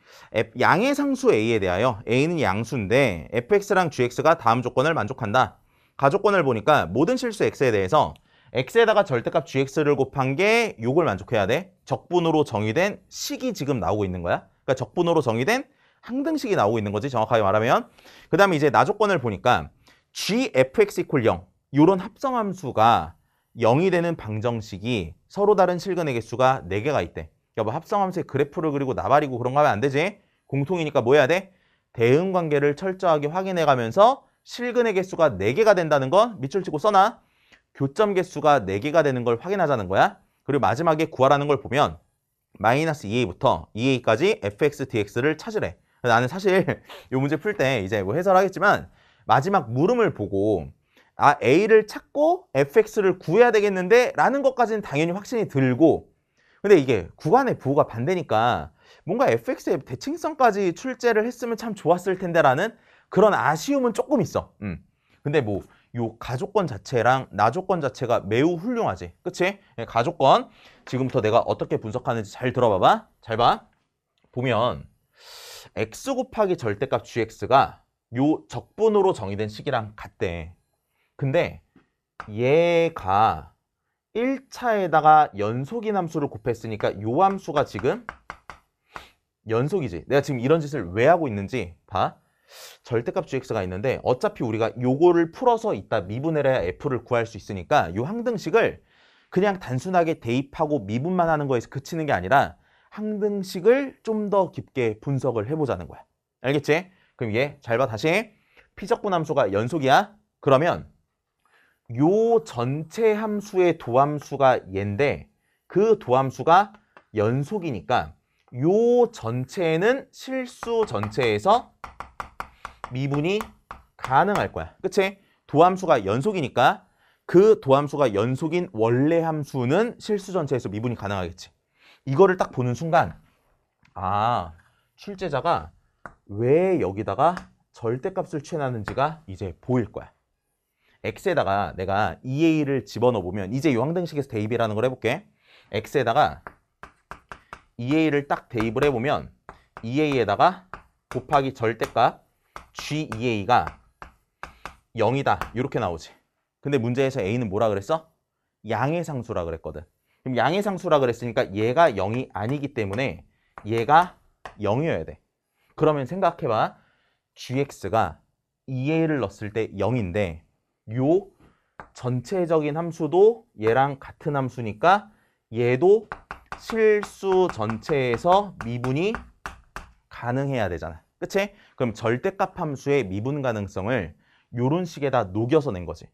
S1: 양의 상수 a에 대하여 a는 양수인데 fx랑 gx가 다음 조건을 만족한다. 가조건을 보니까 모든 실수 x에 대해서 x에다가 절대값 gx를 곱한 게 요걸 만족해야 돼. 적분으로 정의된 식이 지금 나오고 있는 거야. 그러니까 적분으로 정의된 항등식이 나오고 있는 거지 정확하게 말하면. 그 다음에 이제 나조건을 보니까 gfx 이퀄 0 요런 합성함수가 0이 되는 방정식이 서로 다른 실근의 개수가 4개가 있대. 그러 합성함수의 그래프를 그리고 나발이고 그런 거 하면 안 되지. 공통이니까 뭐 해야 돼? 대응 관계를 철저하게 확인해 가면서 실근의 개수가 4개가 된다는 건 밑줄 치고 써놔. 교점 개수가 4개가 되는 걸 확인하자는 거야. 그리고 마지막에 구하라는 걸 보면 마이너스 2a부터 2a까지 fx, dx를 찾으래. 나는 사실 이 문제 풀 때 이제 뭐 해설하겠지만 마지막 물음을 보고 아 a를 찾고 fx를 구해야 되겠는데 라는 것까지는 당연히 확신이 들고 근데 이게 구간의 부호가 반대니까 뭔가 fx의 대칭성까지 출제를 했으면 참 좋았을 텐데 라는 그런 아쉬움은 조금 있어. 음. 근데 뭐요 가족권 자체랑 나조건 자체가 매우 훌륭하지. 그치? 예, 가족권 지금부터 내가 어떻게 분석하는지 잘 들어봐봐. 잘 봐. 보면 x 곱하기 절대값 gx가 요 적분으로 정의된 식이랑 같대. 근데 얘가 1차에다가 연속인 함수를 곱했으니까 요 함수가 지금 연속이지. 내가 지금 이런 짓을 왜 하고 있는지 봐. 절대값 gx가 있는데 어차피 우리가 요거를 풀어서 이따 미분해야 f를 구할 수 있으니까 요 항등식을 그냥 단순하게 대입하고 미분만 하는 거에서 그치는 게 아니라 항등식을 좀 더 깊게 분석을 해보자는 거야. 알겠지? 그럼 얘 잘 봐 다시 피적분 함수가 연속이야. 그러면 요 전체 함수의 도함수가 얘인데 그 도함수가 연속이니까 요 전체는 실수 전체에서 미분이 가능할 거야. 그치? 도함수가 연속이니까 그 도함수가 연속인 원래 함수는 실수 전체에서 미분이 가능하겠지. 이거를 딱 보는 순간 아, 출제자가 왜 여기다가 절대값을 취해놨는지가 이제 보일 거야. x에다가 내가 2a를 집어넣어보면 이제 유황등식에서 대입이라는 걸 해볼게. x에다가 2a를 딱 대입을 해보면 2a에다가 곱하기 절대값 GEA가 0이다. 이렇게 나오지. 근데 문제에서 A는 뭐라 그랬어? 양의 상수라 그랬거든. 그럼 양의 상수라 그랬으니까 얘가 0이 아니기 때문에 얘가 0이어야 돼. 그러면 생각해봐. gx가 2a를 넣었을 때 0인데 요 전체적인 함수도 얘랑 같은 함수니까 얘도 실수 전체에서 미분이 가능해야 되잖아. 그치? 그럼 절대값 함수의 미분 가능성을 이런 식에다 녹여서 낸 거지.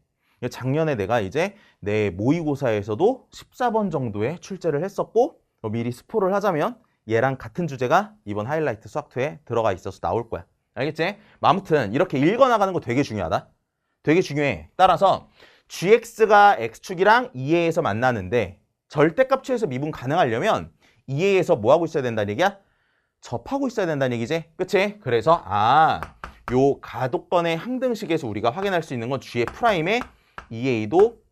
S1: 작년에 내가 이제 내 모의고사에서도 14번 정도에 출제를 했었고 어, 미리 스포를 하자면 얘랑 같은 주제가 이번 하이라이트 수학투에 들어가 있어서 나올 거야. 알겠지? 아무튼 이렇게 읽어나가는 거 되게 중요하다. 되게 중요해. 따라서 gx가 x축이랑 2a에서 만나는데 절대값 취에서 미분 가능하려면 2a에서 뭐하고 있어야 된다는 얘기야? 접하고 있어야 된다는 얘기지. 그치? 그래서 아, 요가독권의 항등식에서 우리가 확인할 수 있는 건 G의 프라임의 EA도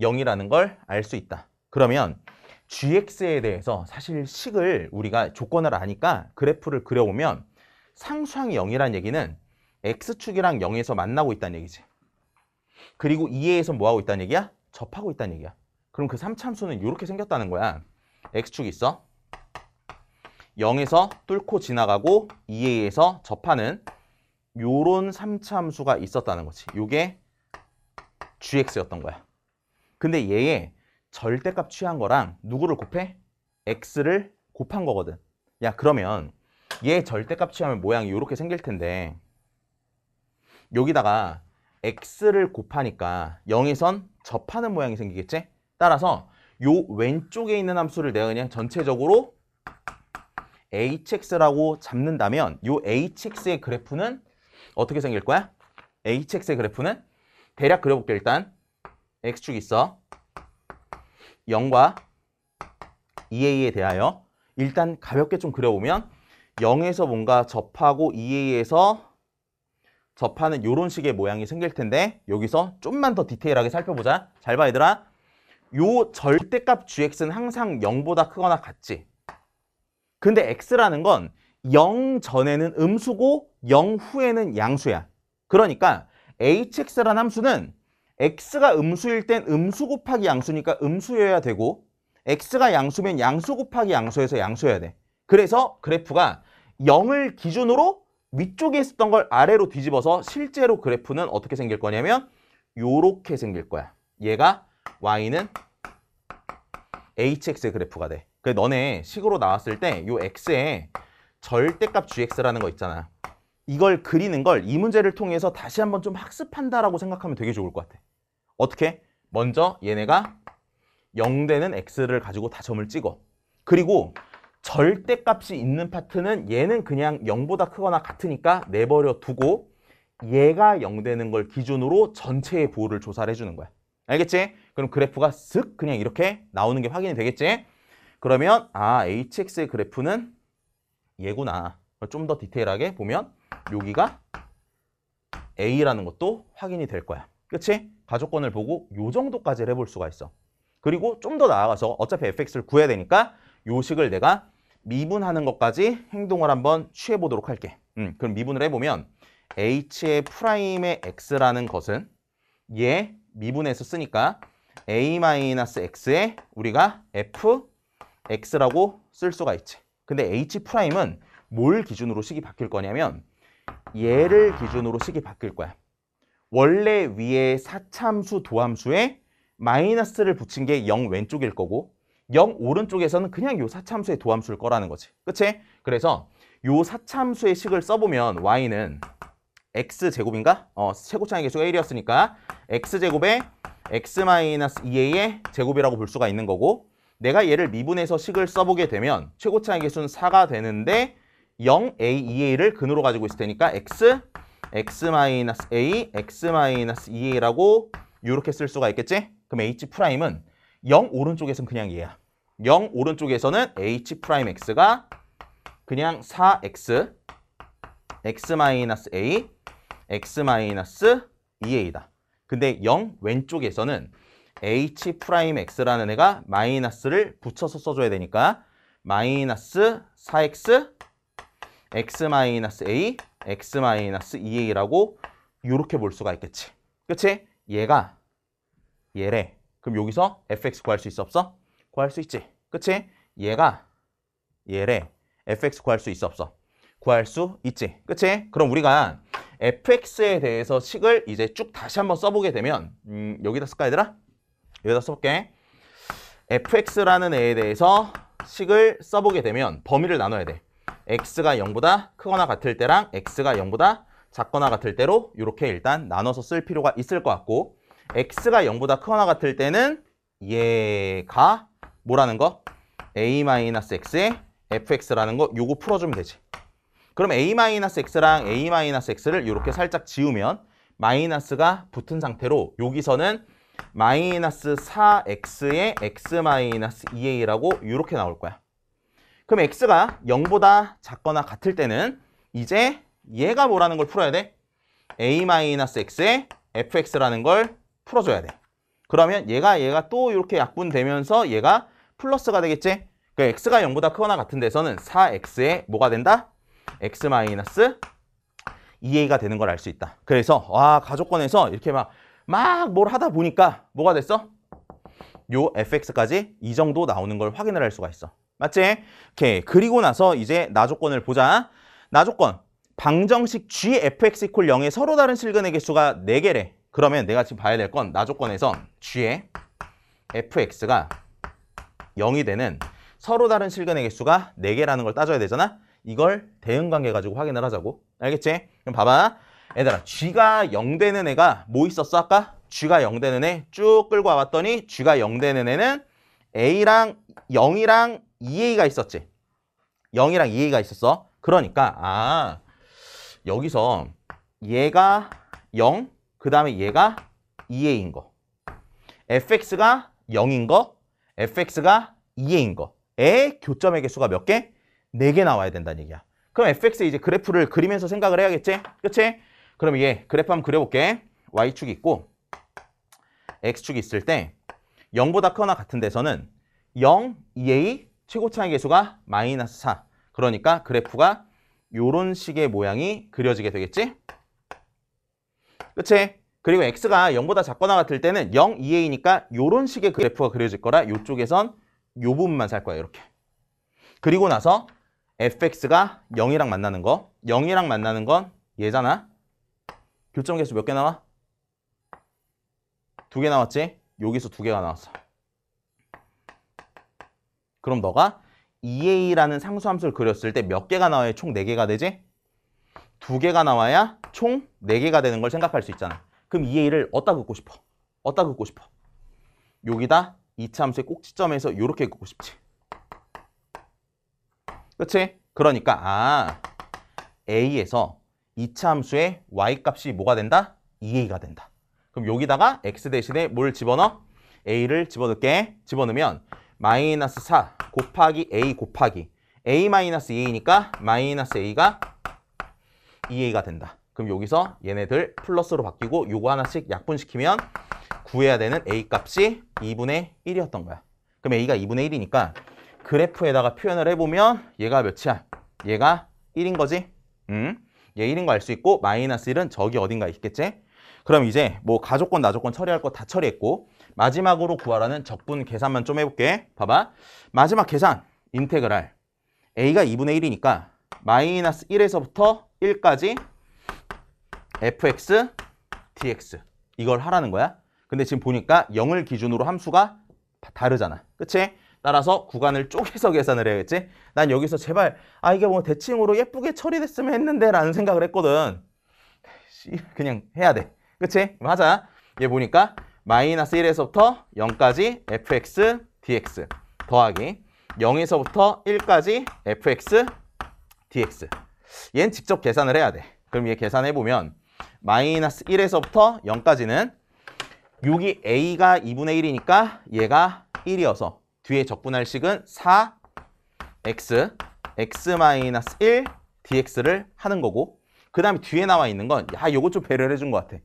S1: 0이라는 걸 알 수 있다. 그러면 GX에 대해서 사실 식을 우리가 조건을 아니까 그래프를 그려보면 상수항이 0이라는 얘기는 X축이랑 0에서 만나고 있다는 얘기지. 그리고 2A에서 뭐하고 있다는 얘기야? 접하고 있다는 얘기야. 그럼 그 3참수는 이렇게 생겼다는 거야. X축이 있어. 0에서 뚫고 지나가고 2a에서 접하는 요런 삼차함수가 있었다는 거지. 요게 gx였던 거야. 근데 얘의 절대값 취한 거랑 누구를 곱해? x를 곱한 거거든. 야 그러면 얘 절대값 취하면 모양이 요렇게 생길 텐데 여기다가 x를 곱하니까 0에선 접하는 모양이 생기겠지? 따라서 요 왼쪽에 있는 함수를 내가 그냥 전체적으로 hx라고 잡는다면 요 hx의 그래프는 어떻게 생길 거야? hx의 그래프는 대략 그려볼게 일단 x축이 있어 0과 2a에 대하여 일단 가볍게 좀 그려보면 0에서 뭔가 접하고 2a에서 접하는 이런 식의 모양이 생길 텐데 여기서 좀만 더 디테일하게 살펴보자 잘 봐 얘들아 요 절대값 gx는 항상 0보다 크거나 같지 근데 x라는 건 0 전에는 음수고 0 후에는 양수야. 그러니까 hx라는 함수는 x가 음수일 땐 음수 곱하기 양수니까 음수여야 되고 x가 양수면 양수 곱하기 양수에서 양수여야 돼. 그래서 그래프가 0을 기준으로 위쪽에 있었던 걸 아래로 뒤집어서 실제로 그래프는 어떻게 생길 거냐면 요렇게 생길 거야. 얘가 y는 h x 그래프가 돼. 그 너네 식으로 나왔을 때요 x에 절대값 gx라는 거 있잖아. 이걸 그리는 걸 이 문제를 통해서 다시 한번 좀 학습한다라고 생각하면 되게 좋을 것 같아. 어떻게? 먼저 얘네가 0되는 x를 가지고 다 점을 찍어. 그리고 절대값이 있는 파트는 얘는 그냥 0보다 크거나 같으니까 내버려 두고 얘가 0되는 걸 기준으로 전체의 부호를 조사를 해주는 거야. 알겠지? 그럼 그래프가 슥 그냥 이렇게 나오는 게 확인이 되겠지? 그러면 아 hx의 그래프는 얘구나. 좀 더 디테일하게 보면 여기가 a라는 것도 확인이 될 거야. 그치? 가족권을 보고 요 정도까지 해볼 수가 있어. 그리고 좀 더 나아가서 어차피 fx를 구해야 되니까 요식을 내가 미분하는 것까지 행동을 한번 취해보도록 할게. 음, 그럼 미분을 해보면 h의 프라임의 x라는 것은 얘 미분해서 쓰니까 a-x에 우리가 f x라고 쓸 수가 있지. 근데 h 프라임은 뭘 기준으로 식이 바뀔 거냐면 얘를 기준으로 식이 바뀔 거야. 원래 위에 사참수 도함수에 마이너스를 붙인 게 0 왼쪽일 거고 0 오른쪽에서는 그냥 요 사참수의 도함수일 거라는 거지. 그치? 그래서 요 사참수의 식을 써보면 y는 x제곱인가? 어, 최고차의 개수가 1이었으니까 x제곱에 x-2a의 제곱이라고 볼 수가 있는 거고 내가 얘를 미분해서 식을 써보게 되면 최고차의 개수는 4가 되는데 0a, 2a를 e 근으로 가지고 있을 테니까 x, x-a, x-2a라고 e 이렇게 쓸 수가 있겠지? 그럼 h 프라임은 0 오른쪽에서는 그냥 얘야. 0 오른쪽에서는 h 프라임 x가 그냥 4x, x-a, x-2a다. 근데 0 왼쪽에서는 h'x라는 애가 마이너스를 붙여서 써줘야 되니까 마이너스 4x x 마이너스 a x 마이너스 2a라고 이렇게 볼 수가 있겠지. 그치? 얘가 얘래. 그럼 여기서 fx 구할 수 있어 없어? 구할 수 있지. 그치? 얘가 얘래. fx 구할 수 있어 없어? 구할 수 있지. 그치? 그럼 우리가 fx에 대해서 식을 이제 쭉 다시 한번 써보게 되면 음, 여기다 쓸까 얘들아? 여기다 써볼게. fx라는 애에 대해서 식을 써보게 되면 범위를 나눠야 돼. x가 0보다 크거나 같을 때랑 x가 0보다 작거나 같을 때로 이렇게 일단 나눠서 쓸 필요가 있을 것 같고 x가 0보다 크거나 같을 때는 얘가 뭐라는 거? a-x의 fx라는 거 요거 풀어주면 되지. 그럼 a-x랑 a-x를 이렇게 살짝 지우면 마이너스가 붙은 상태로 여기서는 마이너스 4x에 x 마이너스 2a라고 이렇게 나올 거야. 그럼 x가 0보다 작거나 같을 때는 이제 얘가 뭐라는 걸 풀어야 돼? a 마이너스 x에 fx라는 걸 풀어줘야 돼. 그러면 얘가 얘가 또 이렇게 약분되면서 얘가 플러스가 되겠지? 그 x가 0보다 크거나 같은 데서는 4x에 뭐가 된다? x 마이너스 2a가 되는 걸 알 수 있다. 그래서 와 가족권에서 이렇게 막 막뭘 하다 보니까 뭐가 됐어? 요 fx까지 이 정도 나오는 걸 확인을 할 수가 있어. 맞지? 오케이. 그리고 나서 이제 나조건을 보자. 나조건. 방정식 gfx 이콜 0의 서로 다른 실근의 개수가 4개래. 그러면 내가 지금 봐야 될 건 나조건에서 g의 fx가 0이 되는 서로 다른 실근의 개수가 4개라는 걸 따져야 되잖아. 이걸 대응관계 가지고 확인을 하자고. 알겠지? 그럼 봐봐. 얘들아 쥐가 0되는 애가 뭐 있었어 아까? 쥐가 0되는 애 쭉 끌고 와봤더니 쥐가 0되는 애는 A랑 0이랑 2A가 있었지 0이랑 2A가 있었어 그러니까 아 여기서 얘가 0, 그 다음에 얘가 2a인 거. fx가 0인 거, fx가 2a인 거의 교점의 개수가 몇 개? 4개 나와야 된다는 얘기야. 그럼 fx의 이제 그래프를 그리면서 생각을 해야겠지? 그치? 그럼 이게 그래프 한번 그려볼게. y축이 있고 x축이 있을 때 0보다 크거나 같은 데서는 0, 2a 최고차의 계수가 마이너스 4. 그러니까 그래프가 이런 식의 모양이 그려지게 되겠지? 그치? 그리고 x가 0보다 작거나 같을 때는 0, 2a니까 이런 식의 그래프가 그려질 거라 이쪽에선이 부분만 살 거야, 이렇게. 그리고 나서 fx가 0이랑 만나는 거, 0이랑 만나는 건 얘잖아. 교점 개수 몇개 남아? 두개 남았지? 여기서 두 개가 나왔어. 그럼 너가 e a 라는 상수함수를 그렸을 때 몇 개가 나와야 총 4개가 되지? 두 개가 나와야 총 4개가 되는 걸 생각할 수 있잖아. 그럼 e a 를 어디다 긋고 싶어? 어디다 긋고 싶어? 여기다 이차함수의 꼭지점에서 이렇게 긋고 싶지. 그렇지? 그러니까 아 A에서 2차 함수의 y값이 뭐가 된다? 2a가 된다. 그럼 여기다가 x 대신에 뭘 집어넣어? a를 집어넣게 집어넣으면 마이너스 4 곱하기 a 곱하기 a 마이너스 2a니까 마이너스 a가 2a가 된다. 그럼 여기서 얘네들 플러스로 바뀌고 요거 하나씩 약분시키면 구해야 되는 a 값이 2분의 1이었던 거야. 그럼 a가 2분의 1이니까 그래프에다가 표현을 해보면 얘가 몇이야? 얘가 1인 거지? 음. 얘 1인 거 알 수 있고 마이너스 1은 저기 어딘가 있겠지? 그럼 이제 뭐 가족권, 나족권 처리할 거 다 처리했고 마지막으로 구하라는 적분 계산만 좀 해볼게. 봐봐. 마지막 계산, 인테그랄. a가 2분의 1이니까 마이너스 1에서부터 1까지 fx, dx 이걸 하라는 거야. 근데 지금 보니까 0을 기준으로 함수가 다르잖아. 그치? 따라서 구간을 쪼개서 계산을 해야겠지? 난 여기서 제발 아 이게 뭐 대칭으로 예쁘게 처리됐으면 했는데 라는 생각을 했거든. 그냥 해야 돼. 그치? 맞아 얘 보니까 마이너스 1에서부터 0까지 fx dx 더하기 0에서부터 1까지 fx dx 얘는 직접 계산을 해야 돼. 그럼 얘 계산해보면 마이너스 1에서부터 0까지는 6이 a가 2분의 1이니까 얘가 1이어서 뒤에 적분할식은 4x, x-1 dx를 하는 거고 그 다음에 뒤에 나와 있는 건 야, 요거 좀 배려를 해준 것 같아.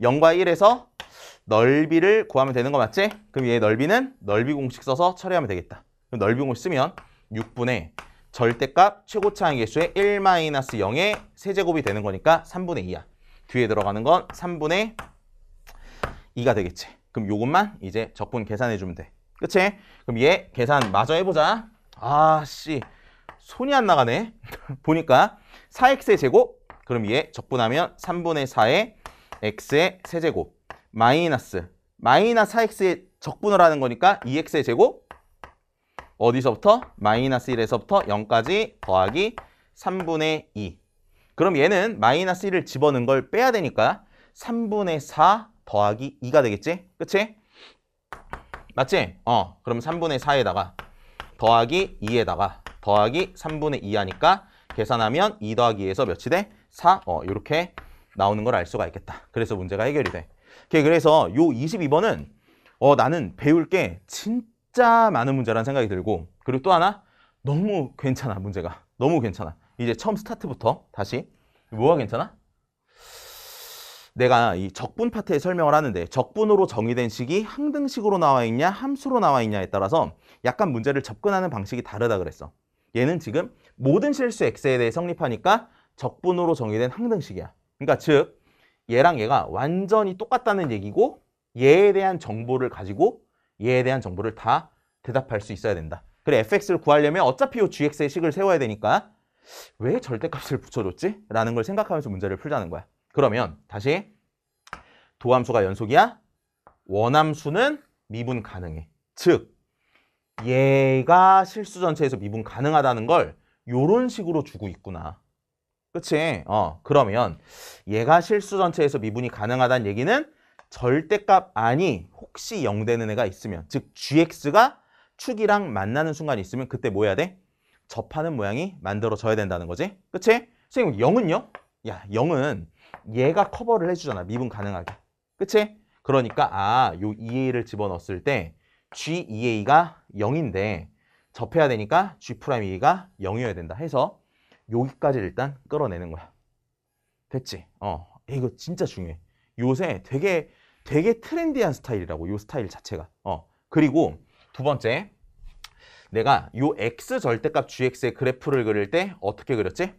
S1: 0과 1에서 넓이를 구하면 되는 거 맞지? 그럼 얘 넓이는 넓이 공식 써서 처리하면 되겠다. 그럼 넓이 공식 쓰면 6분의 절대값 최고차항의 개수의 1-0의 세제곱이 되는 거니까 3분의 2야. 뒤에 들어가는 건 3분의 2가 되겠지. 그럼 요것만 이제 적분 계산해 주면 돼. 그치? 그럼 얘 계산 마저 해보자. 아씨 손이 안 나가네. 보니까 4x의 제곱 그럼 얘 적분하면 3분의 4의 x의 세제곱 마이너스 마이너스 4x의 적분을 하는 거니까 2x의 제곱 어디서부터? 마이너스 1에서부터 0까지 더하기 3분의 2 그럼 얘는 마이너스 1을 집어넣은 걸 빼야 되니까 3분의 4 더하기 2가 되겠지? 그치? 맞지? 어, 그럼 3분의 4에다가 더하기 2에다가 더하기 3분의 2 하니까 계산하면 2 더하기 2에서 몇이 돼? 4, 어, 이렇게 나오는 걸 알 수가 있겠다. 그래서 문제가 해결이 돼. 그래서 요 22번은 어, 나는 배울 게 진짜 많은 문제라는 생각이 들고 그리고 또 하나 너무 괜찮아, 문제가. 너무 괜찮아. 이제 처음 스타트부터 다시 뭐가 괜찮아? 내가 이 적분 파트에 설명을 하는데 적분으로 정의된 식이 항등식으로 나와 있냐 함수로 나와 있냐에 따라서 약간 문제를 접근하는 방식이 다르다 그랬어. 얘는 지금 모든 실수 x에 대해 성립하니까 적분으로 정의된 항등식이야. 그러니까 즉 얘랑 얘가 완전히 똑같다는 얘기고 얘에 대한 정보를 가지고 얘에 대한 정보를 다 대답할 수 있어야 된다. 그래 fx를 구하려면 어차피 요 gx의 식을 세워야 되니까 왜 절대값을 붙여줬지? 라는 걸 생각하면서 문제를 풀자는 거야. 그러면 다시 도함수가 연속이야? 원함수는 미분 가능해. 즉 얘가 실수 전체에서 미분 가능하다는 걸 요런 식으로 주고 있구나. 그치? 어, 그러면 얘가 실수 전체에서 미분이 가능하다는 얘기는 절대값 아니 혹시 0 되는 애가 있으면 즉 gx가 축이랑 만나는 순간이 있으면 그때 뭐 해야 돼? 접하는 모양이 만들어져야 된다는 거지. 그치? 선생님 0은요? 야 0은 얘가 커버를 해주잖아. 미분 가능하게. 그치? 그러니까 아, 요 EA를 집어넣었을 때 GEA가 0인데 접해야 되니까 G'EA가 0이어야 된다 해서 여기까지 일단 끌어내는 거야. 됐지? 어, 이거 진짜 중요해. 요새 되게 되게 트렌디한 스타일이라고 요 스타일 자체가. 어, 그리고 두 번째 내가 요 x 절대값 gx의 그래프를 그릴 때 어떻게 그렸지?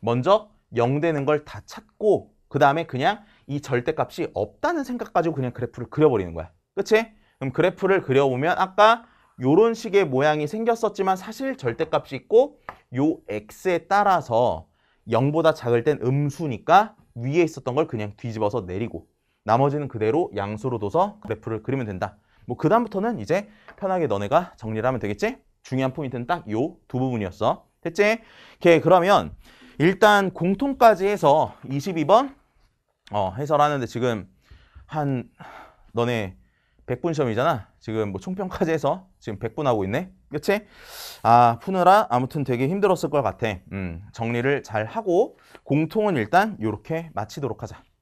S1: 먼저 0 되는 걸 다 찾고 그 다음에 그냥 이 절대값이 없다는 생각 가지고 그냥 그래프를 그려버리는 거야. 그치? 그럼 그래프를 그려보면 아까 요런 식의 모양이 생겼었지만 사실 절대값이 있고 요 x에 따라서 0보다 작을 땐 음수니까 위에 있었던 걸 그냥 뒤집어서 내리고 나머지는 그대로 양수로 둬서 그래프를 그리면 된다. 뭐그 다음부터는 이제 편하게 너네가 정리를 하면 되겠지? 중요한 포인트는 딱 요 두 부분이었어. 됐지? 오케이, 그러면 일단 공통까지 해서 22번 어, 해설하는데 지금 한 너네 100분 시험이잖아. 지금 뭐 총평까지 해서 지금 100분 하고 있네. 그치? 아, 푸느라 아무튼 되게 힘들었을 것 같아. 음, 정리를 잘 하고 공통은 일단 이렇게 마치도록 하자.